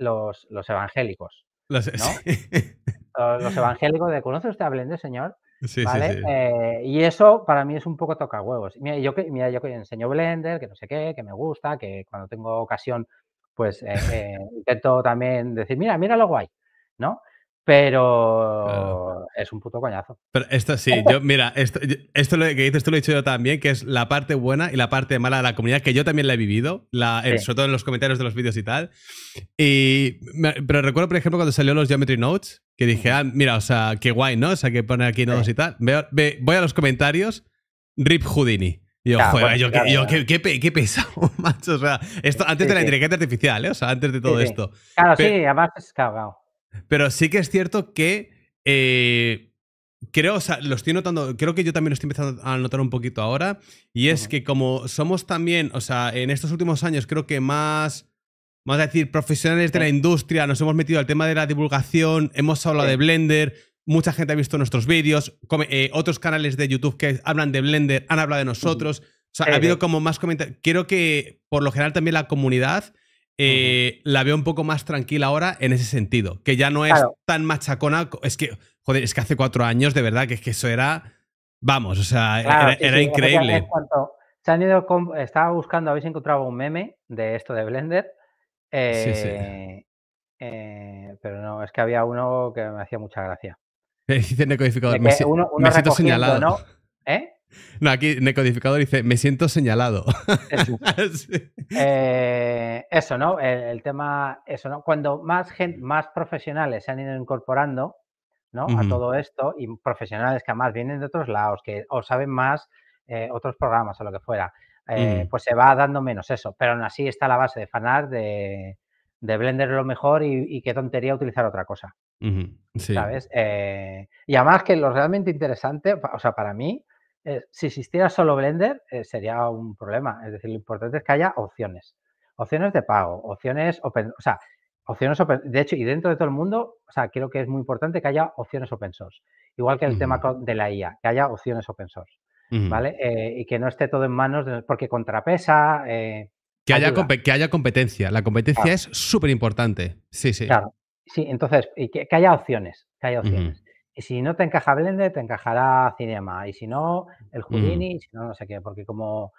los, los evangélicos. Los, evangélicos de ¿conoce usted a Blender, señor? Sí, ¿Vale? Eh, y eso para mí es un poco toca huevos. Mira, yo que, mira, yo enseño Blender, que no sé qué, que me gusta, que cuando tengo ocasión, pues eh, eh, intento también decir, mira, mira lo guay, ¿no? Pero es un puto coñazo. Pero esto sí, yo, mira, esto, esto lo que dices tú lo he dicho yo también, que es la parte buena y la parte mala de la comunidad, que yo también la he vivido, la, eh, sobre todo en los comentarios de los vídeos y tal. Y, pero recuerdo, por ejemplo, cuando salieron los Geometry Notes, que dije, ah, mira, o sea, qué guay, ¿no? O sea, que pone aquí nodos y tal. ve, voy a los comentarios, Rip Houdini. Y yo, ah, joder, yo, Qué, qué, pesado, macho. O sea, esto antes de la inteligencia artificial, ¿eh? O sea, antes de todo esto. Claro, sí, además es cagado. Pero sí que es cierto que eh, creo, o sea, lo estoy notando, creo que yo también lo estoy empezando a notar un poquito ahora, y es que como somos también, o sea, en estos últimos años creo que más, vamos a decir, profesionales de la industria, nos hemos metido al tema de la divulgación, hemos hablado de Blender, mucha gente ha visto nuestros vídeos, eh, otros canales de YouTube que hablan de Blender han hablado de nosotros, o sea, ha eh, habido como más comentarios, creo que por lo general también la comunidad eh, la veo un poco más tranquila ahora en ese sentido, que ya no es tan machacona. Es que, joder, es que hace cuatro años, de verdad, que es que eso era, vamos, o sea, e, era, increíble. se han ido, estaba buscando, habéis encontrado un meme de esto de Blender. Eh, eh, pero no, es que había uno que me hacía mucha gracia. Dicen me, uno, uno me siento señalado. ¿Eh? No, aquí en el codificador dice, me siento señalado. Eso, eh, ¿no? El, tema, eso, ¿no? Cuando más, gente, más profesionales se han ido incorporando, ¿no? A todo esto, y profesionales que además vienen de otros lados, que o saben más eh, otros programas o lo que fuera, eh, pues se va dando menos eso. Pero aún así está la base de fanar de, de Blender lo mejor y, qué tontería utilizar otra cosa. ¿Sabes? y además que lo realmente interesante, o sea, para mí, eh, si existiera solo Blender, eh, sería un problema. Es decir, lo importante es que haya opciones. Opciones de pago, opciones open, o sea, opciones de hecho, y dentro de todo el mundo, o sea, creo que es muy importante que haya opciones open source. Igual que el tema de la IA, que haya opciones open source, ¿vale? Eh, y que no esté todo en manos, de, porque contrapesa. que, haya que haya competencia. La competencia es súper importante. Sí, sí. Claro. Sí, entonces, y que, haya opciones, que haya opciones si no te encaja Blender, te encajará Cinema. Y si no, el mm. Houdini, si no, no sé qué. Porque como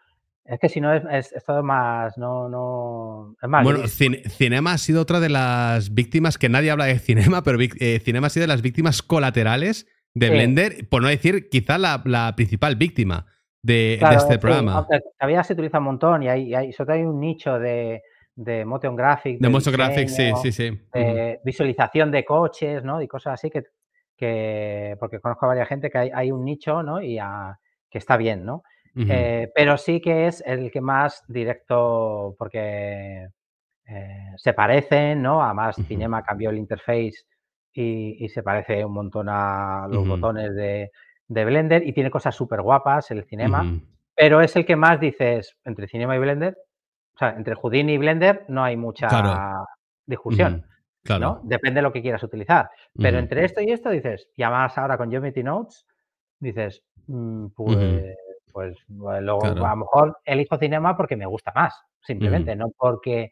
es que si no es, es, todo más, no, no, es más. Bueno, Cinema ha sido otra de las víctimas, que nadie habla de Cinema, pero eh, Cinema ha sido de las víctimas colaterales de Blender, por no decir quizá la, principal víctima de, de este programa. Todavía se utiliza un montón y hay, un nicho de, de motion graphics. De, motion graphics, sí, sí, sí. visualización de coches, ¿no? Y cosas así que porque conozco a varias gente que hay, un nicho, Y que está bien, ¿no? Eh, pero sí que es el que más directo, porque eh, se parecen, ¿no? Además, Cinema cambió el interface y, se parece un montón a los botones de, de, Blender y tiene cosas súper guapas el Cinema, pero es el que más dices entre Cinema y Blender, o sea, entre Houdini y Blender no hay mucha discusión. Depende de lo que quieras utilizar. Pero entre esto y esto dices, y ahora con Geometry Notes, dices, mm, pues, pues a lo mejor elijo cinema porque me gusta más, simplemente, no porque...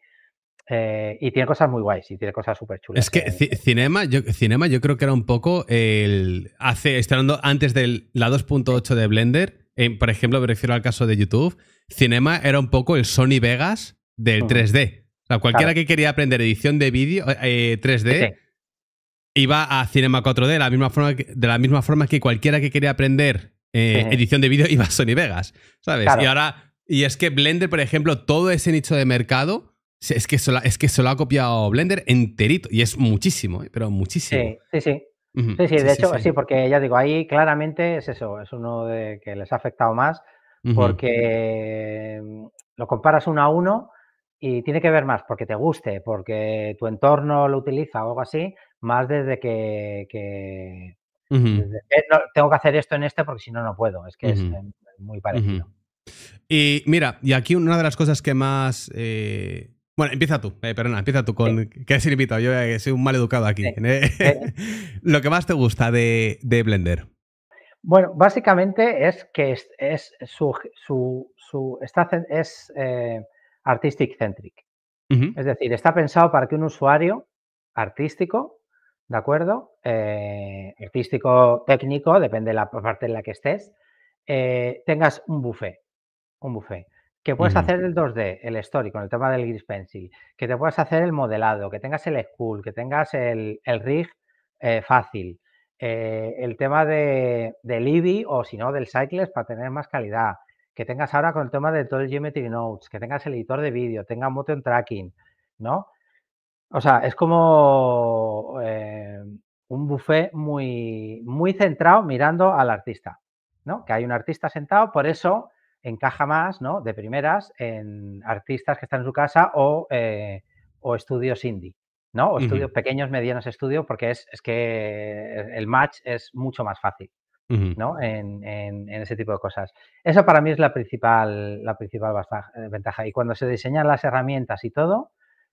Eh, y tiene cosas muy guays y tiene cosas súper chulas. Es que Cinema yo, Cinema yo creo que era un poco el... Hace, estando antes de la 2.8 de Blender, por ejemplo, me refiero al caso de YouTube, Cinema era un poco el Sony Vegas del 3D cualquiera que quería aprender edición de vídeo 3D eh, eh, iba a Cinema 4D de la misma forma que, de la misma forma que cualquiera que quería aprender eh, edición de vídeo iba a Sony Vegas, ¿sabes? Y ahora, y es que Blender, por ejemplo, todo ese nicho de mercado es que, solo, es que se ha copiado Blender enterito y es muchísimo, pero muchísimo. Sí, sí, sí. sí, de hecho, sí, porque ya digo, ahí claramente es eso, es uno de que les ha afectado más, porque mm, lo comparas uno a uno y tiene que ver más porque te guste, porque tu entorno lo utiliza o algo así, más desde que, tengo que hacer esto en este porque si no, no puedo. Es que es, em, muy parecido. Y mira, y aquí una de las cosas que más... Eh, bueno, empieza tú, eh, perdona, empieza tú con... ¿Qué que es invitado? Yo eh, soy un mal educado aquí. lo que más te gusta de, Blender. Bueno, básicamente es que es, su, su, su está, es, Artistic Centric. Es decir, está pensado para que un usuario artístico, ¿de acuerdo? Eh, artístico técnico, depende de la parte en la que estés, eh, tengas un buffet. Un buffet. Que puedes mm. hacer el 2D, el story, con el tema del gris pencil, que te puedas hacer el modelado, que tengas el school, que tengas el, rig eh, fácil, el tema de, del o si no del Cycles para tener más calidad, que tengas ahora con el tema de todo el Geometry Notes, que tengas el editor de vídeo, tenga motion tracking, ¿no? O sea, es como eh, un buffet muy, muy centrado mirando al artista, ¿no? Que hay un artista sentado, por eso encaja más, ¿no? De primeras en artistas que están en su casa o, eh, o estudios indie, ¿no? O estudios pequeños, medianos estudios, porque es, es que el match es mucho más fácil. ¿no? En, en, ese tipo de cosas. Eso para mí es la principal, la principal eh, ventaja. Y cuando se diseñan las herramientas y todo,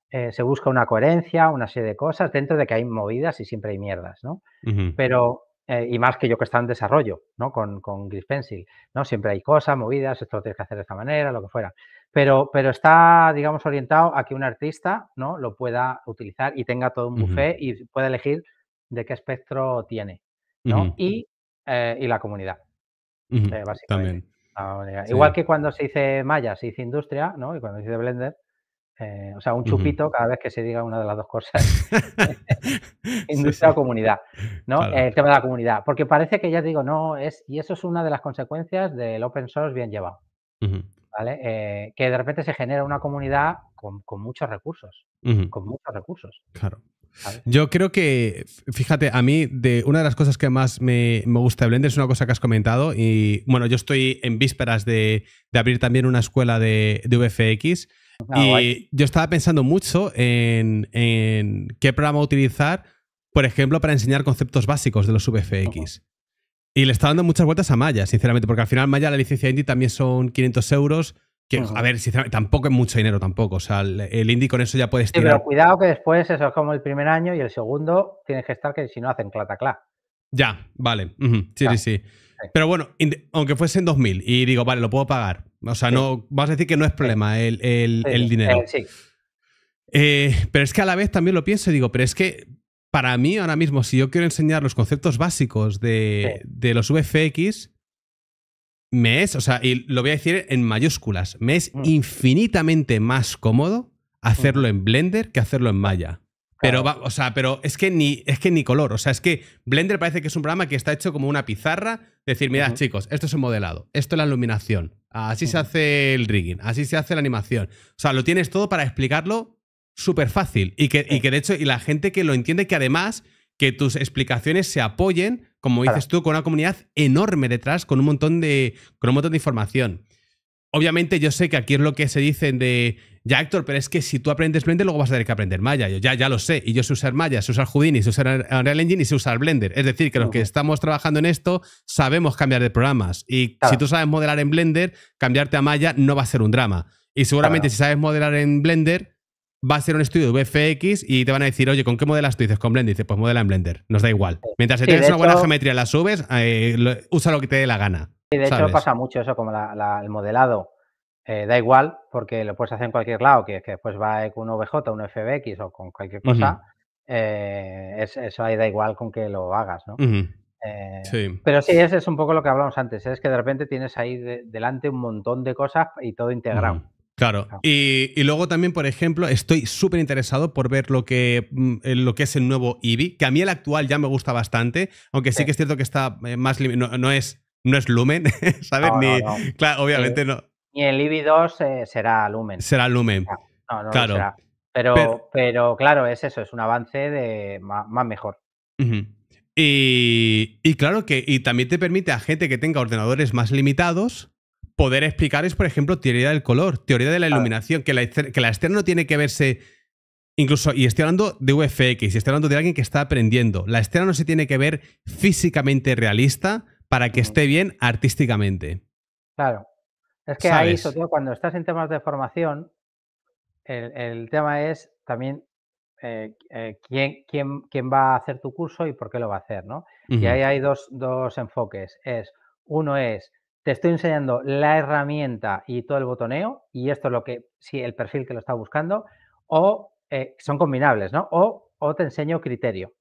eh, se busca una coherencia, una serie de cosas, dentro de que hay movidas y siempre hay mierdas, ¿no? Pero, eh, y más que yo que está en desarrollo, ¿no? Con, con Gris Pencil, ¿no? Siempre hay cosas, movidas, esto lo tienes que hacer de esta manera, lo que fuera. Pero, pero está, digamos, orientado a que un artista, ¿no? Lo pueda utilizar y tenga todo un buffet y pueda elegir de qué espectro tiene, ¿no? Y eh, y la comunidad. Eh, básicamente. También. Ah, Igual que cuando se dice Maya, se dice industria, ¿no? Y cuando se dice Blender, eh, o sea, un chupito cada vez que se diga una de las dos cosas. Industria o comunidad, ¿no? El tema de la comunidad. Porque parece que ya digo, no, es, y eso es una de las consecuencias del open source bien llevado. ¿Vale? que de repente se genera una comunidad con, muchos recursos. Con muchos recursos. Claro. Yo creo que, fíjate, a mí de una de las cosas que más me, gusta de Blender es una cosa que has comentado y bueno, yo estoy en vísperas de, abrir también una escuela de, de VFX ah, y yo estaba pensando mucho en, qué programa utilizar, por ejemplo, para enseñar conceptos básicos de los VFX. Y le estaba dando muchas vueltas a Maya, sinceramente, porque al final Maya, la licencia indie también son 500 euros a ver, tampoco es mucho dinero tampoco. O sea, el, índico indie con eso ya puedes tirar. Sí, pero cuidado que después eso es como el primer año y el segundo tienes que estar que si no hacen clatacla. Ya, vale. sí, sí, sí, Pero bueno, aunque fuese en 2.000 y digo, vale, lo puedo pagar. O sea, no vas a decir que no es problema el, dinero. Eh, eh, pero es que a la vez también lo pienso y digo, pero es que para mí ahora mismo, si yo quiero enseñar los conceptos básicos de, de los VFX, me es, o sea, y lo voy a decir en mayúsculas, me es mm. infinitamente más cómodo hacerlo mm. en Blender que hacerlo en Maya. Pero, o sea, pero es que ni es que ni color, o sea, es que Blender parece que es un programa que está hecho como una pizarra, decir, mirad, chicos, esto es un modelado, esto es la iluminación, así se hace el rigging, así se hace la animación. O sea, lo tienes todo para explicarlo súper fácil y que, y que de hecho y la gente que lo entiende que además que tus explicaciones se apoyen, como dices tú, con una comunidad enorme detrás, con un montón de, de información. Obviamente yo sé que aquí es lo que se dicen de, ya Héctor, pero es que si tú aprendes Blender, luego vas a tener que aprender Maya. Yo ya, ya lo sé, y yo sé usar Maya, sé usar Houdini, sé usar Unreal Engine y sé usar Blender. Es decir, que los que estamos trabajando en esto sabemos cambiar de programas. Y si tú sabes modelar en Blender, cambiarte a Maya no va a ser un drama. Y seguramente si sabes modelar en Blender, va a ser un estudio de VFX y te van a decir, oye, ¿con qué modelas tú dices? Con Blender. Dices, pues modela en Blender. Nos da igual. Mientras que tengas una buena geometría, la subes, eh, usa lo que te dé la gana. Y de hecho pasa mucho eso, como el modelado eh, da igual, porque lo puedes hacer en cualquier lado, que, que después va con un OBJ, un FBX o con cualquier cosa. Eh, eso ahí da igual con que lo hagas, ¿no? sí. Pero sí, ese es un poco lo que hablamos antes, es que de repente tienes ahí delante un montón de cosas y todo integrado. Claro. Y, luego también, por ejemplo, estoy súper interesado por ver lo que, mm, lo que es el nuevo Eevee, que a mí el actual ya me gusta bastante, aunque sí, que es cierto que está eh, más no, es no es Lumen, ¿sabes? Ni, Claro, obviamente no. Ni el Eevee 2 eh, será Lumen. Será Lumen. No, claro. Será. Pero, pero, claro, es eso, es un avance de más, mejor. y, y, claro que y también te permite a gente que tenga ordenadores más limitados poder explicar es, por ejemplo, teoría del color, teoría de la ah. iluminación, que la, que no tiene que verse Incluso, y estoy hablando de VFX, y estoy hablando de alguien que está aprendiendo. La escena no se tiene que ver físicamente realista para que esté bien artísticamente. Claro. Es que ahí, cuando estás en temas de formación, el, tema es también eh, eh, quién, quién, quién, va a hacer tu curso y por qué lo va a hacer, ¿no? Y ahí hay dos, dos enfoques. Es, uno es te estoy enseñando la herramienta y todo el botoneo, y esto es lo que, si el perfil que lo está buscando, o eh, son combinables, ¿no? O, te enseño criterio.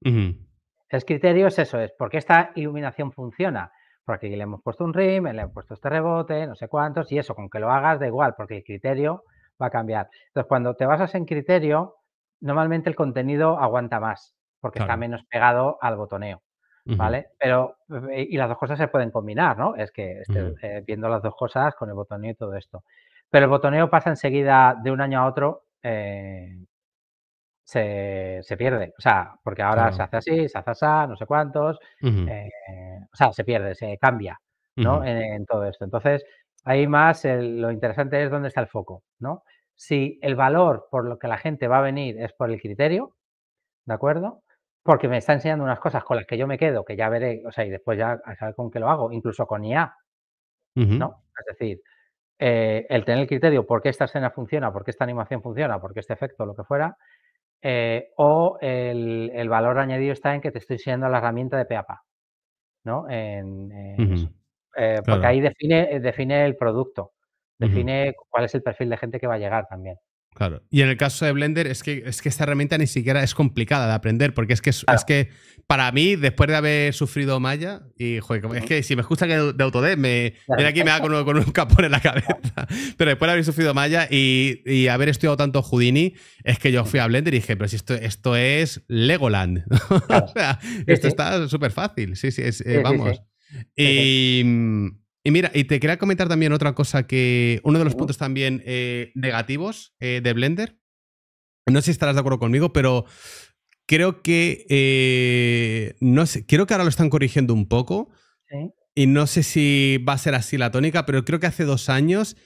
El criterio es eso, es porque esta iluminación funciona. Porque le hemos puesto un rim, le hemos puesto este rebote, no sé cuántos, y eso, con que lo hagas da igual, porque el criterio va a cambiar. Entonces, cuando te basas en criterio, normalmente el contenido aguanta más, porque está menos pegado al botoneo. ¿vale? Pero, eh, y las dos cosas se pueden combinar, ¿no? Es que mm. eh, viendo las dos cosas con el botoneo y todo esto. Pero el botoneo pasa enseguida de un año a otro, eh, se, pierde. O sea, porque ahora se hace así, se hace así, no sé cuántos. o sea, se pierde, se cambia, ¿no? en, todo esto. Entonces, ahí más lo interesante es dónde está el foco, ¿no? Si el valor por lo que la gente va a venir es por el criterio, ¿de acuerdo? porque me está enseñando unas cosas con las que yo me quedo, que ya veré, o sea, y después ya a con qué lo hago, incluso con IA, ¿no? Es decir, eh, el tener el criterio por qué esta escena funciona, por qué esta animación funciona, por qué este efecto, lo que fuera, eh, o el, valor añadido está en que te estoy enseñando la herramienta de PAPA, ¿no? Eh, porque ahí define, define el producto, define cuál es el perfil de gente que va a llegar también. Claro. Y en el caso de Blender es que, es que esta herramienta ni siquiera es complicada de aprender, porque es que, es que para mí, después de haber sufrido Maya, y joder, es que si me que de Autodesk, me, aquí me da con, un, con un capón en la cabeza. Pero después de haber sufrido Maya y, y, haber estudiado tanto Houdini, es que yo fui a Blender y dije, pero si esto, esto es Legoland. o sea, esto está súper fácil. Eh, sí, sí, vamos. Y... Mm, y mira, y te quería comentar también otra cosa que. Uno de los puntos también eh, negativos eh, de Blender. No sé si estarás de acuerdo conmigo, pero creo que. Eh, no sé, creo que ahora lo están corrigiendo un poco. Y no sé si va a ser así la tónica, pero creo que hace dos años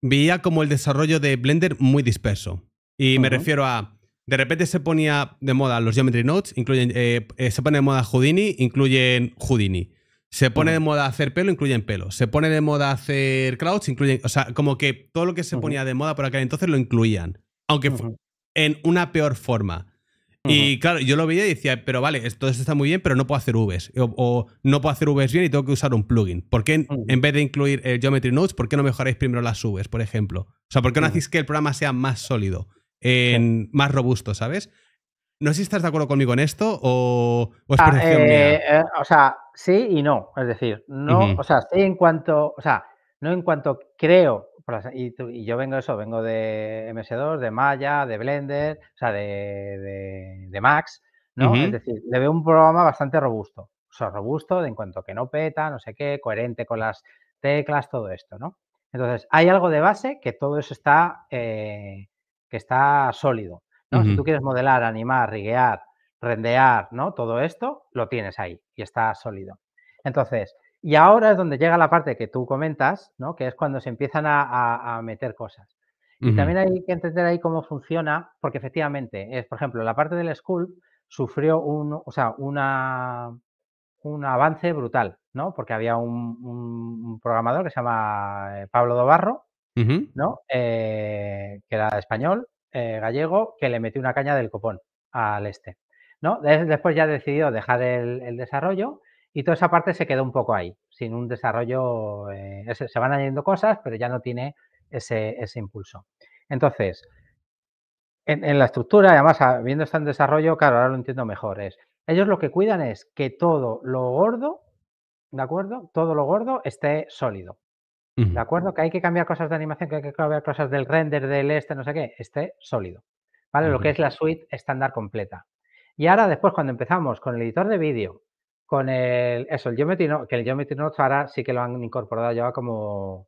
veía como el desarrollo de Blender muy disperso. Y me refiero a. De repente se ponía de moda los Geometry Notes, incluyen, se pone de moda Houdini, incluyen Houdini. Se pone de moda hacer pelo, incluyen pelo. Se pone de moda hacer clouds, incluyen. O sea, como que todo lo que se ponía de moda por aquel entonces lo incluían. Aunque en una peor forma. Y claro, yo lo veía y decía, pero vale, esto está muy bien, pero no puedo hacer Vs. O, no puedo hacer Vs bien y tengo que usar un plugin. ¿Por qué en vez de incluir Geometry Nodes por qué no mejoráis primero las Vs, por ejemplo? O sea, ¿por qué no hacéis que el programa sea más sólido, más robusto, ¿sabes? No sé si estás de acuerdo conmigo en esto o, o ah, eh, eh, sea, sí y no. Es decir, no, o sea, en cuanto, o sea, no en cuanto creo, y, yo vengo de eso, vengo de MS2, de Maya, de Blender, o sea, de, Max, ¿no? Es decir, le veo un programa bastante robusto, o sea, robusto en cuanto que no peta, no sé qué, coherente con las teclas, todo esto, ¿no? Entonces, hay algo de base que todo eso está, eh, que está sólido, ¿no? Si tú quieres modelar, animar, riguear, rendear, ¿no? Todo esto lo tienes ahí y está sólido. Entonces, y ahora es donde llega la parte que tú comentas, ¿no? Que es cuando se empiezan a, meter cosas. Y también hay que entender ahí cómo funciona, porque efectivamente, es, por ejemplo, la parte del school sufrió un, o sea, una, un avance brutal, ¿no? Porque había un, programador que se llama eh, Pablo Dobarro, ¿no? Eh, que era español, eh, gallego, que le metió una caña del copón al este. Después ya decidió dejar el, desarrollo y toda esa parte se quedó un poco ahí, sin un desarrollo, eh, se van añadiendo cosas, pero ya no tiene ese, impulso. Entonces, en, la estructura, además, ah, viendo esto en desarrollo, claro, ahora lo entiendo mejor, es, ellos lo que cuidan es que todo lo gordo, ¿de acuerdo? Todo lo gordo esté sólido. ¿De acuerdo? Que hay que cambiar cosas de animación, que hay que cambiar cosas del render, del este, no sé qué, esté sólido. ¿Vale? Lo que es la suite estándar completa. Y ahora después cuando empezamos con el editor de vídeo, con el, eso, el Geometry que el Geometry Note ahora sí que lo han incorporado ya como,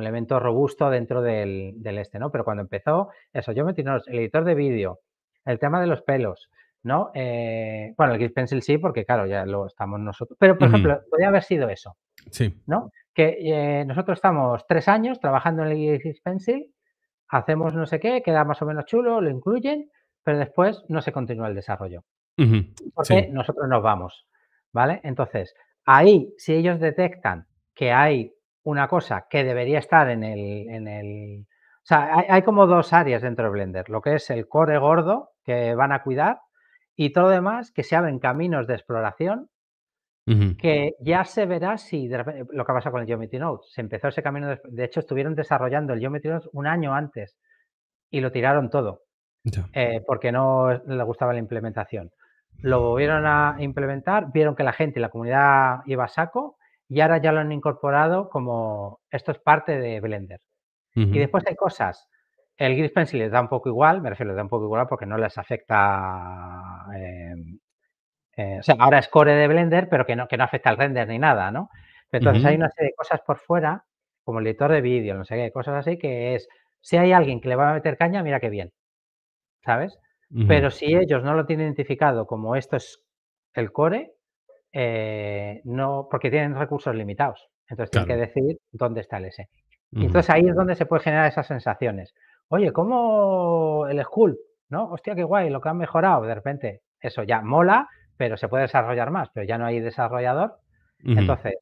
elemento robusto dentro del, este, ¿no? Pero cuando empezó, eso, Geometry Note, el editor de vídeo, el tema de los pelos, ¿no? Eh, bueno, el Grid Pencil sí, porque claro, ya lo estamos nosotros. Pero, por ejemplo, podría haber sido eso. Sí. ¿No? Que eh, nosotros estamos tres años trabajando en el Grid Pencil, hacemos no sé qué, queda más o menos chulo, lo incluyen, pero después no se continúa el desarrollo. Porque nosotros nos vamos, ¿vale? Entonces, ahí, si ellos detectan que hay una cosa que debería estar en el... En el o sea, hay, como dos áreas dentro de Blender, lo que es el core gordo que van a cuidar y todo lo demás que se abren caminos de exploración que ya se verá si lo que pasa con el Geometry Note, se empezó ese camino, de, de hecho estuvieron desarrollando el Geometry Note un año antes y lo tiraron todo. Eh, porque no le gustaba la implementación. Lo volvieron a implementar, vieron que la gente, y la comunidad iba a saco y ahora ya lo han incorporado como esto es parte de Blender. Y después hay cosas. El gris Pencil les da un poco igual, me refiero, les da un poco igual porque no les afecta. Eh, eh, o sea, ahora es core de Blender, pero que no, que no afecta al render ni nada, ¿no? Entonces hay una serie de cosas por fuera, como el editor de vídeo, no sé qué, cosas así, que es, si hay alguien que le va a meter caña, mira qué bien. ¿sabes? Pero si ellos no lo tienen identificado como esto es el core, eh, no, porque tienen recursos limitados. Entonces tienen que decir dónde está el S. Entonces ahí es donde se pueden generar esas sensaciones. Oye, ¿cómo el school? ¿No? Hostia, qué guay, lo que han mejorado. De repente, eso ya mola, pero se puede desarrollar más, pero ya no hay desarrollador. Entonces,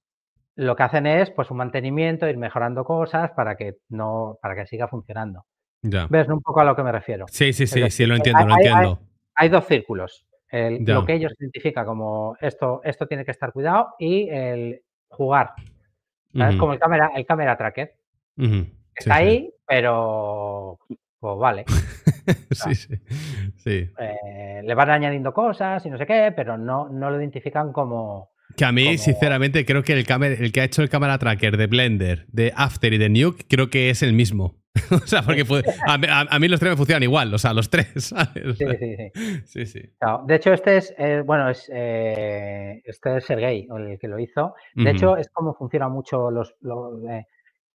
lo que hacen es pues un mantenimiento, ir mejorando cosas para que no, para que siga funcionando. ¿Ves un poco a lo que me refiero? Sí, sí, sí, sí, lo entiendo, lo entiendo. Hay, dos círculos. lo que ellos identifican como esto, esto tiene que estar cuidado y el jugar. Es Como el cámara, el cámara tracker. Está ahí, pero pues vale. sí, sí. sí. Eh, le van añadiendo cosas y no sé qué, pero no, no lo identifican como, que a mí, sinceramente, creo que el, el que ha hecho el camera tracker de Blender, de After y de Nuke, creo que es el mismo. o sea, porque a, mí los tres me funcionan igual, o sea, los tres, sí, sí, sí. sí, sí. de hecho, este es, eh, bueno, eh, este es Sergey, el que lo hizo. De hecho, es como funciona mucho los... Eh,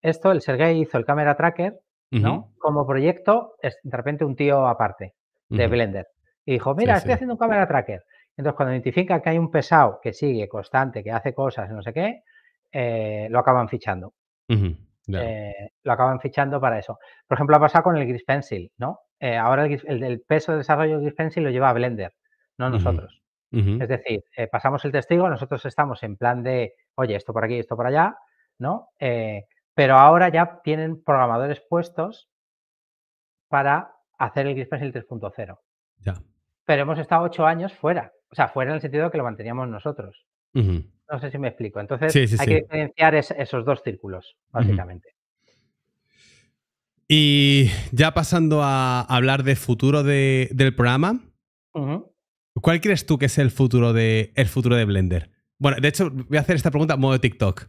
esto, el Sergey hizo el camera tracker, ¿no? Como proyecto, de repente un tío aparte de Blender. Y dijo, mira, estoy haciendo un camera tracker. Entonces, cuando identifica que hay un pesado que sigue constante, que hace cosas, no sé qué, eh, lo acaban fichando. Eh, lo acaban fichando para eso. Por ejemplo, ha pasado con el Gris Pencil, ¿no? Eh, ahora el, peso de desarrollo del Gris Pencil lo lleva a Blender, no nosotros. Es decir, pasamos el testigo, nosotros estamos en plan de, oye, esto por aquí, esto por allá, ¿no? pero ahora ya tienen programadores puestos para hacer el Gris Pencil 3.0. Pero hemos estado ocho años fuera o sea, fuera en el sentido que lo manteníamos nosotros. No sé si me explico. Entonces, hay que diferenciar esos dos círculos, básicamente. Y ya pasando a hablar de futuro del programa, ¿cuál crees tú que es el futuro, de, el futuro de Blender? Bueno, de hecho, voy a hacer esta pregunta en modo TikTok.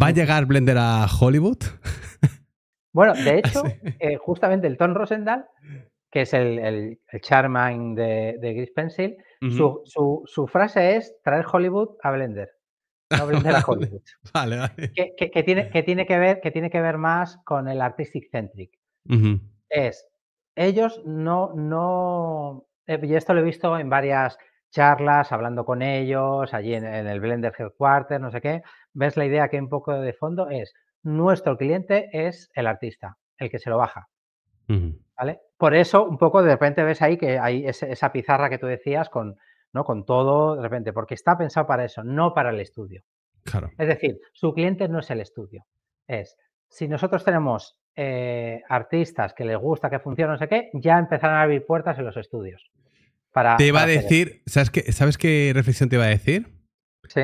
¿Va a llegar Blender a Hollywood? Bueno, de hecho, eh, justamente el Tom Rosendahl, que es el, el, de, de Gris Pencil, su, su, frase es traer Hollywood a Blender. No Blender a Hollywood. Vale, Que, tiene, que, tiene que, ver, que tiene que ver más con el Artistic Centric. Es, ellos no, no, eh, y esto lo he visto en varias charlas, hablando con ellos, allí en, el Blender Headquarters no sé qué, ves la idea que un poco de fondo es, nuestro cliente es el artista, el que se lo baja. ¿Vale? Por eso, un poco de repente ves ahí que hay esa pizarra que tú decías con, ¿no? con todo, de repente, porque está pensado para eso, no para el estudio. Claro. Es decir, su cliente no es el estudio. Es, si nosotros tenemos eh, artistas que les gusta, que funcionan no sé qué, ya empezarán a abrir puertas en los estudios. te iba a decir, ¿sabes qué, ¿sabes qué reflexión te iba a decir? Sí.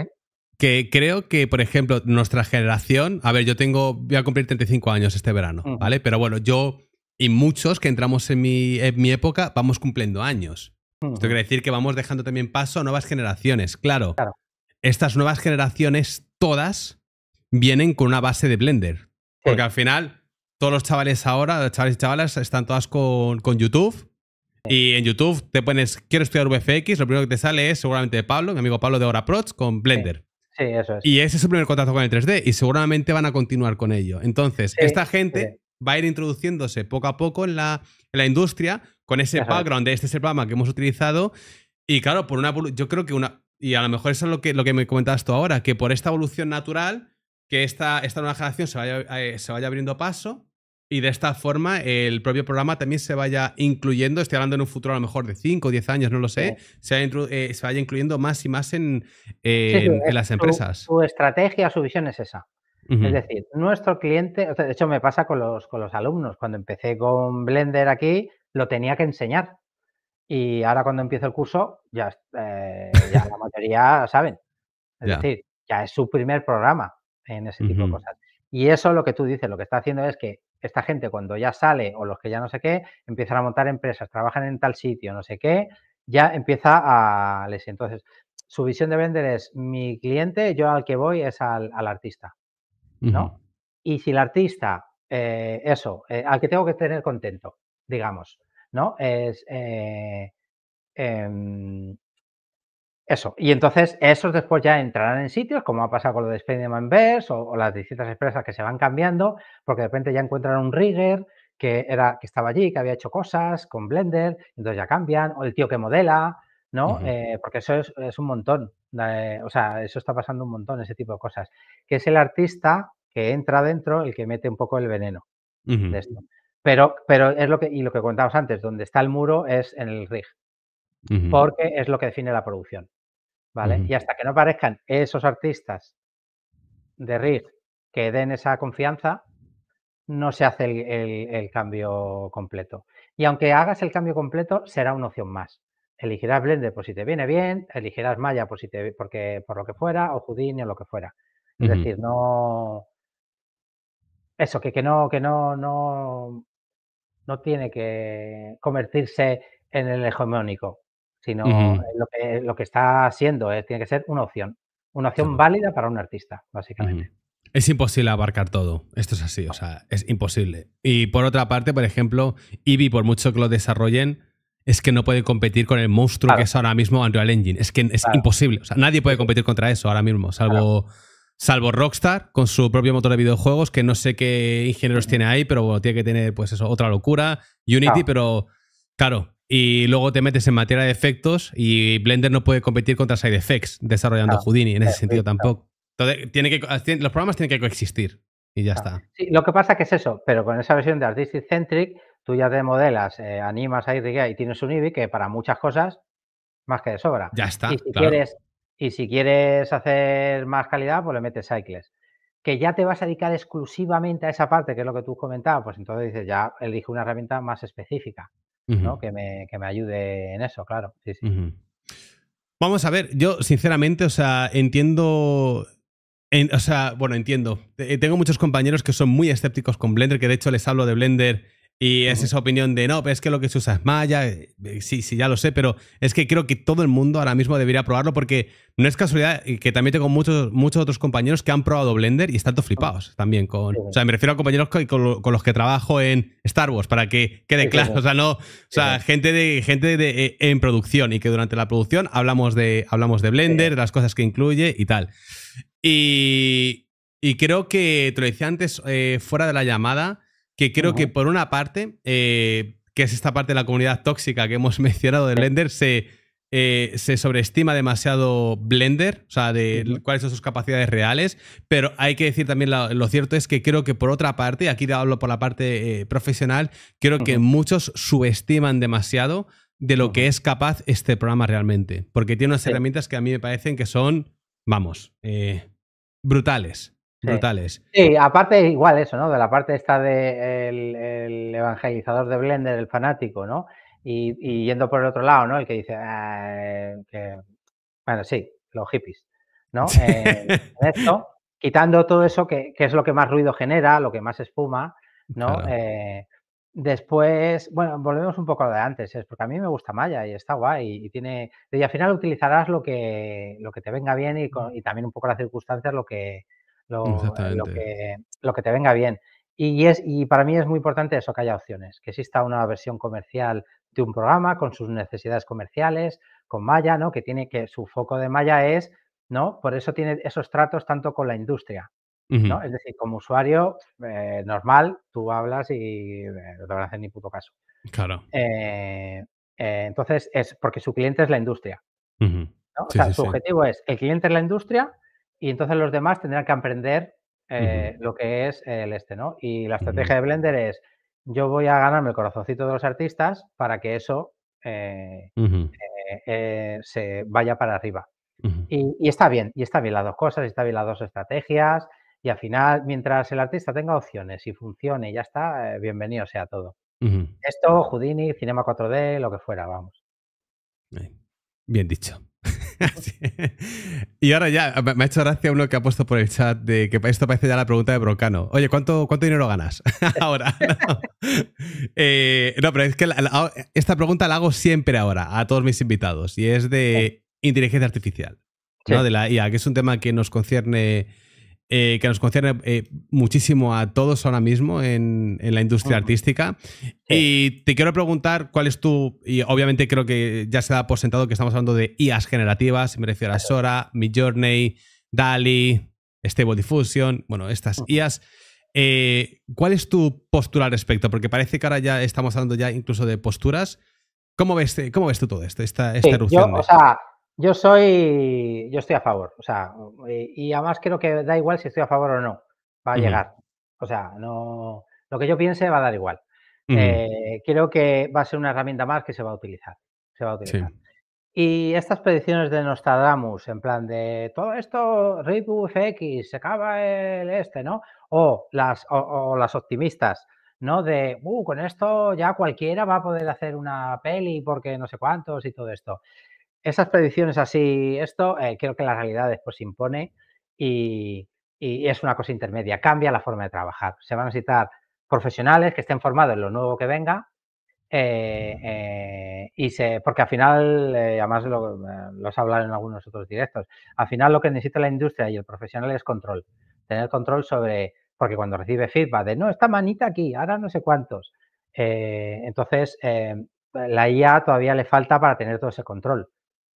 Que creo que, por ejemplo, nuestra generación, a ver, yo tengo, voy a cumplir 35 años este verano, ¿vale? Pero bueno, yo y muchos que entramos en mi, época vamos cumpliendo años. Esto quiere decir que vamos dejando también paso a nuevas generaciones. Claro, Estas nuevas generaciones, todas, vienen con una base de Blender. Porque al final, todos los chavales ahora, chavales y chavalas, están todas con, YouTube. Y en YouTube te pones, quiero estudiar VFX, lo primero que te sale es seguramente Pablo, mi amigo Pablo de Prods con Blender. Sí, eso es. Y ese es su primer contacto con el 3D y seguramente van a continuar con ello. Entonces, esta gente va a ir introduciéndose poco a poco en la, industria con ese background de este es el programa que hemos utilizado. Y claro, por una yo creo que una. Y a lo mejor eso es lo que, lo que me comentabas tú ahora, que por esta evolución natural, que esta, esta nueva generación se vaya, eh, abriendo paso y de esta forma el propio programa también se vaya incluyendo, estoy hablando en un futuro a lo mejor de 5 o 10 años, no lo sé, eh, se, vaya incluyendo más y más en, las empresas. su, estrategia, su visión es esa. Es decir, nuestro cliente, de hecho me pasa con los, con los alumnos, cuando empecé con Blender aquí, lo tenía que enseñar. Y ahora cuando empiezo el curso, ya, eh, la mayoría saben. Es decir, ya es su primer programa en ese tipo de cosas. Y eso lo que tú dices, lo que está haciendo es que esta gente cuando ya sale o los que ya no sé qué, empiezan a montar empresas, trabajan en tal sitio, no sé qué, ya empieza a les entonces su visión de Blender es mi cliente, yo al que voy es al artista. ¿no? Y si el artista, eh, eso, eh, al que tengo que tener contento, digamos, ¿no? Es eh, em, eso. Y entonces esos después ya entrarán en sitios, como ha pasado con lo de Spider-Man o, las distintas empresas que se van cambiando, porque de repente ya encuentran un rigger que, era, que estaba allí, que había hecho cosas con Blender, entonces ya cambian, o el tío que modela, ¿no? porque eso es un montón. Eh, o sea, eso está pasando un montón, ese tipo de cosas. Que es el artista que entra dentro, el que mete un poco el veneno de esto. Pero, pero es lo que, y lo que contábamos antes, donde está el muro es en el rig, porque es lo que define la producción. ¿Vale? Y hasta que no aparezcan esos artistas de rig que den esa confianza, no se hace el, cambio completo. Y aunque hagas el cambio completo, será una opción más. Eligirás Blender por si te viene bien, elegirás Maya por si te porque por lo que fuera, o Houdini o lo que fuera. Es decir, no. Eso, que, que no, que no, no, no tiene que convertirse en el hegemónico, sino lo, que, está siendo, eh, tiene que ser una opción. Una opción válida para un artista, básicamente. Es imposible abarcar todo. Esto es así, o sea, es imposible. Y por otra parte, por ejemplo, Eevee, por mucho que lo desarrollen, es que no puede competir con el monstruo que es ahora mismo Unreal Engine. Es que es imposible. O sea, nadie puede competir contra eso ahora mismo, salvo, salvo Rockstar con su propio motor de videojuegos, que no sé qué ingenieros tiene ahí, pero bueno, tiene que tener pues otra locura. Unity, pero claro. Y luego te metes en materia de efectos y Blender no puede competir contra Side Effects desarrollando Houdini en ese sentido tampoco. Entonces, tiene que, los programas tienen que coexistir y ya está. Sí, lo que pasa que es eso, pero con esa versión de Artistic Centric tú ya te modelas, eh, animas a y tienes un IBI que para muchas cosas más que de sobra. Ya está. Y si, quieres, y si quieres hacer más calidad, pues le metes cycles. Que ya te vas a dedicar exclusivamente a esa parte, que es lo que tú comentabas, pues entonces dices, ya elijo una herramienta más específica, ¿no? Que me, que me, ayude en eso, claro. Sí, sí. Vamos a ver, yo sinceramente, o sea, entiendo o sea, bueno, entiendo. tengo muchos compañeros que son muy escépticos con Blender, que de hecho les hablo de Blender y es esa opinión de, no, pero es que lo que se usa es Maya, eh, eh, sí, sí, ya lo sé, pero es que creo que todo el mundo ahora mismo debería probarlo porque no es casualidad eh, que también tengo muchos, muchos otros compañeros que han probado Blender y están todos flipados ah. también con... O sea, me refiero a compañeros con, los que trabajo en Star Wars, para que quede claro, o sea, no... O sea, gente, de, gente de, en producción y que durante la producción hablamos de, hablamos de Blender, de las cosas que incluye y tal. Y, creo que, te lo decía antes, fuera de la llamada que creo que por una parte, eh, que es esta parte de la comunidad tóxica que hemos mencionado de Blender, se, eh, se sobreestima demasiado Blender, o sea, de cuáles son sus capacidades reales, pero hay que decir también lo, cierto es que creo que por otra parte, aquí hablo por la parte eh, profesional, creo que muchos subestiman demasiado de lo que es capaz este programa realmente, porque tiene unas herramientas que a mí me parecen que son, vamos, brutales brutales. Sí, aparte igual eso, ¿no? De la parte esta de el, evangelizador de Blender, el fanático, ¿no? Y, yendo por el otro lado, ¿no? El que dice, ah, eh, bueno, sí, los hippies, ¿no? Eh, quitando todo eso que, es lo que más ruido genera, lo que más espuma, ¿no? Eh, después, bueno, volvemos un poco a lo de antes, es porque a mí me gusta Maya y está guay y tiene, al final utilizarás lo que, que te venga bien y también un poco las circunstancias lo que, lo, eh, que, lo que te venga bien. Y, es, y para mí es muy importante eso, que haya opciones, que exista una versión comercial de un programa con sus necesidades comerciales, con Maya, ¿no? Que tiene que su foco de Maya es, ¿no? Por eso tiene esos tratos tanto con la industria, ¿no? Es decir, como usuario eh, normal, tú hablas y eh, no te van a hacer ni puto caso. Claro. entonces es porque su cliente es la industria. O sea, su objetivo es el cliente es la industria y entonces los demás tendrán que aprender eh, lo que es el este, ¿no? Y la estrategia de Blender es, yo voy a ganarme el corazoncito de los artistas para que eso eh, eh, se vaya para arriba. Y, está bien, y está bien las dos cosas, está bien las dos estrategias, y al final, mientras el artista tenga opciones y funcione y ya está, bienvenido sea todo. Esto, Houdini, Cinema 4D, lo que fuera, vamos. Bien dicho. y ahora ya, me ha hecho gracia uno que ha puesto por el chat de que esto parece ya la pregunta de Brocano. Oye, ¿cuánto, cuánto dinero ganas ahora? Eh, no. pero es que esta pregunta la hago siempre ahora a todos mis invitados y es de inteligencia artificial, ¿no? de la IA, que es un tema que nos concierne eh, que nos concierne eh, muchísimo a todos ahora mismo en, la industria artística. Y te quiero preguntar cuál es tu, y obviamente creo que ya se da por sentado que estamos hablando de IAs generativas, me refiero a Sora, Midjourney, DALI, Stable Diffusion, bueno, estas IAs. Eh, ¿Cuál es tu postura al respecto? Porque parece que ahora ya estamos hablando ya incluso de posturas. ¿Cómo ves, cómo ves tú todo esto, esta, esta yo soy, yo estoy a favor, o sea, eh, y, además creo que da igual si estoy a favor o no, va a llegar. O sea, no, lo que yo piense va a dar igual. Eh, creo que va a ser una herramienta más que se va a utilizar, se va a utilizar. Y estas predicciones de Nostradamus, en plan de todo esto, RIP UFX, se acaba el este, ¿no? O las, o las optimistas, ¿no? De, uh, con esto ya cualquiera va a poder hacer una peli porque no sé cuántos y todo esto esas predicciones así, esto, eh, creo que la realidad después se impone y, es una cosa intermedia. Cambia la forma de trabajar. Se van a necesitar profesionales que estén formados en lo nuevo que venga. Eh, eh, y se, porque al final, además lo, lo has hablado en algunos otros directos, al final lo que necesita la industria y el profesional es control. Tener control sobre, porque cuando recibe feedback de no, esta manita aquí, ahora no sé cuántos. entonces, la IA todavía le falta para tener todo ese control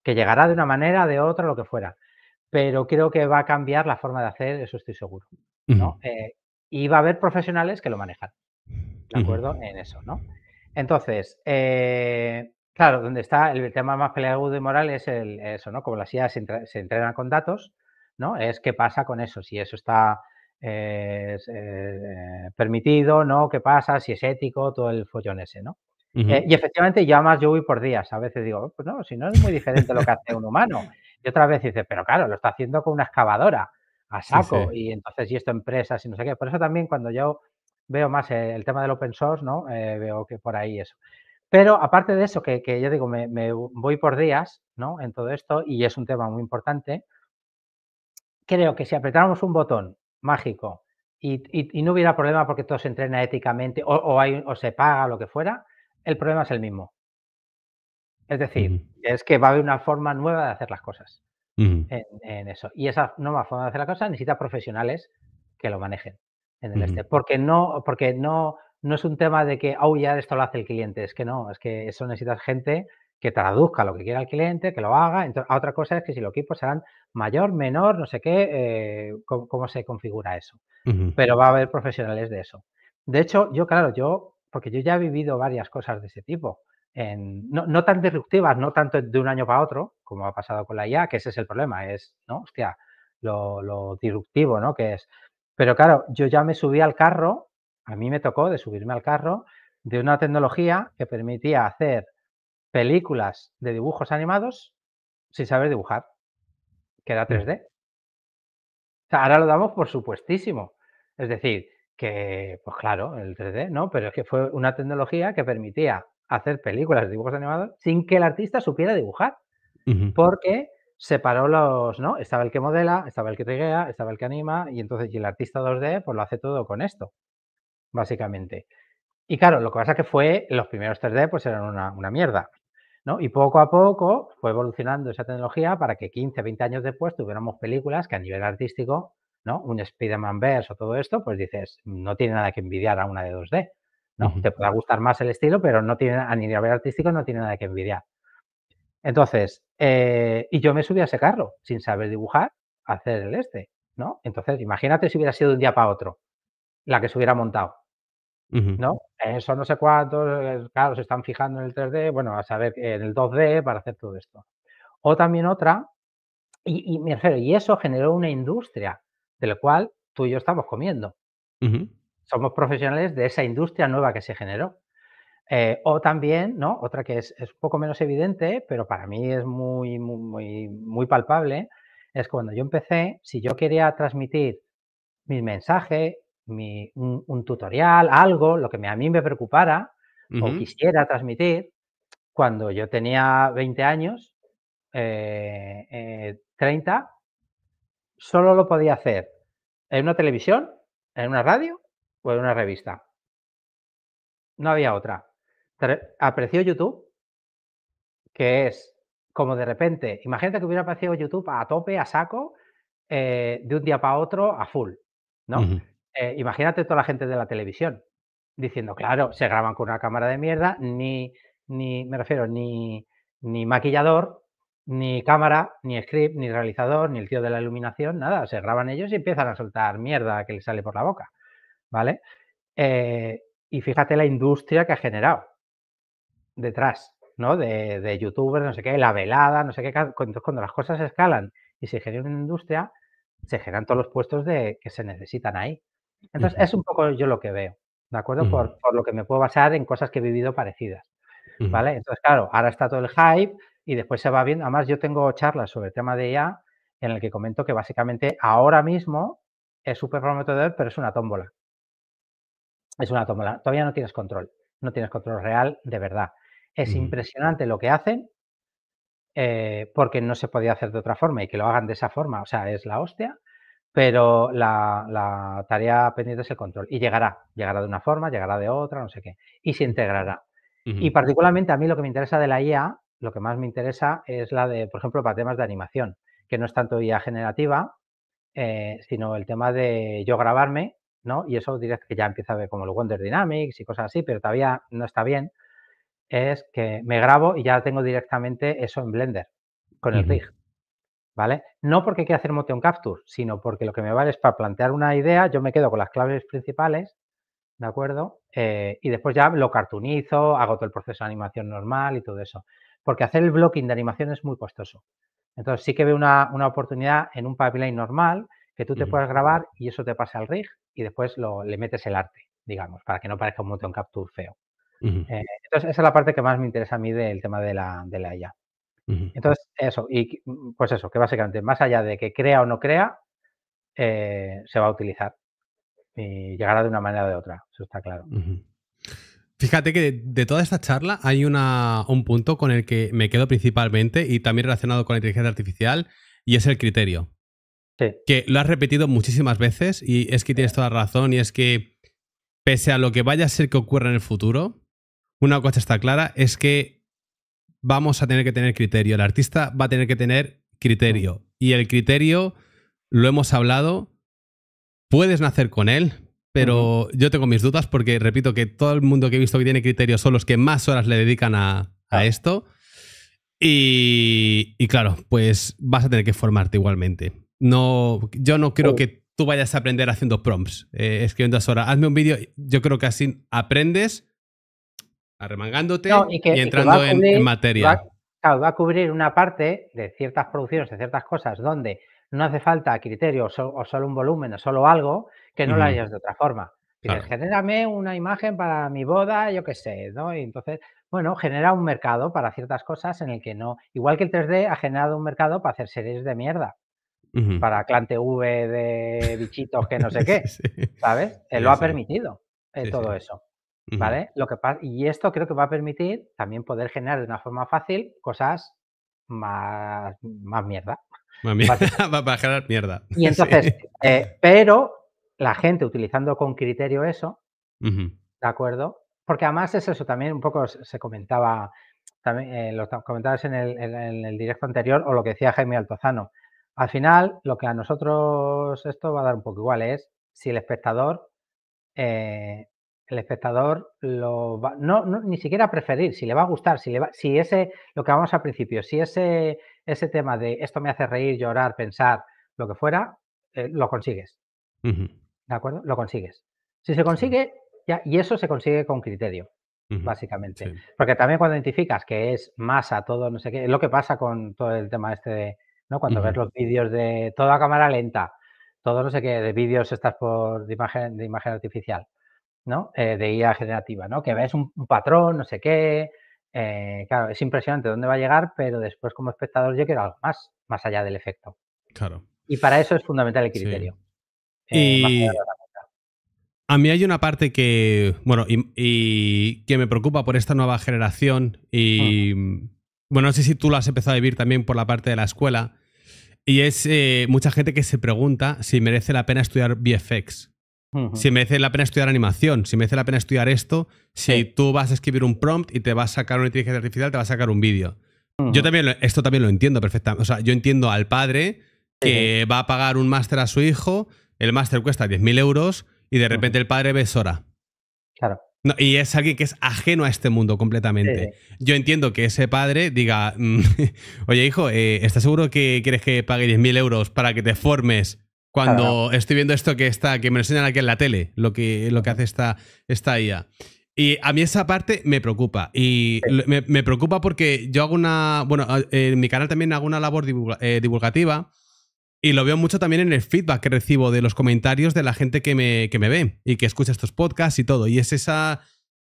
que llegará de una manera, de otra, lo que fuera. Pero creo que va a cambiar la forma de hacer, eso estoy seguro. ¿no? Eh, y va a haber profesionales que lo manejan. ¿De acuerdo? En eso, ¿no? Entonces, eh, claro, donde está el tema más peleagudo y moral es el, eso, ¿no? Como las IA se, entrena con datos, ¿no? Es qué pasa con eso, si eso está eh, permitido, ¿no? ¿Qué pasa? Si es ético, todo el follón ese, ¿no? Eh, y efectivamente y efectivamente voy por días. A veces digo, pues no, si no es muy diferente lo que hace un humano. Y otra vez dice pero claro, lo está haciendo con una excavadora a saco. Y entonces, y esto empresas y no sé qué. Por eso también cuando yo veo más e, el tema del open source, ¿no? Eh, veo que por ahí eso. Pero aparte de eso, que, yo digo, me, voy por días, ¿no? En todo esto, y es un tema muy importante. Creo que si apretáramos un botón mágico y, no hubiera problema porque todo se entrena éticamente o, o, o se paga lo que fuera, el problema es el mismo. Es decir, es que va a haber una forma nueva de hacer las cosas en, eso. Y esa nueva forma de hacer las cosas necesita profesionales que lo manejen en el este. Porque no, porque no, no es un tema de que, oh, ya esto lo hace el cliente. Es que no, es que eso necesita gente que traduzca lo que quiera el cliente, que lo haga. Entonces, otra cosa es que si los equipos serán mayor, menor, no sé qué, eh, cómo, se configura eso. Pero va a haber profesionales de eso. De hecho, yo, claro, yo porque yo ya he vivido varias cosas de ese tipo. no, tan disruptivas, no tanto de un año para otro, como ha pasado con la IA, que ese es el problema, es, ¿no? Hostia, lo, disruptivo, ¿no? Que es. Pero claro, yo ya me subí al carro, a mí me tocó de subirme al carro de una tecnología que permitía hacer películas de dibujos animados sin saber dibujar, que era 3D. Mm. ahora lo damos por supuestísimo. Es decir, que, pues claro, el 3D, ¿no? Pero es que fue una tecnología que permitía hacer películas de dibujos animados sin que el artista supiera dibujar, porque separó los, ¿no? Estaba el que modela, estaba el que triguea, estaba el que anima, y entonces el artista 2D, pues lo hace todo con esto, básicamente. Y claro, lo que pasa que fue, los primeros 3D, pues eran una, una mierda. ¿No? Y poco a poco fue evolucionando esa tecnología para que 15, 20 años después tuviéramos películas que a nivel artístico un Spider-Man Verse o todo esto, pues dices, no tiene nada que envidiar a una de 2D, ¿no? Te puede gustar más el estilo, pero no tiene, a nivel artístico no tiene nada que envidiar. Entonces, eh, y yo me subí a ese carro sin saber dibujar, a hacer el este, ¿no? Entonces, imagínate si hubiera sido un día para otro la que se hubiera montado, ¿no? Eso no sé cuántos, eh, claro, se están fijando en el 3D, bueno, a saber, en el 2D para hacer todo esto. O también otra, y, y y eso generó una industria del cual tú y yo estamos comiendo. Somos profesionales de esa industria nueva que se generó. Eh, o también, ¿no? Otra que es, un poco menos evidente, pero para mí es muy, muy, muy, palpable, es cuando yo empecé, si yo quería transmitir mi mensaje, mi, un, tutorial, algo, lo que a mí me preocupara o quisiera transmitir, cuando yo tenía 20 años, 30, eh, eh, solo lo podía hacer ¿En una televisión? ¿En una radio? ¿O en una revista? No había otra. Apareció YouTube, que es como de repente, imagínate que hubiera aparecido YouTube a tope, a saco, eh, de un día para otro a full, ¿no? Eh, imagínate toda la gente de la televisión diciendo, claro, se graban con una cámara de mierda, ni, ni me refiero, ni, ni maquillador, ni cámara, ni script, ni realizador, ni el tío de la iluminación, nada. Se graban ellos y empiezan a soltar mierda que les sale por la boca, ¿vale? Eh, y fíjate la industria que ha generado detrás, ¿no? De, de youtubers, no sé qué, la velada, no sé qué. Entonces, cuando las cosas escalan y se genera una industria, se generan todos los puestos de, que se necesitan ahí. Entonces, es un poco yo lo que veo, ¿de acuerdo? por, lo que me puedo basar en cosas que he vivido parecidas, ¿vale? Entonces, claro, ahora está todo el hype, y después se va viendo. Además, yo tengo charlas sobre el tema de IA en el que comento que básicamente ahora mismo es súper prometedor, pero es una tómbola. Es una tómbola. Todavía no tienes control. No tienes control real de verdad. Es impresionante lo que hacen eh, porque no se podía hacer de otra forma y que lo hagan de esa forma, o sea, es la hostia, pero la, tarea pendiente es el control y llegará. Llegará de una forma, llegará de otra, no sé qué. Y se integrará. Y particularmente a mí lo que me interesa de la IA lo que más me interesa es la de, por ejemplo, para temas de animación, que no es tanto IA generativa, eh, sino el tema de yo grabarme, ¿no? Y eso diré que ya empieza a ver como el Wonder Dynamics y cosas así, pero todavía no está bien. Es que me grabo y ya tengo directamente eso en Blender, con el rig. ¿Vale? No porque quiera hacer motion capture, sino porque lo que me vale es para plantear una idea, yo me quedo con las claves principales, ¿de acuerdo? Eh, y después ya lo cartunizo, hago todo el proceso de animación normal y todo eso porque hacer el blocking de animación es muy costoso. Entonces sí que ve una, oportunidad en un pipeline normal que tú te puedas grabar y eso te pasa al rig y después le metes el arte, digamos, para que no parezca un montón capture feo. Eh, entonces esa es la parte que más me interesa a mí del tema de la, de la IA. Entonces, eso, y pues eso, que básicamente, más allá de que crea o no crea, eh, se va a utilizar y llegará de una manera o de otra, eso está claro. Fíjate que de, toda esta charla hay un punto con el que me quedo principalmente y también relacionado con la inteligencia artificial y es el criterio. Que lo has repetido muchísimas veces y es que tienes toda la razón y es que pese a lo que vaya a ser que ocurra en el futuro, una cosa está clara es que vamos a tener que tener criterio. El artista va a tener que tener criterio mm. y el criterio, lo hemos hablado, puedes nacer con él, pero yo tengo mis dudas porque repito que todo el mundo que he visto que tiene criterios son los que más horas le dedican a, esto. Y, claro, pues vas a tener que formarte igualmente. No, yo no creo oh. que tú vayas a aprender haciendo prompts, eh, escribiendo horas. Hazme un vídeo, yo creo que así aprendes arremangándote y, entrando en, materia. Va, a cubrir una parte de ciertas producciones, de ciertas cosas, donde no hace falta criterio o solo un volumen o solo algo, que no lo hayas de otra forma. Dices, genérame una imagen para mi boda, yo qué sé, ¿no? Y entonces, bueno, genera un mercado para ciertas cosas en el que no. Igual que el 3D ha generado un mercado para hacer series de mierda. Para Clante V de bichitos que no sé qué, ¿sabes? Él eh, lo ha permitido eh, todo eso. ¿Vale? Lo que y esto creo que va a permitir también poder generar de una forma fácil cosas más, más mierda. Más mierda. va a generar mierda. Y entonces, eh, pero la gente utilizando con criterio eso, ¿de acuerdo? Porque además es eso, también un poco se comentaba, también, eh, lo comentabas en el, directo anterior o lo que decía Jaime Altozano. Al final, lo que a nosotros esto va a dar un poco igual es si el espectador, eh, el espectador lo va, no, ni siquiera preferir, si le va a gustar, si, le va, si ese, lo que vamos al principio, si ese, ese tema de esto me hace reír, llorar, pensar, lo que fuera, eh, lo consigues. ¿De acuerdo? Lo consigues. Si se consigue, ya, y eso se consigue con criterio, básicamente. Porque también cuando identificas que es masa, todo, no sé qué, es lo que pasa con todo el tema este de, ¿no? Cuando ves los vídeos de toda cámara lenta, todo no sé qué, de vídeos estás por de imagen, de imagen artificial, ¿no? Eh, de IA generativa, ¿no? Que ves un, patrón, no sé qué. Eh, claro, es impresionante dónde va a llegar, pero después como espectador yo quiero algo más, más allá del efecto. Claro. Y para eso es fundamental el criterio. Eh, y... A mí hay una parte que, bueno, y, que me preocupa por esta nueva generación y, bueno, no sé si tú lo has empezado a vivir también por la parte de la escuela, y es eh, mucha gente que se pregunta si merece la pena estudiar VFX, si merece la pena estudiar animación, si merece la pena estudiar esto, si tú vas a escribir un prompt y te vas a sacar una inteligencia artificial, te vas a sacar un vídeo. Yo también, esto también lo entiendo perfectamente, o sea, yo entiendo al padre que va a pagar un máster a su hijo el máster cuesta 10.000 euros y de repente el padre ve Sora. Claro. y es alguien que es ajeno a este mundo completamente. Yo entiendo que ese padre diga, mm, oye hijo, eh, ¿estás seguro que quieres que pague 10.000 euros para que te formes cuando estoy viendo esto que está, que me enseñan aquí en la tele, lo que, lo que hace esta, esta IA? Y a mí esa parte me preocupa. Y me, preocupa porque yo hago una. Bueno, en mi canal también hago una labor eh, divulgativa y lo veo mucho también en el feedback que recibo de los comentarios de la gente que me, ve y que escucha estos podcasts y todo. Y es esa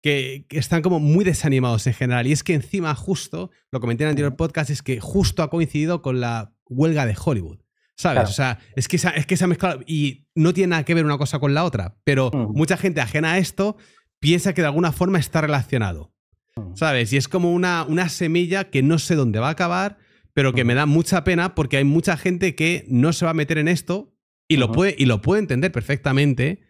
que, están como muy desanimados en general. Y es que encima justo, lo comenté en el anterior mm. podcast, es que justo ha coincidido con la huelga de Hollywood. ¿Sabes? O sea, es que, es que se ha mezclado y no tiene nada que ver una cosa con la otra. Pero mm. mucha gente ajena a esto piensa que de alguna forma está relacionado. Mm. ¿Sabes? Y es como una, una semilla que no sé dónde va a acabar pero que me da mucha pena porque hay mucha gente que no se va a meter en esto y lo, puede, y lo puede entender perfectamente,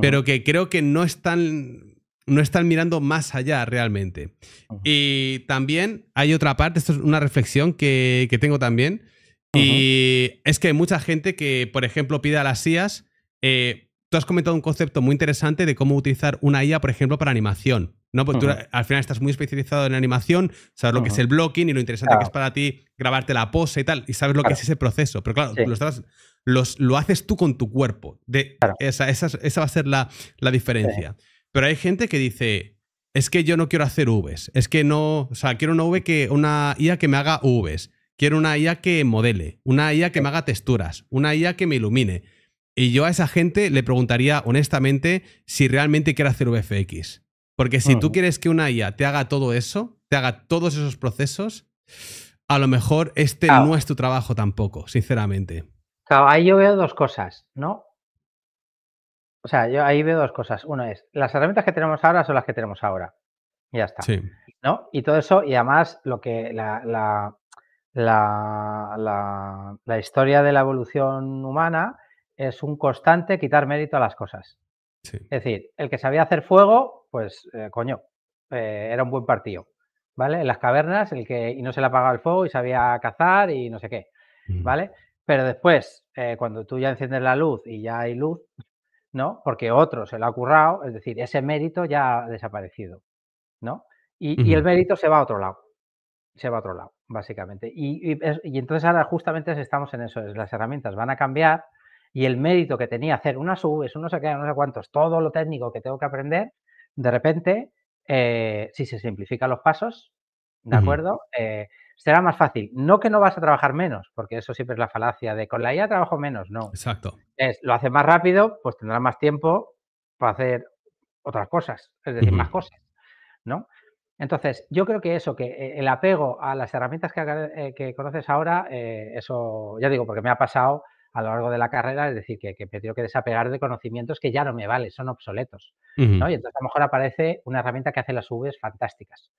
pero que creo que no están, no están mirando más allá realmente. Y también hay otra parte, esto es una reflexión que, tengo también, y es que hay mucha gente que, por ejemplo, pide a las IAS, eh, tú has comentado un concepto muy interesante de cómo utilizar una IA, por ejemplo, para animación. ¿no? Porque tú al final estás muy especializado en animación, sabes lo que es el blocking y lo interesante que es para ti grabarte la pose y tal, y sabes lo que es ese proceso. Pero claro, lo, haces tú con tu cuerpo. esa, va a ser la, diferencia. Pero hay gente que dice, es que yo no quiero hacer Vs, es que no, o sea, quiero una V que, una IA que me haga Vs, quiero una IA que modele, una IA que me haga texturas, una IA que me ilumine. Y yo a esa gente le preguntaría honestamente si realmente quiere hacer VFX. Porque si tú quieres que una IA te haga todo eso, te haga todos esos procesos, a lo mejor este no es tu trabajo tampoco, sinceramente. Claro, ahí yo veo dos cosas, ¿no? O sea, yo ahí veo dos cosas. Una es, las herramientas que tenemos ahora son las que tenemos ahora. Y ya está. Sí. ¿No? Y todo eso, y además lo que la, la, la, la, historia de la evolución humana es un constante quitar mérito a las cosas. Sí. Es decir, el que sabía hacer fuego pues eh, coño, eh, era un buen partido. ¿Vale? En las cavernas, el que y no se le apagaba el fuego y sabía cazar y no sé qué. Mm. ¿Vale? Pero después, eh, cuando tú ya enciendes la luz y ya hay luz, ¿no? Porque otro se lo ha currado, es decir, ese mérito ya ha desaparecido, ¿no? Y, el mérito se va a otro lado, se va a otro lado, básicamente. Y, entonces ahora justamente estamos en eso, las herramientas van a cambiar y el mérito que tenía hacer una sub, es no sé qué, no sé cuántos, todo lo técnico que tengo que aprender, de repente, eh, si se simplifican los pasos, ¿de acuerdo? Eh, será más fácil. No que no vas a trabajar menos, porque eso siempre es la falacia de con la IA trabajo menos, no. Exacto. Es, lo haces más rápido, pues tendrás más tiempo para hacer otras cosas, es decir, más cosas, ¿no? Entonces, yo creo que eso, que el apego a las herramientas que, eh, conoces ahora, eso ya digo, porque me ha pasado a lo largo de la carrera, es decir, que, me tengo que desapegar de conocimientos que ya no me valen, son obsoletos. ¿no? Y entonces a lo mejor aparece una herramienta que hace las UVs fantásticas,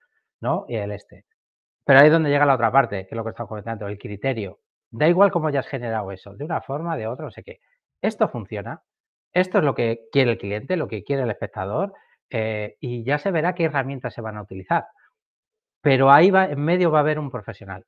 ¿no? Y el este. Pero ahí es donde llega la otra parte, que es lo que estamos comentando, el criterio. Da igual cómo hayas generado eso, de una forma, de otra, no sé qué. Esto funciona, esto es lo que quiere el cliente, lo que quiere el espectador, eh, y ya se verá qué herramientas se van a utilizar. Pero ahí va, en medio va a haber un profesional.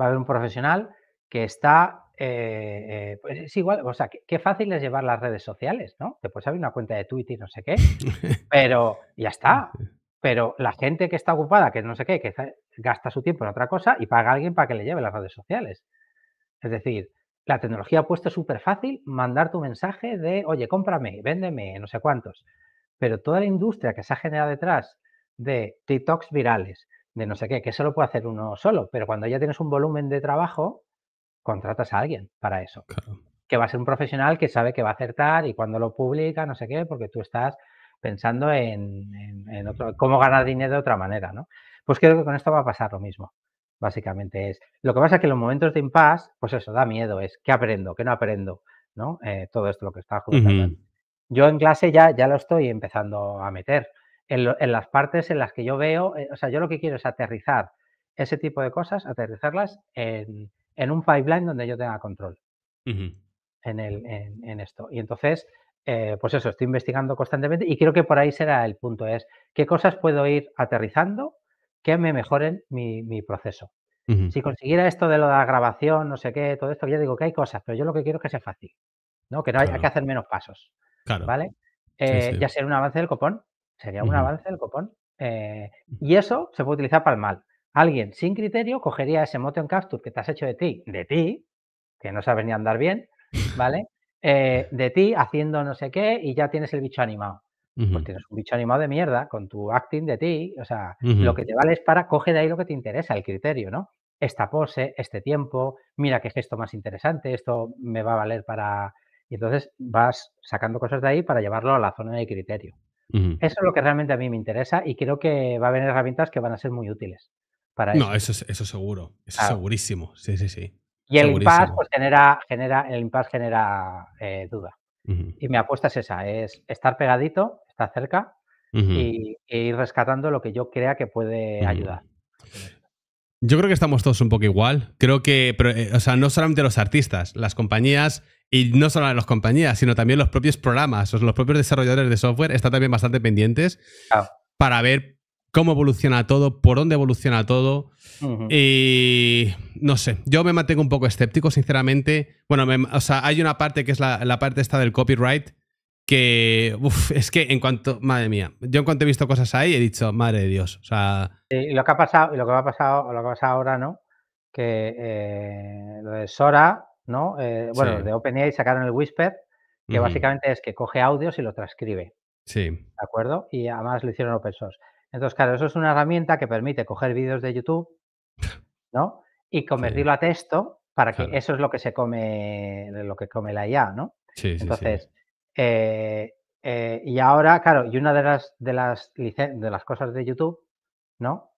Va a haber un profesional que está, eh, eh, pues, es igual, o sea, qué fácil es llevar las redes sociales, ¿no? Que puedes abrir una cuenta de Twitter y no sé qué, pero ya está. Pero la gente que está ocupada, que no sé qué, que gasta su tiempo en otra cosa y paga a alguien para que le lleve las redes sociales. Es decir, la tecnología ha puesto súper fácil mandar tu mensaje de, oye, cómprame, véndeme, no sé cuántos. Pero toda la industria que se ha generado detrás de TikToks virales, de no sé qué, que solo puede hacer uno solo, pero cuando ya tienes un volumen de trabajo, contratas a alguien para eso. Que va a ser un profesional que sabe que va a acertar y cuando lo publica, no sé qué, porque tú estás pensando en, cómo ganar dinero de otra manera, ¿no? Pues creo que con esto va a pasar lo mismo. Básicamente es. Lo que pasa es que en los momentos de impas, pues eso, da miedo, es qué aprendo, qué no aprendo, ¿no? Eh, todo esto lo que está Yo en clase ya, ya lo estoy empezando a meter. En, las partes en las que yo veo, eh, o sea, yo lo que quiero es aterrizar ese tipo de cosas, aterrizarlas en, en un pipeline donde yo tenga control en, esto. Y entonces, eh, pues eso, estoy investigando constantemente y creo que por ahí será el punto, es qué cosas puedo ir aterrizando que me mejoren mi, proceso. Si consiguiera esto de lo de la grabación, no sé qué, todo esto, ya digo que hay cosas, pero yo lo que quiero es que sea fácil, ¿no? Que no haya que hacer menos pasos. Claro. ¿Vale? Eh, ya sería un avance del copón. Sería un avance del copón. Eh, mm. y eso se puede utilizar para el mal alguien sin criterio cogería ese motion capture que te has hecho de ti, de ti, que no sabes ni andar bien, ¿vale? Eh, de ti haciendo no sé qué y ya tienes el bicho animado. Pues tienes un bicho animado de mierda con tu acting de ti, o sea, lo que te vale es para coge de ahí lo que te interesa, el criterio, ¿no? Esta pose, este tiempo, mira qué gesto más interesante, esto me va a valer para. Y entonces vas sacando cosas de ahí para llevarlo a la zona de criterio. Eso es lo que realmente a mí me interesa y creo que va a venir herramientas que van a ser muy útiles no, eso. eso, seguro, eso segurísimo, sí, sí, sí. Y el impasse pues, genera, genera, el genera eh, duda. Y mi apuesta es esa, es estar pegadito, estar cerca y, ir rescatando lo que yo crea que puede ayudar. Yo creo que estamos todos un poco igual. Creo que, eh, o sea, no solamente los artistas, las compañías y no solo las compañías, sino también los propios programas, los propios desarrolladores de software están también bastante pendientes para ver cómo evoluciona todo, por dónde evoluciona todo. Y no sé, yo me mantengo un poco escéptico, sinceramente. Bueno, o sea, hay una parte que es la, parte esta del copyright, que uf, es que en cuanto, madre mía, yo en cuanto he visto cosas ahí he dicho, madre de Dios, o sea... Y lo que ha pasado, y lo que ha pasado, lo pasa ahora, ¿no? Que eh, lo de Sora, ¿no? Eh, bueno, de OpenAI sacaron el Whisper, que básicamente es que coge audios y lo transcribe. Sí. ¿De acuerdo? Y además lo hicieron open source. Entonces, claro, eso es una herramienta que permite coger vídeos de YouTube, ¿no? Y convertirlo a texto para que eso es lo que se come, lo que come la IA, ¿no? Sí, Entonces, eh, eh, y ahora, claro, y una de las, de las, de las cosas de YouTube, ¿no?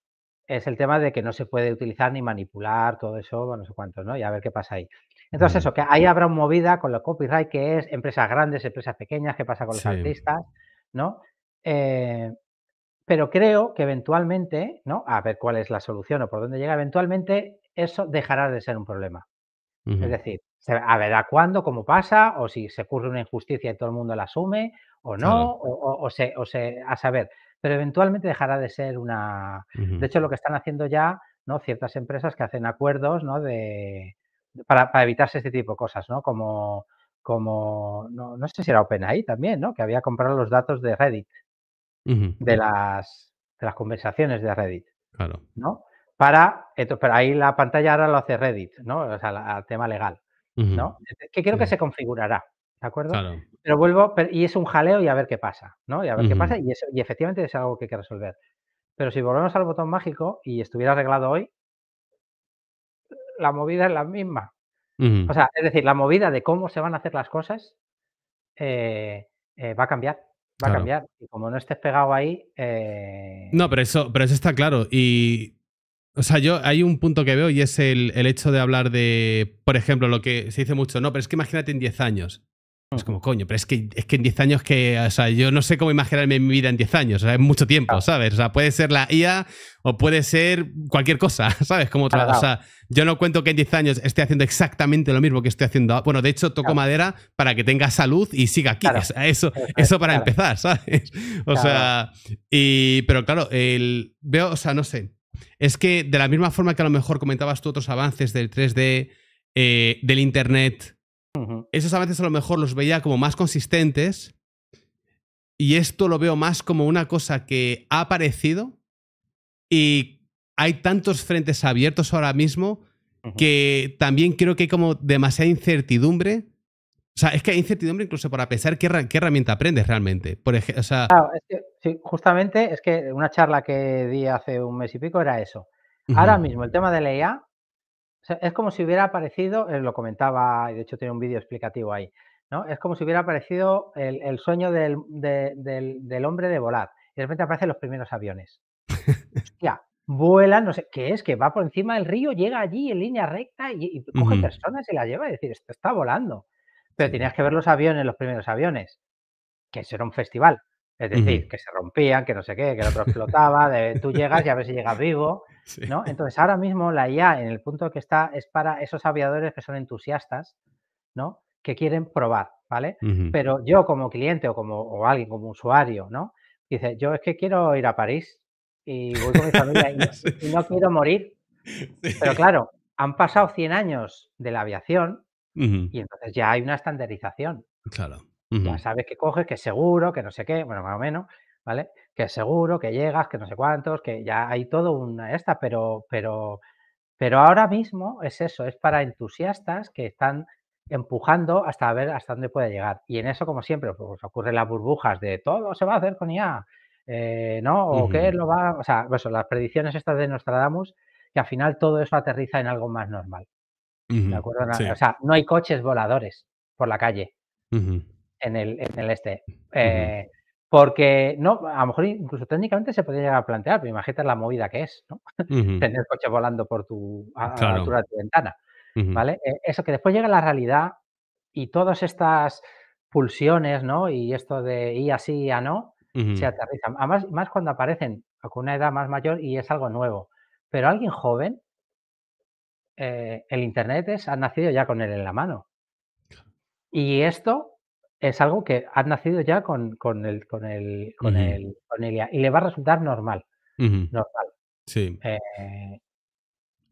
Es el tema de que no se puede utilizar ni manipular todo eso, no sé cuánto, ¿no? Y a ver qué pasa ahí. Entonces, eso, que ahí habrá una movida con lo copyright, que es empresas grandes, empresas pequeñas, qué pasa con los artistas, ¿no? Eh, pero creo que eventualmente, ¿no? A ver cuál es la solución o por dónde llega, eventualmente eso dejará de ser un problema. Es decir, a ver a cuándo, cómo pasa, o si se ocurre una injusticia y todo el mundo la asume, o no, o, se, a saber. Pero eventualmente dejará de ser una. De hecho, lo que están haciendo ya, ¿no? Ciertas empresas que hacen acuerdos, ¿no? De, para, para evitarse este tipo de cosas, ¿no? Como, como no, no sé si era OpenAI también, ¿no? Que había comprado los datos de Reddit de, las, de, las, conversaciones de Reddit. Claro. ¿No? Para, pero ahí la pantalla ahora lo hace Reddit, ¿no? O sea, el tema legal, ¿no? Que creo que se configurará, ¿de acuerdo? Pero vuelvo, y es un jaleo y a ver qué pasa, ¿no? Y a ver qué pasa, y, eso, y efectivamente es algo que hay que resolver. Pero si volvemos al botón mágico y estuviera arreglado hoy, la movida es la misma. O sea, es decir, la movida de cómo se van a hacer las cosas eh, eh, va a cambiar. Va a cambiar. Y como no estés pegado ahí. Eh no, pero eso, pero eso está claro. Y. O sea, yo hay un punto que veo y es el, el, hecho de hablar de, por ejemplo, lo que se dice mucho, no, pero es que imagínate en 10 años. Es como, coño, pero es que, es que en 10 años que, o sea, yo no sé cómo imaginarme mi vida en 10 años, o sea, es mucho tiempo, ¿sabes? O sea, puede ser la IA o puede ser cualquier cosa, ¿sabes? Como otra, o sea, yo no cuento que en 10 años esté haciendo exactamente lo mismo que estoy haciendo Bueno, de hecho, toco madera para que tenga salud y siga aquí, o sea, eso, eso para empezar, ¿sabes? O sea, y, pero claro, el, veo, o sea, no sé, es que de la misma forma que a lo mejor comentabas tú otros avances del 3D, eh, del Internet, esos a veces a lo mejor los veía como más consistentes y esto lo veo más como una cosa que ha aparecido y hay tantos frentes abiertos ahora mismo que también creo que hay como demasiada incertidumbre. O sea, es que hay incertidumbre incluso para pensar qué, qué herramienta aprendes realmente. Por ejemplo, justamente es que una charla que di hace un mes y pico era eso. Ahora mismo el tema de la IA es como si hubiera aparecido, eh, lo comentaba, y de hecho tenía un vídeo explicativo ahí, ¿no? Es como si hubiera aparecido el, sueño del, hombre de volar. Y de repente aparecen los primeros aviones. Hostia, vuelan, no sé qué es, que va por encima del río, llega allí en línea recta y, coge personas y la lleva y decir, esto está volando. Pero tenías que ver los aviones, los primeros aviones, que eso era un festival. Es decir, que se rompían, que no sé qué, que el otro explotaba, tú llegas y a ver si llegas vivo, ¿no? Entonces, ahora mismo la IA en el punto que está es para esos aviadores que son entusiastas, ¿no? Que quieren probar, ¿vale? Pero yo como cliente o como alguien, como usuario, ¿no? Dice, yo es que quiero ir a París y voy con mi familia y, no quiero morir. Pero claro, han pasado 100 años de la aviación y entonces ya hay una estandarización. Claro. Ya sabes que coges, que es seguro, que no sé qué, bueno, más o menos, ¿vale? Que es seguro, que llegas, que no sé cuántos, que ya hay todo una esta, pero, pero, pero ahora mismo es eso, es para entusiastas que están empujando hasta ver hasta dónde puede llegar. Y en eso, como siempre, pues ocurren las burbujas de todo se va a hacer con IA, eh, ¿no? O qué lo va, o sea, pues, las predicciones estas de Nostradamus, que al final todo eso aterriza en algo más normal. ¿De acuerdo? O sea, no hay coches voladores por la calle en el, este. Eh, porque no, a lo mejor incluso técnicamente se podría llegar a plantear, pero imagínate la movida que es, ¿no? Tener coche volando por tu a, altura de tu ventana. ¿Vale? Eh, eso que después llega la realidad y todas estas pulsiones, ¿no? Y esto de y así y a no, se aterrizan. Además, más cuando aparecen con una edad más mayor y es algo nuevo. Pero alguien joven, eh, el Internet es, ha nacido ya con él en la mano. Y esto es algo que ha nacido ya con, con el con el con, el, con y le va a resultar normal. Normal. Sí. Eh,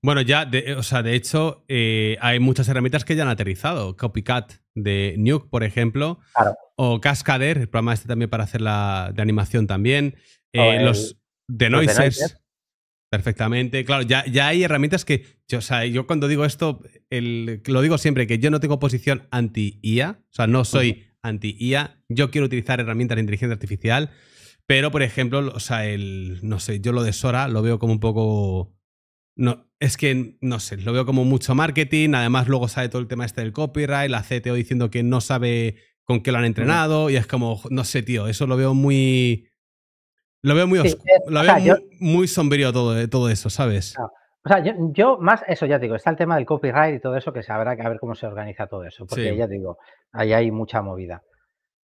bueno, ya, o sea, de hecho, eh, hay muchas herramientas que ya han aterrizado. Copycat de Nuke, por ejemplo. Claro. O Cascader, el programa este también para hacer la de animación también. Eh, los de Perfectamente, claro, ya, ya, hay herramientas que, yo, o sea, yo cuando digo esto, lo digo siempre, que yo no tengo posición anti-IA, o sea, no soy anti-IA. Yo quiero utilizar herramientas de inteligencia artificial, pero por ejemplo, o sea, el, no sé, yo lo de Sora lo veo como un poco... No, es que, no sé, lo veo como mucho marketing, además luego sale todo el tema este del copyright, la CTO diciendo que no sabe con qué lo han entrenado y es como, no sé, tío, eso lo veo muy... Lo veo muy, oscuro, eh, lo veo muy, sombrío todo, eh, todo eso, ¿sabes? O sea, yo, más eso, ya digo, está el tema del copyright y todo eso, que se habrá que ver cómo se organiza todo eso, porque ya digo, ahí hay mucha movida.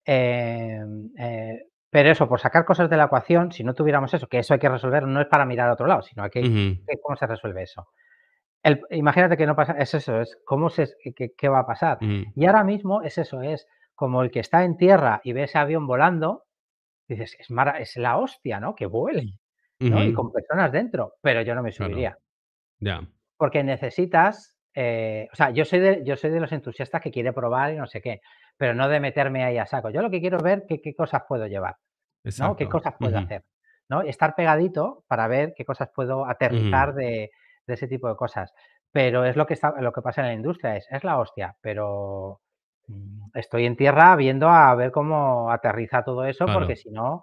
Em, eh, pero eso, por sacar cosas de la ecuación, si no tuviéramos eso, que eso hay que resolver, no es para mirar a otro lado, sino que, ver cómo se resuelve eso. imagínate que no pasa, es eso, es cómo se, qué va a pasar. Y ahora mismo es eso, es como el que está en tierra y ve ese avión volando, dices, es, es la hostia, ¿no? Que vuele, Y con personas dentro, pero yo no me subiría. Porque necesitas, eh, o sea, yo soy, de, yo soy de los entusiastas que quiere probar y no sé qué, pero no de meterme ahí a saco. Yo lo que quiero ver qué, qué cosas puedo llevar, ¿no? qué cosas puedo hacer. ¿no? Estar pegadito para ver qué cosas puedo aterrizar de, ese tipo de cosas. Pero es lo que, está, lo que pasa en la industria, es, la hostia, pero mm, estoy en tierra viendo a ver cómo aterriza todo eso, porque si no,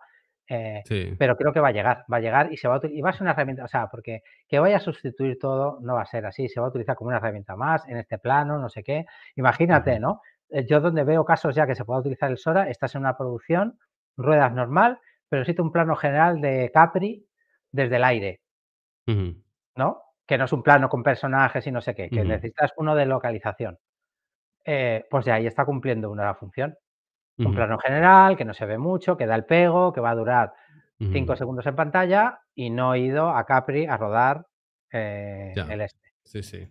eh, pero creo que va a llegar, va a llegar y se va a y va a ser una herramienta, o sea, porque que vaya a sustituir todo no va a ser así, se va a utilizar como una herramienta más en este plano, no sé qué. Imagínate, ¿no? Eh, yo donde veo casos ya que se pueda utilizar el Sora, estás en una producción, ruedas normal, pero existe un plano general de Capri desde el aire, ¿no? Que no es un plano con personajes y no sé qué, que necesitas uno de localización. Eh, pues ya ahí está cumpliendo una función. Un plano general que no se ve mucho, que da el pego, que va a durar 5 segundos en pantalla y no he ido a Capri a rodar eh, el este.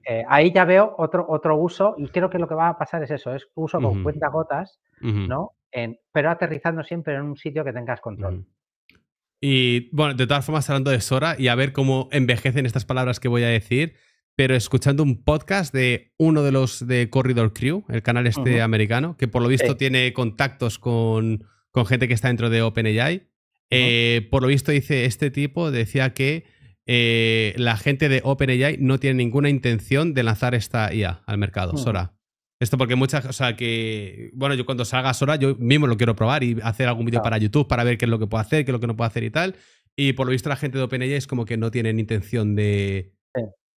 Eh, ahí ya veo otro, otro uso y creo que lo que va a pasar es eso, es uso con cuenta gotas, ¿no? pero aterrizando siempre en un sitio que tengas control. Y bueno, de todas formas, hablando de Sora y a ver cómo envejecen estas palabras que voy a decir, pero escuchando un podcast de uno de los de Corridor Crew, el canal este americano, que por lo visto tiene contactos con, gente que está dentro de OpenAI. Eh, por lo visto dice este tipo, decía que eh, la gente de OpenAI no tiene ninguna intención de lanzar esta IA al mercado, Sora. Esto porque muchas, o sea, que, bueno, yo cuando salga Sora, yo mismo lo quiero probar y hacer algún vídeo para YouTube para ver qué es lo que puedo hacer, qué es lo que no puedo hacer y tal. Y por lo visto la gente de OpenAI es como que no tienen intención de,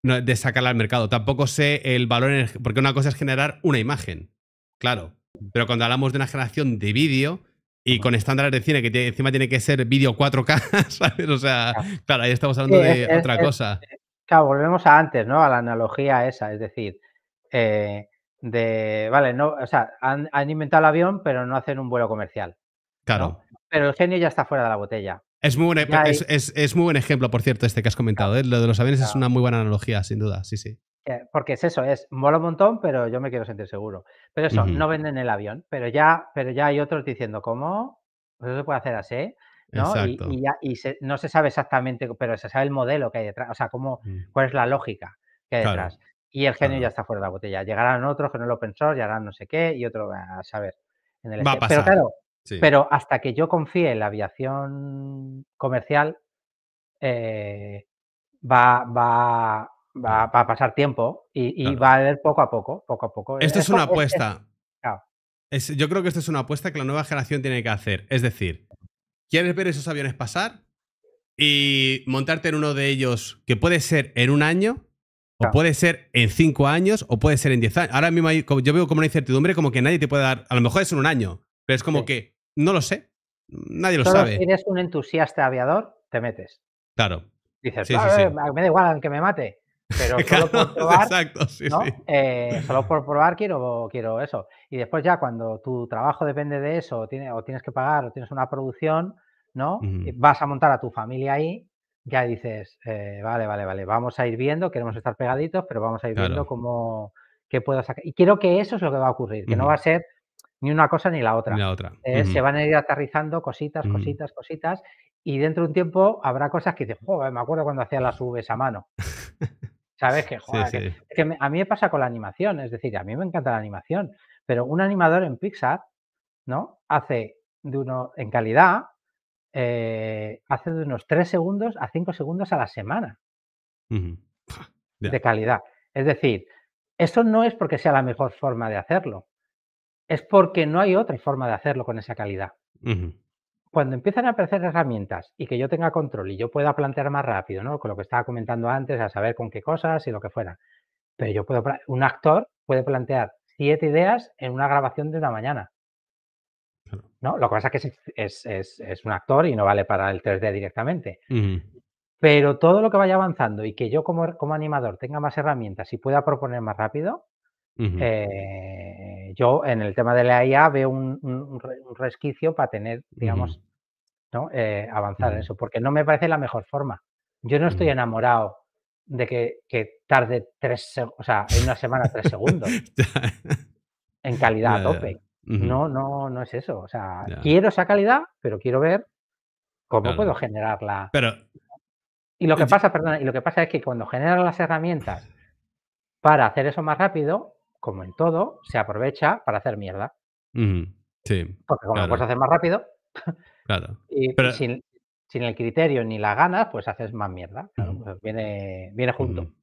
de sacarla al mercado. Tampoco sé el valor, en porque una cosa es generar una imagen, claro. Pero cuando hablamos de una generación de vídeo y con estándares de cine que encima tiene que ser vídeo 4K, ¿sabes? O sea, claro, ahí estamos hablando de otra cosa. claro, volvemos a antes, ¿no? A la analogía esa, es decir, eh, de, vale, no, o sea, han, inventado el avión, pero no hacen un vuelo comercial. Claro. Pero el genio ya está fuera de la botella. E- es muy, buen, ejemplo, por cierto, este que has comentado. ¿eh? Lo de los aviones es una muy buena analogía, sin duda, sí, sí. Porque es eso, es mola un montón, pero yo me quiero sentir seguro. Pero eso, no venden el avión, pero ya, pero ya hay otros diciendo, ¿cómo? Pues eso se puede hacer así, ¿no? Y, no se sabe exactamente, pero se sabe el modelo que hay detrás, o sea, cómo, mm. cuál es la lógica que hay detrás. y el genio ya está fuera de la botella. Llegarán otros que no lo pensó, llegarán no sé qué, y otro va a saber. Va a pasar. Pero hasta que yo confíe en la aviación comercial, eh, va, va, va, a pasar tiempo y, va a haber poco a poco, poco a poco. Esto es, una apuesta. yo creo que esto es una apuesta que la nueva generación tiene que hacer. Es decir, ¿quieres ver esos aviones pasar? Y montarte en uno de ellos que puede ser en un año, O puede ser en cinco años o puede ser en diez años. Ahora mismo yo veo como una incertidumbre, como que nadie te puede dar. A lo mejor es en un año. Pero es como que no lo sé. Nadie lo sabe. Si eres un entusiasta aviador, te metes. Claro. Dices, ah, eh, me da igual aunque me mate. Pero solo por probar. Exacto, ¿no? Eh, solo por probar quiero, quiero eso. Y después, ya cuando tu trabajo depende de eso, o, o tienes que pagar, o tienes una producción, ¿no? Vas a montar a tu familia ahí, ya dices, eh, vale, vale, vale, vamos a ir viendo, queremos estar pegaditos, pero vamos a ir viendo cómo, qué puedo sacar. Y quiero que eso es lo que va a ocurrir, que no va a ser ni una cosa ni la otra. otra. Eh, se van a ir aterrizando cositas, cositas, cositas, y dentro de un tiempo habrá cosas que dices, joder, me acuerdo cuando hacía las UVs a mano. ¿Sabes? Que, Que, a mí me pasa con la animación, es decir, a mí me encanta la animación, pero un animador en Pixar, ¿no? Hace de uno, en calidad, eh, hace de unos 3 segundos a 5 segundos a la semana de calidad. Es decir, esto no es porque sea la mejor forma de hacerlo, es porque no hay otra forma de hacerlo con esa calidad. Cuando empiezan a aparecer herramientas y que yo tenga control y yo pueda plantear más rápido, ¿no? Con lo que estaba comentando antes, a saber con qué cosas y lo que fuera. Pero yo puedo, un actor puede plantear siete ideas en una grabación de una mañana. ¿no? Lo que pasa es que es, un actor y no vale para el 3D directamente. Pero todo lo que vaya avanzando y que yo como, como animador tenga más herramientas y pueda proponer más rápido, eh, eh, yo en el tema de la IA veo un, resquicio para tener, digamos, eh, avanzar en eso, porque no me parece la mejor forma. Yo no estoy enamorado de que, tarde tres, o sea, en una semana tres segundos en calidad a tope. No, no, no es eso. O sea, quiero esa calidad, pero quiero ver cómo puedo generarla. y lo que pasa, perdona, y lo que pasa es que cuando generan las herramientas para hacer eso más rápido, como en todo, se aprovecha para hacer mierda. sí. Porque como lo puedes hacer más rápido. Claro. y, sin, el criterio ni la ganas, pues haces más mierda. Pues viene, viene junto.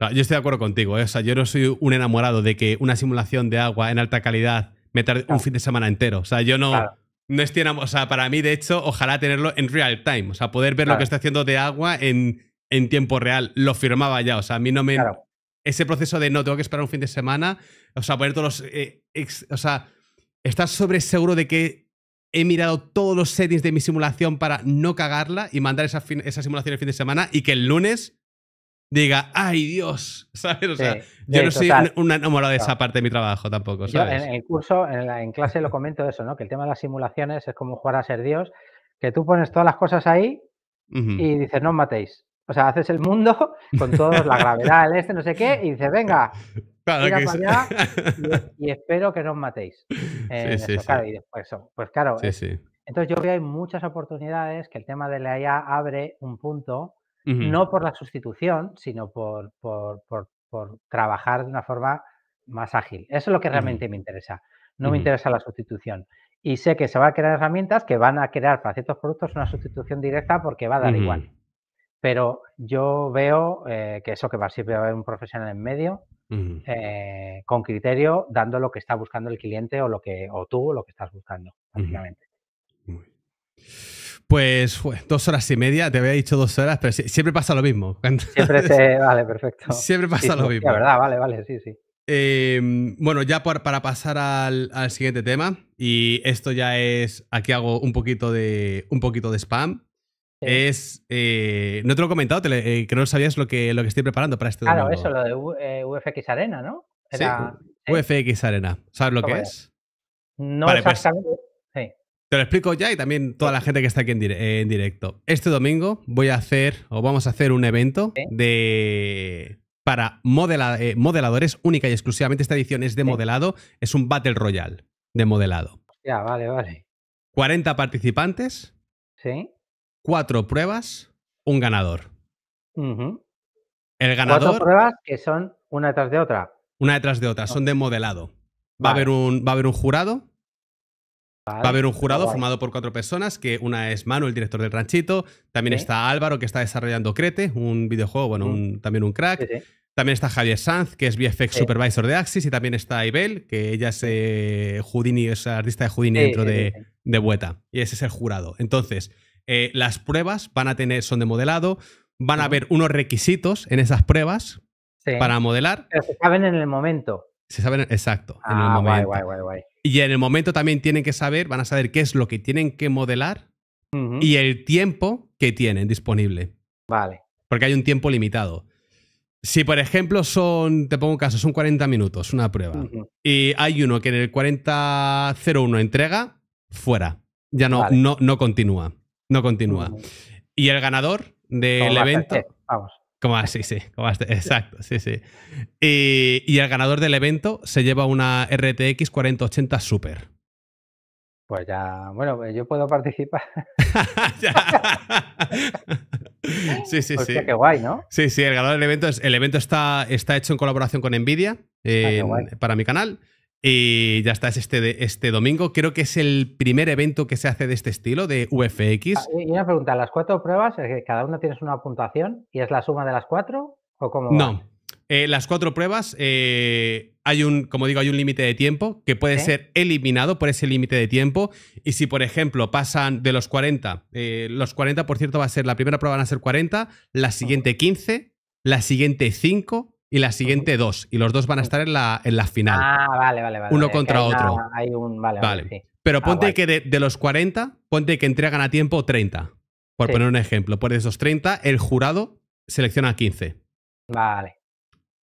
Ah, yo estoy de acuerdo contigo, ¿eh? o sea, yo no soy un enamorado de que una simulación de agua en alta calidad me tarde un fin de semana entero. O sea, yo no, no estoy O sea, para mí, de hecho, ojalá tenerlo en real time. O sea, poder ver lo que está haciendo de agua en, en tiempo real. Lo firmaba ya. O sea, a mí no me ese proceso de no, tengo que esperar un fin de semana, o sea, poner todos los... Eh, o sea, ¿estás sobre seguro de que he mirado todos los settings de mi simulación para no cagarla y mandar esa, simulación el fin de semana y que el lunes diga, ay Dios, ¿sabes? O sea, yo no soy un, enamorado de esa parte de mi trabajo tampoco, ¿sabes? en el curso, en, clase lo comento eso, ¿no? Que el tema de las simulaciones es como jugar a ser Dios, que tú pones todas las cosas ahí y dices, no os matéis. O sea, haces el mundo con todos, la gravedad, el este, no sé qué, y dices, venga, claro para allá y, espero que no os matéis. Eh, sí, pues sí, y después, oh, pues claro, entonces yo veo que hay muchas oportunidades que el tema de la IA abre un punto, no por la sustitución, sino por, por, por, trabajar de una forma más ágil. Eso es lo que realmente me interesa. No me interesa la sustitución. Y sé que se van a crear herramientas que van a crear para ciertos productos una sustitución directa porque va a dar igual pero yo veo eh, que eso que va siempre va a haber un profesional en medio eh, con criterio dando lo que está buscando el cliente o lo que o tú lo que estás buscando básicamente pues dos horas y media, te había dicho dos horas, pero siempre pasa lo mismo. Siempre vale, perfecto. Siempre pasa lo mismo. La verdad, vale, vale, sí, sí. Em, bueno, ya para pasar al, siguiente tema, y esto ya es, aquí hago un poquito de, un poquito de spam, es. Eh, no te lo he comentado, eh, que no sabías lo que, lo que estoy preparando para este Claro, eso, lo de UFX eh, Arena, ¿no? sí, UFX Arena. ¿Sabes lo pues que es? No pues exactamente. Te lo explico ya y también toda la gente que está aquí en, directo. Este domingo voy a hacer, o vamos a hacer un evento de para modeladores única y exclusivamente. Esta edición es de modelado, es un Battle Royale de modelado. Ya, vale, vale. 40 participantes. Sí cuatro pruebas, un ganador. El ganador. Cuatro pruebas que son una detrás de otra. Una detrás de otra, son de modelado. Va, a, haber un, va a haber un jurado. Va a haber un jurado formado por cuatro personas, que una es Manu, el director del ranchito, también está Álvaro, que está desarrollando Crete, un videojuego, bueno, también un crack. También está Javier Sanz, que es VFX Supervisor de Axis, y también está Ibel, que ella es eh, Houdini, es artista de Houdini dentro de, de Y ese es el jurado. Entonces, eh, las pruebas van a tener, son de modelado, van a haber unos requisitos en esas pruebas para modelar. Pero se saben en el momento. Se saben, exacto, en el ah, momento. y en el momento también tienen que saber, van a saber qué es lo que tienen que modelar y el tiempo que tienen disponible. Vale. Porque hay un tiempo limitado. Si, por ejemplo, son, te pongo un caso, son 40 minutos, una prueba, y hay uno que en el 40.01 entrega, fuera. Ya no, no continúa no continúa. Y el ganador del evento. vamos. Como así, sí. Este, exacto, sí, sí. Y, el ganador del evento se lleva una RTX 4080 Super. Pues ya, bueno, pues yo puedo participar. sí, sí, sí. Qué guay, ¿no? Sí, sí, el ganador del evento es, el evento está, está hecho en colaboración con Nvidia ah, para mi canal. Y ya está, es este, este domingo. Creo que es el primer evento que se hace de este estilo, de UFX. Ah, y una pregunta, ¿las cuatro pruebas, cada una tienes una puntuación y es la suma de las cuatro? ¿O cómo no, eh, las cuatro pruebas, eh, hay un, como digo, hay un límite de tiempo que puede ser eliminado por ese límite de tiempo. Y si, por ejemplo, pasan de los 40, eh, los 40, por cierto, va a ser, la primera prueba van a ser 40, la siguiente 15, la siguiente 5, y la siguiente dos. Y los dos van a estar en la, en la final. Ah, vale, vale, vale. Uno contra otro. vale, Pero ah, ponte que de, los 40, ponte que entregan a tiempo 30. Por poner un ejemplo, por pues esos 30, el jurado selecciona 15. Vale.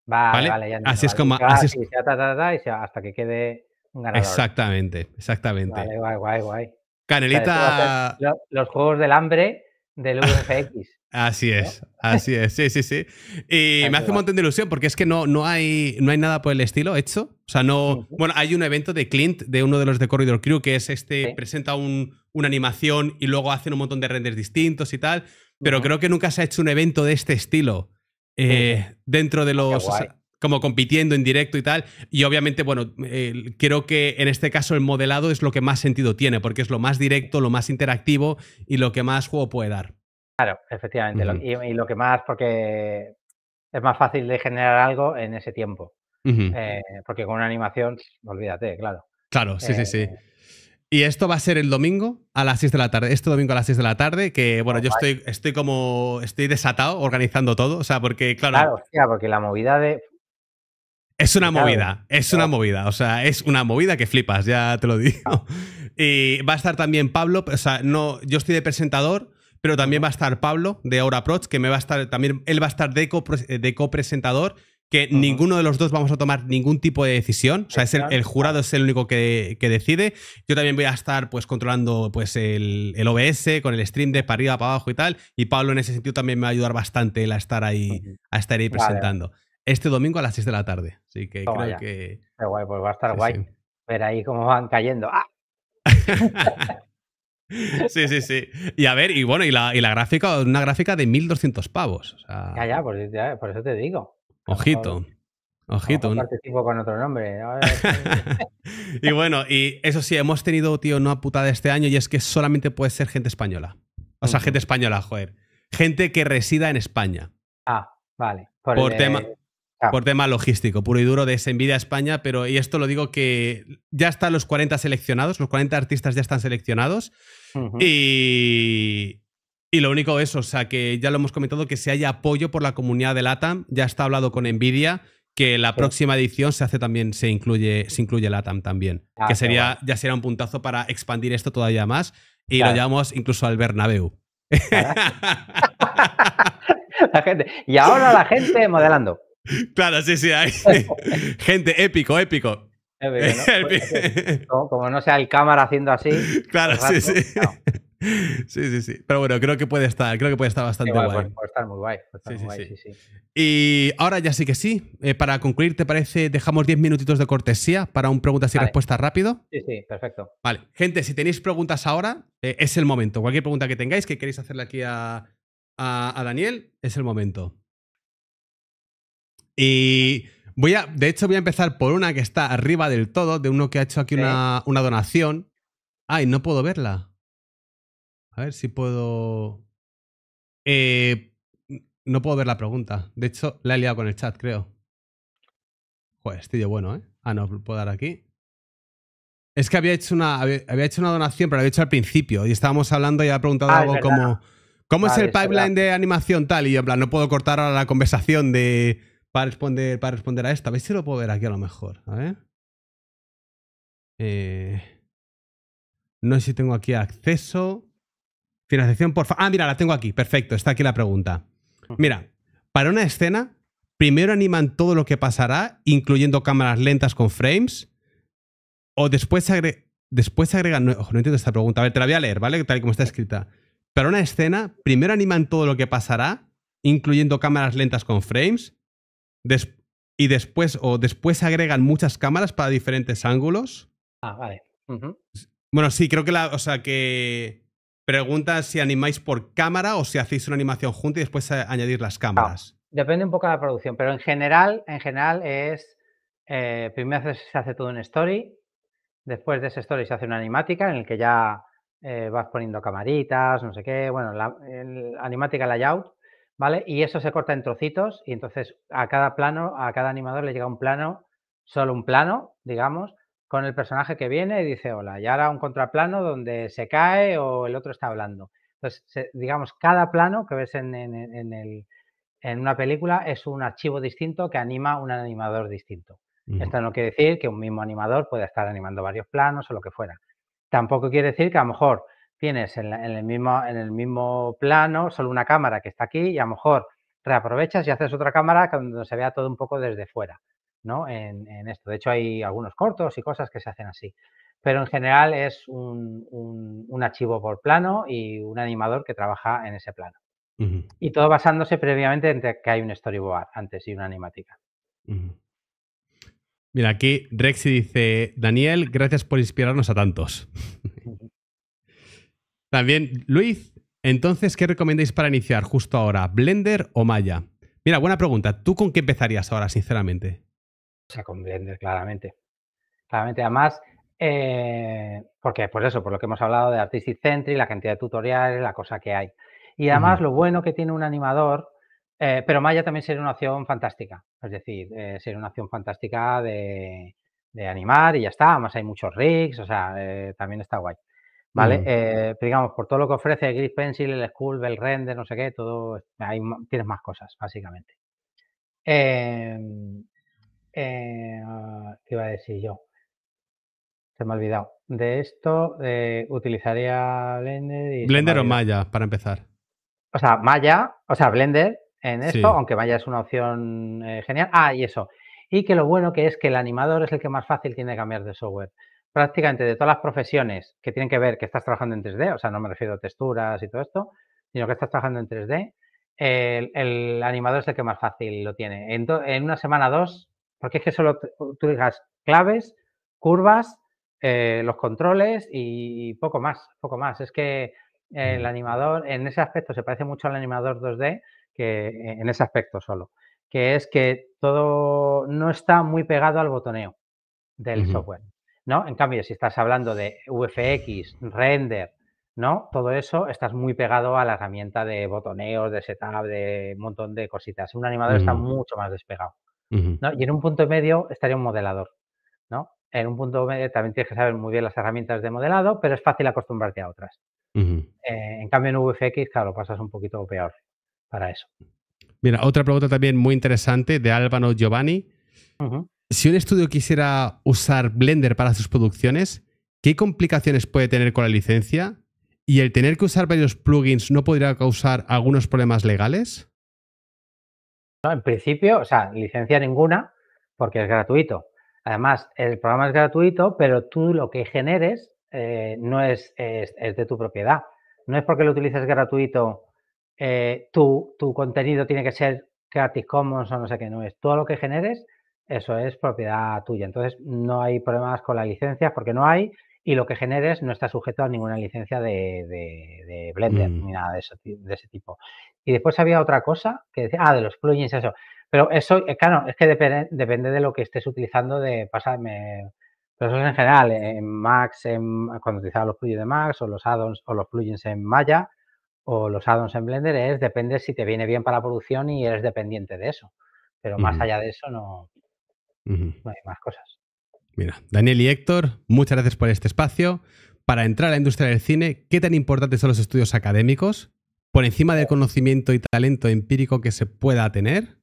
Vale, vale, ya Así es como. hasta que quede un ganador. Exactamente, exactamente. Vale, guay, guay, guay. Canelita. los juegos del hambre del UFX. Así es, así es, sí, sí, sí. Y me hace un montón de ilusión porque es que no, no, hay, no hay nada por el estilo hecho. O sea, no. Bueno, hay un evento de Clint, de uno de los de Corridor Crew, que es este, presenta un, una animación y luego hacen un montón de renders distintos y tal. Pero creo que nunca se ha hecho un evento de este estilo eh, dentro de ah, los como compitiendo en directo y tal. Y obviamente, bueno, creo que en este caso el modelado es lo que más sentido tiene, porque es lo más directo, lo más interactivo y lo que más juego puede dar. Claro, efectivamente. y, lo que más, porque es más fácil de generar algo en ese tiempo. Eh, porque con una animación, olvídate, claro. Claro, sí, sí, sí. Eh, y esto va a ser el domingo a las 6 de la tarde. Este domingo a las 6 de la tarde, que bueno, yo estoy, estoy como. Estoy desatado organizando todo. O sea, porque, claro. Claro, porque la movida de. Es una movida, es una movida, o sea, es una movida que flipas, ya te lo digo. Ah. Y va a estar también Pablo, o sea, no, yo estoy de presentador, pero también va a estar Pablo de Aura Proch, que me va a estar, también él va a estar de, copresentador, que ninguno de los dos vamos a tomar ningún tipo de decisión, o sea, es el, jurado es el único que, decide. Yo también voy a estar pues controlando pues el, OBS con el stream de para arriba, para abajo y tal, y Pablo en ese sentido también me va a ayudar bastante a estar ahí, a estar ahí presentando este domingo a las 6 de la tarde. Así que creo que. Qué guay, pues va a estar guay. Ver ahí cómo van cayendo. ¡Ah! sí, sí, sí. Y a ver, y bueno, y la, gráfica, una gráfica de 1200 pavos. Ya, pues, ya por, eso te digo. Ojito. Ojito. participo con otro nombre. y bueno, y eso sí, hemos tenido, tío, una putada este año y es que solamente puede ser gente española. O sea, gente española, joder. Gente que resida en España. Ah, vale. Por, tema, por tema logístico, puro y duro de Envidia España, pero y esto lo digo que ya están los 40 seleccionados, los 40 artistas ya están seleccionados y, y lo único es, o sea, que ya lo hemos comentado, que si hay apoyo por la comunidad de ATAM, ya está hablado con Envidia, que la próxima edición se hace también, se incluye, se incluye LATAM también. Ah, que sería, ya sería un puntazo para expandir esto todavía más. Y lo llamamos incluso al Bernabeu. Ah. la Y ahora la gente modelando. Claro, sí, sí, gente épico, épico. Pues, pues, como, no sea el cámara haciendo así. Claro, sí, sí. Sí, sí, sí. Pero bueno, creo que puede estar, creo que puede estar bastante guay. Puede, estar muy guay. sí, sí. Y ahora ya sí que sí. Eh, para concluir, ¿te parece? Dejamos 10 minutitos de cortesía para un preguntas y respuestas rápido. Sí, sí, perfecto. Vale. Gente, si tenéis preguntas ahora, eh, es el momento. Cualquier pregunta que tengáis que queréis hacerle aquí a, a Daniel, es el momento. Y voy a, de hecho, voy a empezar por una que está arriba del todo, de uno que ha hecho aquí una, una donación. Ay, no puedo verla. A ver si puedo. Eh, no puedo ver la pregunta. De hecho, la he liado con el chat, creo. Joder, estoy bueno, ¿eh? Ah, no, puedo dar aquí. Es que había hecho una, había, hecho una donación, pero la había hecho al principio. Y estábamos hablando y ha preguntado ah, algo como. ¿Cómo es el pipeline de animación tal? Y yo, en plan, no puedo cortar ahora la conversación de para responder, para responder a esta. A ver si lo puedo ver aquí a lo mejor. A ver. Eh, no sé si tengo aquí acceso. Financiación por... Ah, mira, la tengo aquí. Perfecto, está aquí la pregunta. Mira, para una escena, primero animan todo lo que pasará, incluyendo cámaras lentas con frames, o después se, después se agregan... No, no entiendo esta pregunta. A ver, te la voy a leer, ¿vale? Tal y como está escrita. Para una escena, primero animan todo lo que pasará, incluyendo cámaras lentas con frames, y después, o después se agregan muchas cámaras para diferentes ángulos. Ah, vale. Bueno, sí, creo que la. O sea, que. Pregunta si animáis por cámara o si hacéis una animación junta y después eh, añadir las ah, cámaras. depende un poco de la producción, pero en general, en general es. Eh, primero se hace todo un story. Después de ese story se hace una animática en el que ya eh, vas poniendo camaritas, no sé qué. Bueno, la, animática layout. Y eso se corta en trocitos y entonces a cada plano, a cada animador le llega un plano, solo un plano, digamos, con el personaje que viene y dice hola. Y ahora un contraplano donde se cae o el otro está hablando. Entonces, digamos, cada plano que ves en, una película es un archivo distinto que anima un animador distinto. Esto no quiere decir que un mismo animador pueda estar animando varios planos o lo que fuera. Tampoco quiere decir que a lo mejor tienes en, el mismo, en el mismo plano solo una cámara que está aquí y a lo mejor reaprovechas y haces otra cámara cuando se vea todo un poco desde fuera, ¿no? En, esto. De hecho, hay algunos cortos y cosas que se hacen así. Pero en general es un, archivo por plano y un animador que trabaja en ese plano. Y todo basándose previamente en que hay un storyboard antes y una animática. Mira, aquí Rexy dice, Daniel, gracias por inspirarnos a tantos. También, Luis, entonces, ¿qué recomendáis para iniciar justo ahora? ¿Blender o Maya? Mira, buena pregunta. ¿Tú con qué empezarías ahora, sinceramente? O sea, con Blender, claramente. Claramente, además, eh, porque por pues eso, por lo que hemos hablado de Artistic Century, la cantidad de tutoriales, la cosa que hay. Y además, lo bueno que tiene un animador, eh, pero Maya también sería una opción fantástica. Es decir, eh, sería una opción fantástica de, de, animar y ya está. Además, hay muchos rigs, o sea, eh, también está guay. ¿vale? Eh, digamos, por todo lo que ofrece el Grid Pencil, el School, el Render, no sé qué, todo, tienes más cosas, básicamente. Em, eh, ¿Qué iba a decir yo? Se me ha olvidado. De esto eh, utilizaría Blender Blender o Maya, para empezar. O sea, Maya, o sea, Blender en esto, aunque Maya es una opción genial. Ah, y eso. Y que lo bueno que es que el animador es el que más fácil tiene que cambiar de software prácticamente de todas las profesiones que tienen que ver que estás trabajando en 3D, o sea, no me refiero a texturas y todo esto, sino que estás trabajando en 3D, el, animador es el que más fácil lo tiene. En, una semana o dos, porque es que solo tú digas claves, curvas, eh, los controles y poco más, poco más. Es que el animador, en ese aspecto, se parece mucho al animador 2D, que en ese aspecto solo, que es que todo no está muy pegado al botoneo del software. ¿no? En cambio, si estás hablando de VFX, render, ¿no? Todo eso estás muy pegado a la herramienta de botoneos, de setup, de un montón de cositas. Un animador está mucho más despegado. Y en un punto medio estaría un modelador, ¿no? En un punto medio también tienes que saber muy bien las herramientas de modelado, pero es fácil acostumbrarte a otras. Eh, en cambio, en VFX, claro, pasas un poquito peor para eso. Mira, otra pregunta también muy interesante de Álvaro Giovanni si un estudio quisiera usar Blender para sus producciones, ¿qué complicaciones puede tener con la licencia? ¿Y el tener que usar varios plugins no podría causar algunos problemas legales? No, en principio, o sea, licencia ninguna, porque es gratuito. Además, el programa es gratuito, pero tú lo que generes eh, no es, de tu propiedad. No es porque lo utilices gratuito, eh, tu, tu contenido tiene que ser Creative Commons o no sé qué, no es. Todo lo que generes eso es propiedad tuya. Entonces, no hay problemas con la licencia, porque no hay y lo que generes no está sujeto a ninguna licencia de, Blender mm. ni nada de, eso, ese tipo. Y después había otra cosa que decía, ah, de los plugins, eso. Pero eso, eh, claro, es que depende, depende de lo que estés utilizando de pasarme. Pero eso es en general, en Max, cuando utilizaba los plugins de Max o los addons o los plugins en Maya o los addons en Blender, es depende si te viene bien para la producción y eres dependiente de eso. Pero más allá de eso, no, no hay más cosas. Mira, Daniel y Héctor, muchas gracias por este espacio. Para entrar a la industria del cine, ¿qué tan importantes son los estudios académicos? ¿Por encima del conocimiento y talento empírico que se pueda tener?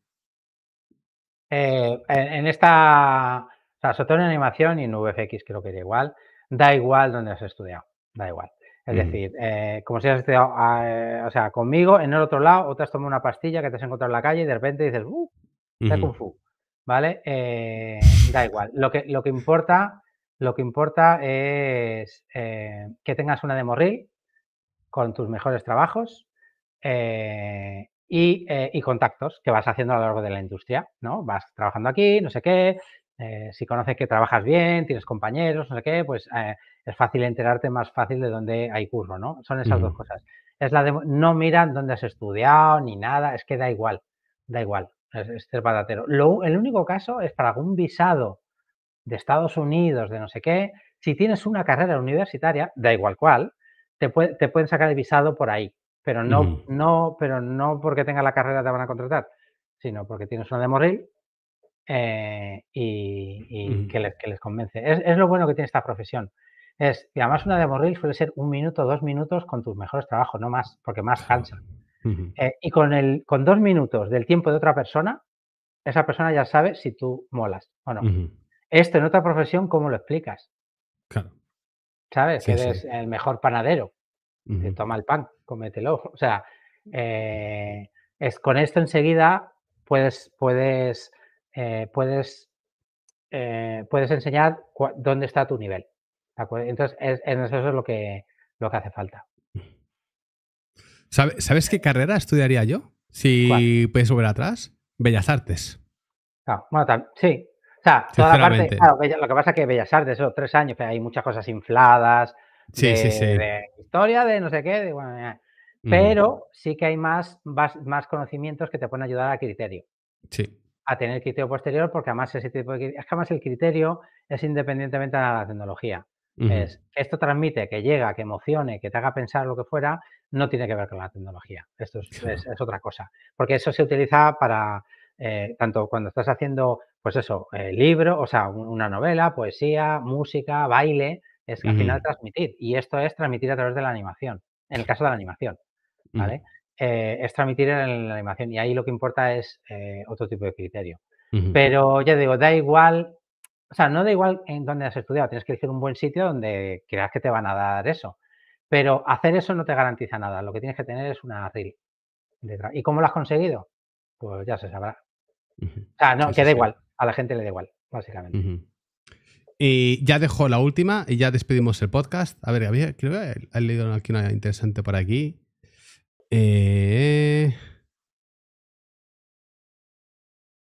Eh, en esta, o sea, sobre en animación y en VFX creo que da igual, da igual donde has estudiado, da igual. Es decir, eh, como si has estudiado, ah, eh, o sea, conmigo, en el otro lado, o te has tomado una pastilla que te has encontrado en la calle y de repente dices, ¡uh! Kung Fu. ¿vale? Eh, da igual. Lo que, lo que importa, lo que importa es eh, que tengas una demo reel con tus mejores trabajos eh, y, contactos que vas haciendo a lo largo de la industria, ¿no? Vas trabajando aquí, no sé qué. si conoces que trabajas bien, tienes compañeros, no sé qué, pues es fácil enterarte más fácil de dónde hay curro, ¿no? Son esas dos cosas. Es la no miran dónde has estudiado ni nada, es que da igual, da igual. Este patatero. Lo, el único caso es para algún visado de Estados Unidos, de no sé qué. Si tienes una carrera universitaria, da igual cuál, te, te pueden sacar el visado por ahí. Pero no, no, pero no porque tenga la carrera te van a contratar, sino porque tienes una de morril eh, y, que, les, convence. Es, lo bueno que tiene esta profesión. Es, y además una de morril suele ser un minuto, dos minutos con tus mejores trabajos, no más, porque más cansa. Eh, y con, el, con dos minutos del tiempo de otra persona, esa persona ya sabe si tú molas o no. Esto en otra profesión, ¿cómo lo explicas? ¿Sabes? que eres el mejor panadero. toma el pan, cómetelo. O sea, eh, es, con esto enseguida puedes, puedes, eh, puedes, puedes enseñar dónde está tu nivel. Entonces, eso es lo que, lo que hace falta. ¿Sabes qué carrera estudiaría yo? Si puedes volver atrás. Bellas Artes. Ah, bueno, sí. O sea, toda parte, lo que pasa es que Bellas Artes, esos tres años, hay muchas cosas infladas. Sí, de, historia, de no sé qué, mm. pero sí que hay más, más, conocimientos que te pueden ayudar a criterio. Sí. A tener criterio posterior, porque además ese tipo de es que el criterio es independientemente de la tecnología. esto transmite, que llega, que emocione, que te haga pensar lo que fuera, no tiene que ver con la tecnología. Esto es, otra cosa. Porque eso se utiliza para eh, tanto cuando estás haciendo, pues eso, eh, libro, o sea, una novela, poesía, música, baile, es al final transmitir. Y esto es transmitir a través de la animación, en el caso de la animación, ¿vale? Eh, es transmitir en la animación y ahí lo que importa es otro tipo de criterio. Pero ya digo, da igual o sea, no da igual en dónde has estudiado, tienes que elegir un buen sitio donde creas que te van a dar eso. Pero hacer eso no te garantiza nada. Lo que tienes que tener es una reel. ¿Y cómo lo has conseguido? Pues ya se sabrá. O sea, no, queda que da igual. A la gente le da igual, básicamente. Y ya dejó la última y ya despedimos el podcast. A ver, había, creo que he leído aquí una interesante por aquí. Eh...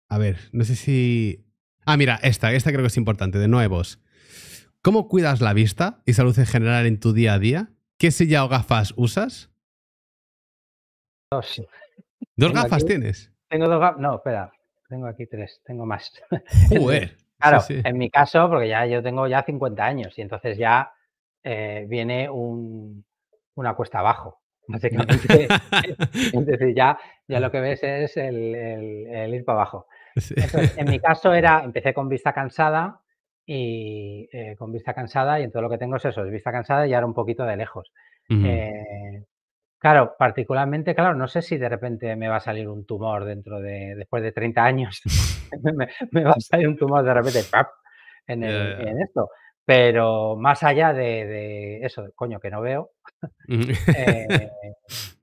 A ver, no sé si. Ah, mira, esta, esta creo que es importante, de nuevos. ¿Cómo cuidas la vista y salud en general en tu día a día? ¿Qué silla o gafas usas? Dos. ¿Dos gafas tienes? Tengo dos gafas. No, espera. Tengo aquí tres. Tengo más. claro, en mi caso, porque ya yo tengo ya 50 años y entonces ya eh, viene una cuesta abajo. Básicamente. es decir, ya, lo que ves es el, ir para abajo. en mi caso era, empecé con vista cansada, y eh, con vista cansada y en todo lo que tengo es eso, es vista cansada y ahora un poquito de lejos. Eh, claro, particularmente, claro, no sé si de repente me va a salir un tumor dentro de, después de 30 años, me, va a salir un tumor de repente En, esto. Pero más allá de, eso, coño, que no veo,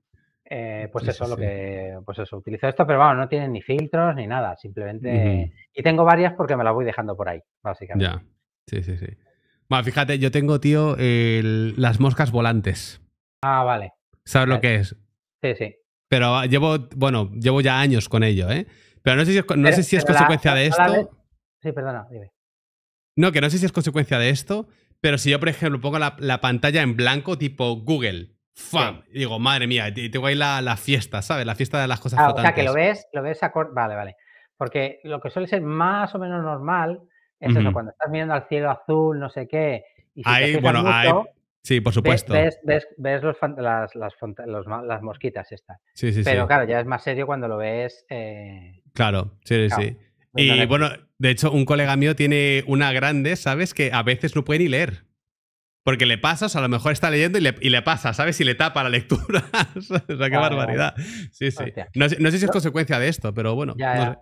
Eh, pues eso, es lo que, pues eso, utilizo esto, pero vamos, no tiene ni filtros ni nada, simplemente. Y tengo varias porque me las voy dejando por ahí, básicamente. Ya, sí, sí, sí. Bueno, fíjate, yo tengo, tío, las moscas volantes. Ah, vale. ¿Sabes lo que es? Sí, sí. Pero ah, llevo, bueno, llevo ya años con ello, ¿eh? Pero no sé si es, consecuencia de esto. Sí, perdona, dime. No, que no sé si es consecuencia de esto, pero si yo, por ejemplo, pongo la pantalla en blanco, tipo Google, ¡Fam! Digo, madre mía, tengo ahí la, fiesta, ¿sabes? La fiesta de las cosas ah, O sea, que lo ves, lo ves acorde. Vale, vale. Porque lo que suele ser más o menos normal es eso, cuando estás mirando al cielo azul, no sé qué. Y bueno, Sí, por supuesto. Ves, las, las, mosquitas estas. Sí, sí, Pero claro, ya es más serio cuando lo ves. Eh, claro, sí, sí. Y bueno, de hecho, un colega mío tiene una grande, ¿sabes? Que a veces no puede ni leer. Porque le pasas, a lo mejor está leyendo y le, pasa, ¿sabes? Y le tapa la lectura. o sea, qué barbaridad. Sí, sí. No, sé si es consecuencia de esto, pero bueno. Ya, ya.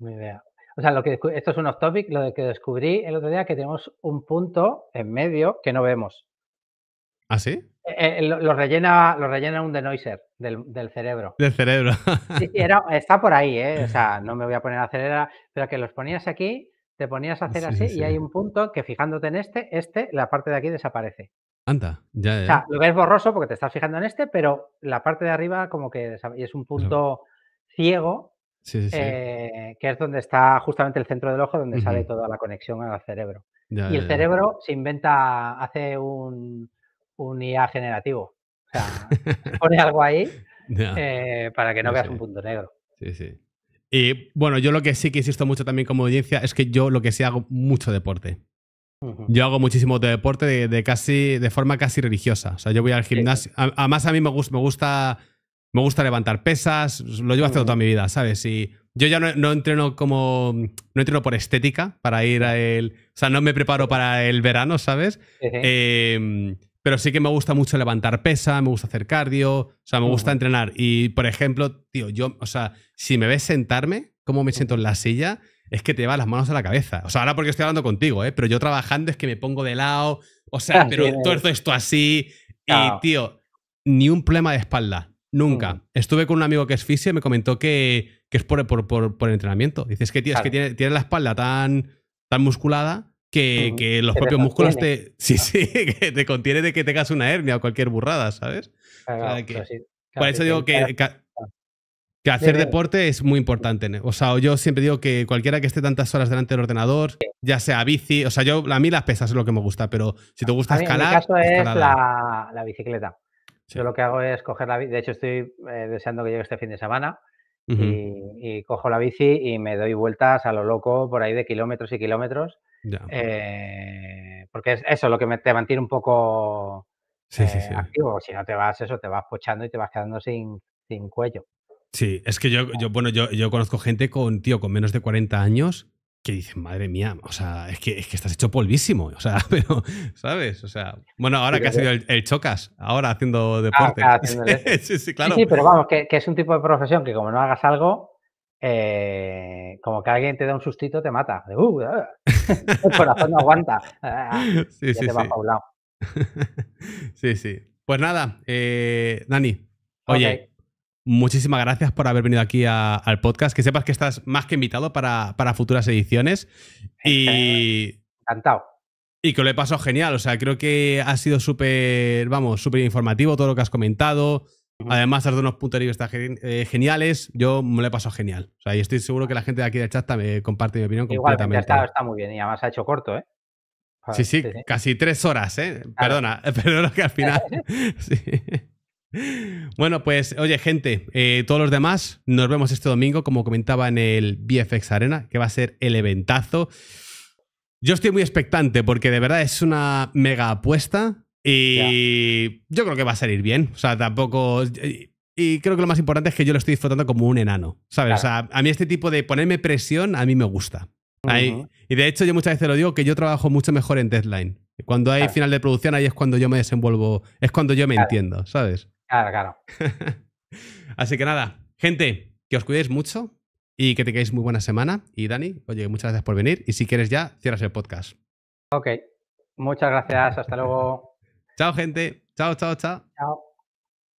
Muy bien. O sea, lo que esto es un off topic, lo que descubrí el otro día que tenemos un punto en medio que no vemos. ¿Ah, sí? Eh, eh, lo, rellena, lo rellena un denoiser del, cerebro. Del cerebro. sí, sí, está por ahí, ¿eh? O sea, no me voy a poner a acelerar, pero que los ponías aquí te ponías a hacer así y hay un punto que fijándote en este, este, la parte de aquí desaparece. Anda, ya, ya. O sea, lo ves borroso porque te estás fijando en este, pero la parte de arriba como que es un punto ciego, eh, que es donde está justamente el centro del ojo, donde sale toda la conexión al cerebro. y el cerebro se inventa, hace un, un IA generativo. O sea, pone algo ahí eh, para que no, veas un punto negro. Sí, sí. Y bueno, yo lo que sí que insisto mucho también como audiencia es que yo lo que sí hago mucho deporte. Yo hago muchísimo deporte de, casi, de forma casi religiosa. O sea, yo voy al gimnasio. Además, a mí me gusta, me gusta, me gusta levantar pesas. Lo llevo haciendo toda mi vida, ¿sabes? Y yo ya no, entreno como. No entreno por estética para ir a el. O sea, no me preparo para el verano, ¿sabes? Pero sí que me gusta mucho levantar pesa, me gusta hacer cardio, o sea, me gusta entrenar. Y, por ejemplo, tío, yo, o sea, si me ves sentarme, cómo me siento en la silla, es que te va las manos a la cabeza. O sea, ahora porque estoy hablando contigo, ¿eh? Pero yo trabajando es que me pongo de lado, o sea, pero todo esto así. Y, tío, ni un problema de espalda. Nunca. Mm. Estuve con un amigo que es fisio y me comentó que, es por, entrenamiento. Dices que, tío, es que tiene, tiene, la espalda tan, tan musculada que, los propios músculos te, sí, sí, te contiene de que tengas una hernia o cualquier burrada, ¿sabes? por eso digo que, hacer deporte es muy importante. O sea, yo siempre digo que cualquiera que esté tantas horas delante del ordenador, ya sea bici, o sea, yo a mí las pesas es lo que me gusta, pero si te gusta escalar. mi caso es la, bicicleta. Yo lo que hago es coger la bici. De hecho, estoy eh, deseando que llegue este fin de semana. y, cojo la bici y me doy vueltas a lo loco por ahí de kilómetros y kilómetros eh, porque es, eso es lo que te mantiene un poco eh, activo. Si no te vas, eso, te vas pochando y te vas quedando sin, sin cuello. Sí, es que yo, yo bueno, yo, yo conozco gente con, tío, con menos de 40 años que dicen, madre mía, o sea, es que, estás hecho polvísimo, o sea, pero, ¿sabes? O sea, bueno, ahora que ha sido el, chocas, ahora haciendo ah, deporte. Ah, sí, sí, claro. Sí, pero vamos, que, es un tipo de profesión que como no hagas algo, eh, como que alguien te da un sustito, te mata. Uh, ah, el corazón no aguanta. Ah, sí, te va paulado sí, sí. Pues nada, eh, Dani, oye, muchísimas gracias por haber venido aquí al podcast. Que sepas que estás más que invitado para, futuras ediciones. Encantado. Y que lo he pasado genial, o sea, creo que ha sido súper, vamos, súper informativo todo lo que has comentado, Además, has dado unos punteríos eh, geniales. Yo me lo he pasado genial. y estoy seguro que la gente de aquí de chat me eh, comparte mi opinión completamente. Está, está muy bien y además ha hecho corto, ¿eh? sí, sí, casi tres horas, ¿eh? Perdona, perdona que al final. Bueno, pues oye, gente, eh, todos los demás, nos vemos este domingo, como comentaba en el BFX Arena, que va a ser el eventazo. Yo estoy muy expectante porque de verdad es una mega apuesta y yo creo que va a salir bien. O sea, tampoco. Y creo que lo más importante es que yo lo estoy disfrutando como un enano. ¿Sabes? O sea, a mí este tipo de ponerme presión, a mí me gusta. y de hecho, yo muchas veces lo digo que yo trabajo mucho mejor en deadline. Cuando hay final de producción, ahí es cuando yo me desenvuelvo, es cuando yo me entiendo, ¿sabes? Claro, claro. Así que nada, gente, que os cuidéis mucho y que tengáis muy buena semana. Y Dani, oye, muchas gracias por venir. Y si quieres ya, cierras el podcast. Ok, muchas gracias, hasta luego. Chao, gente. Chao, chao, chao. Chao.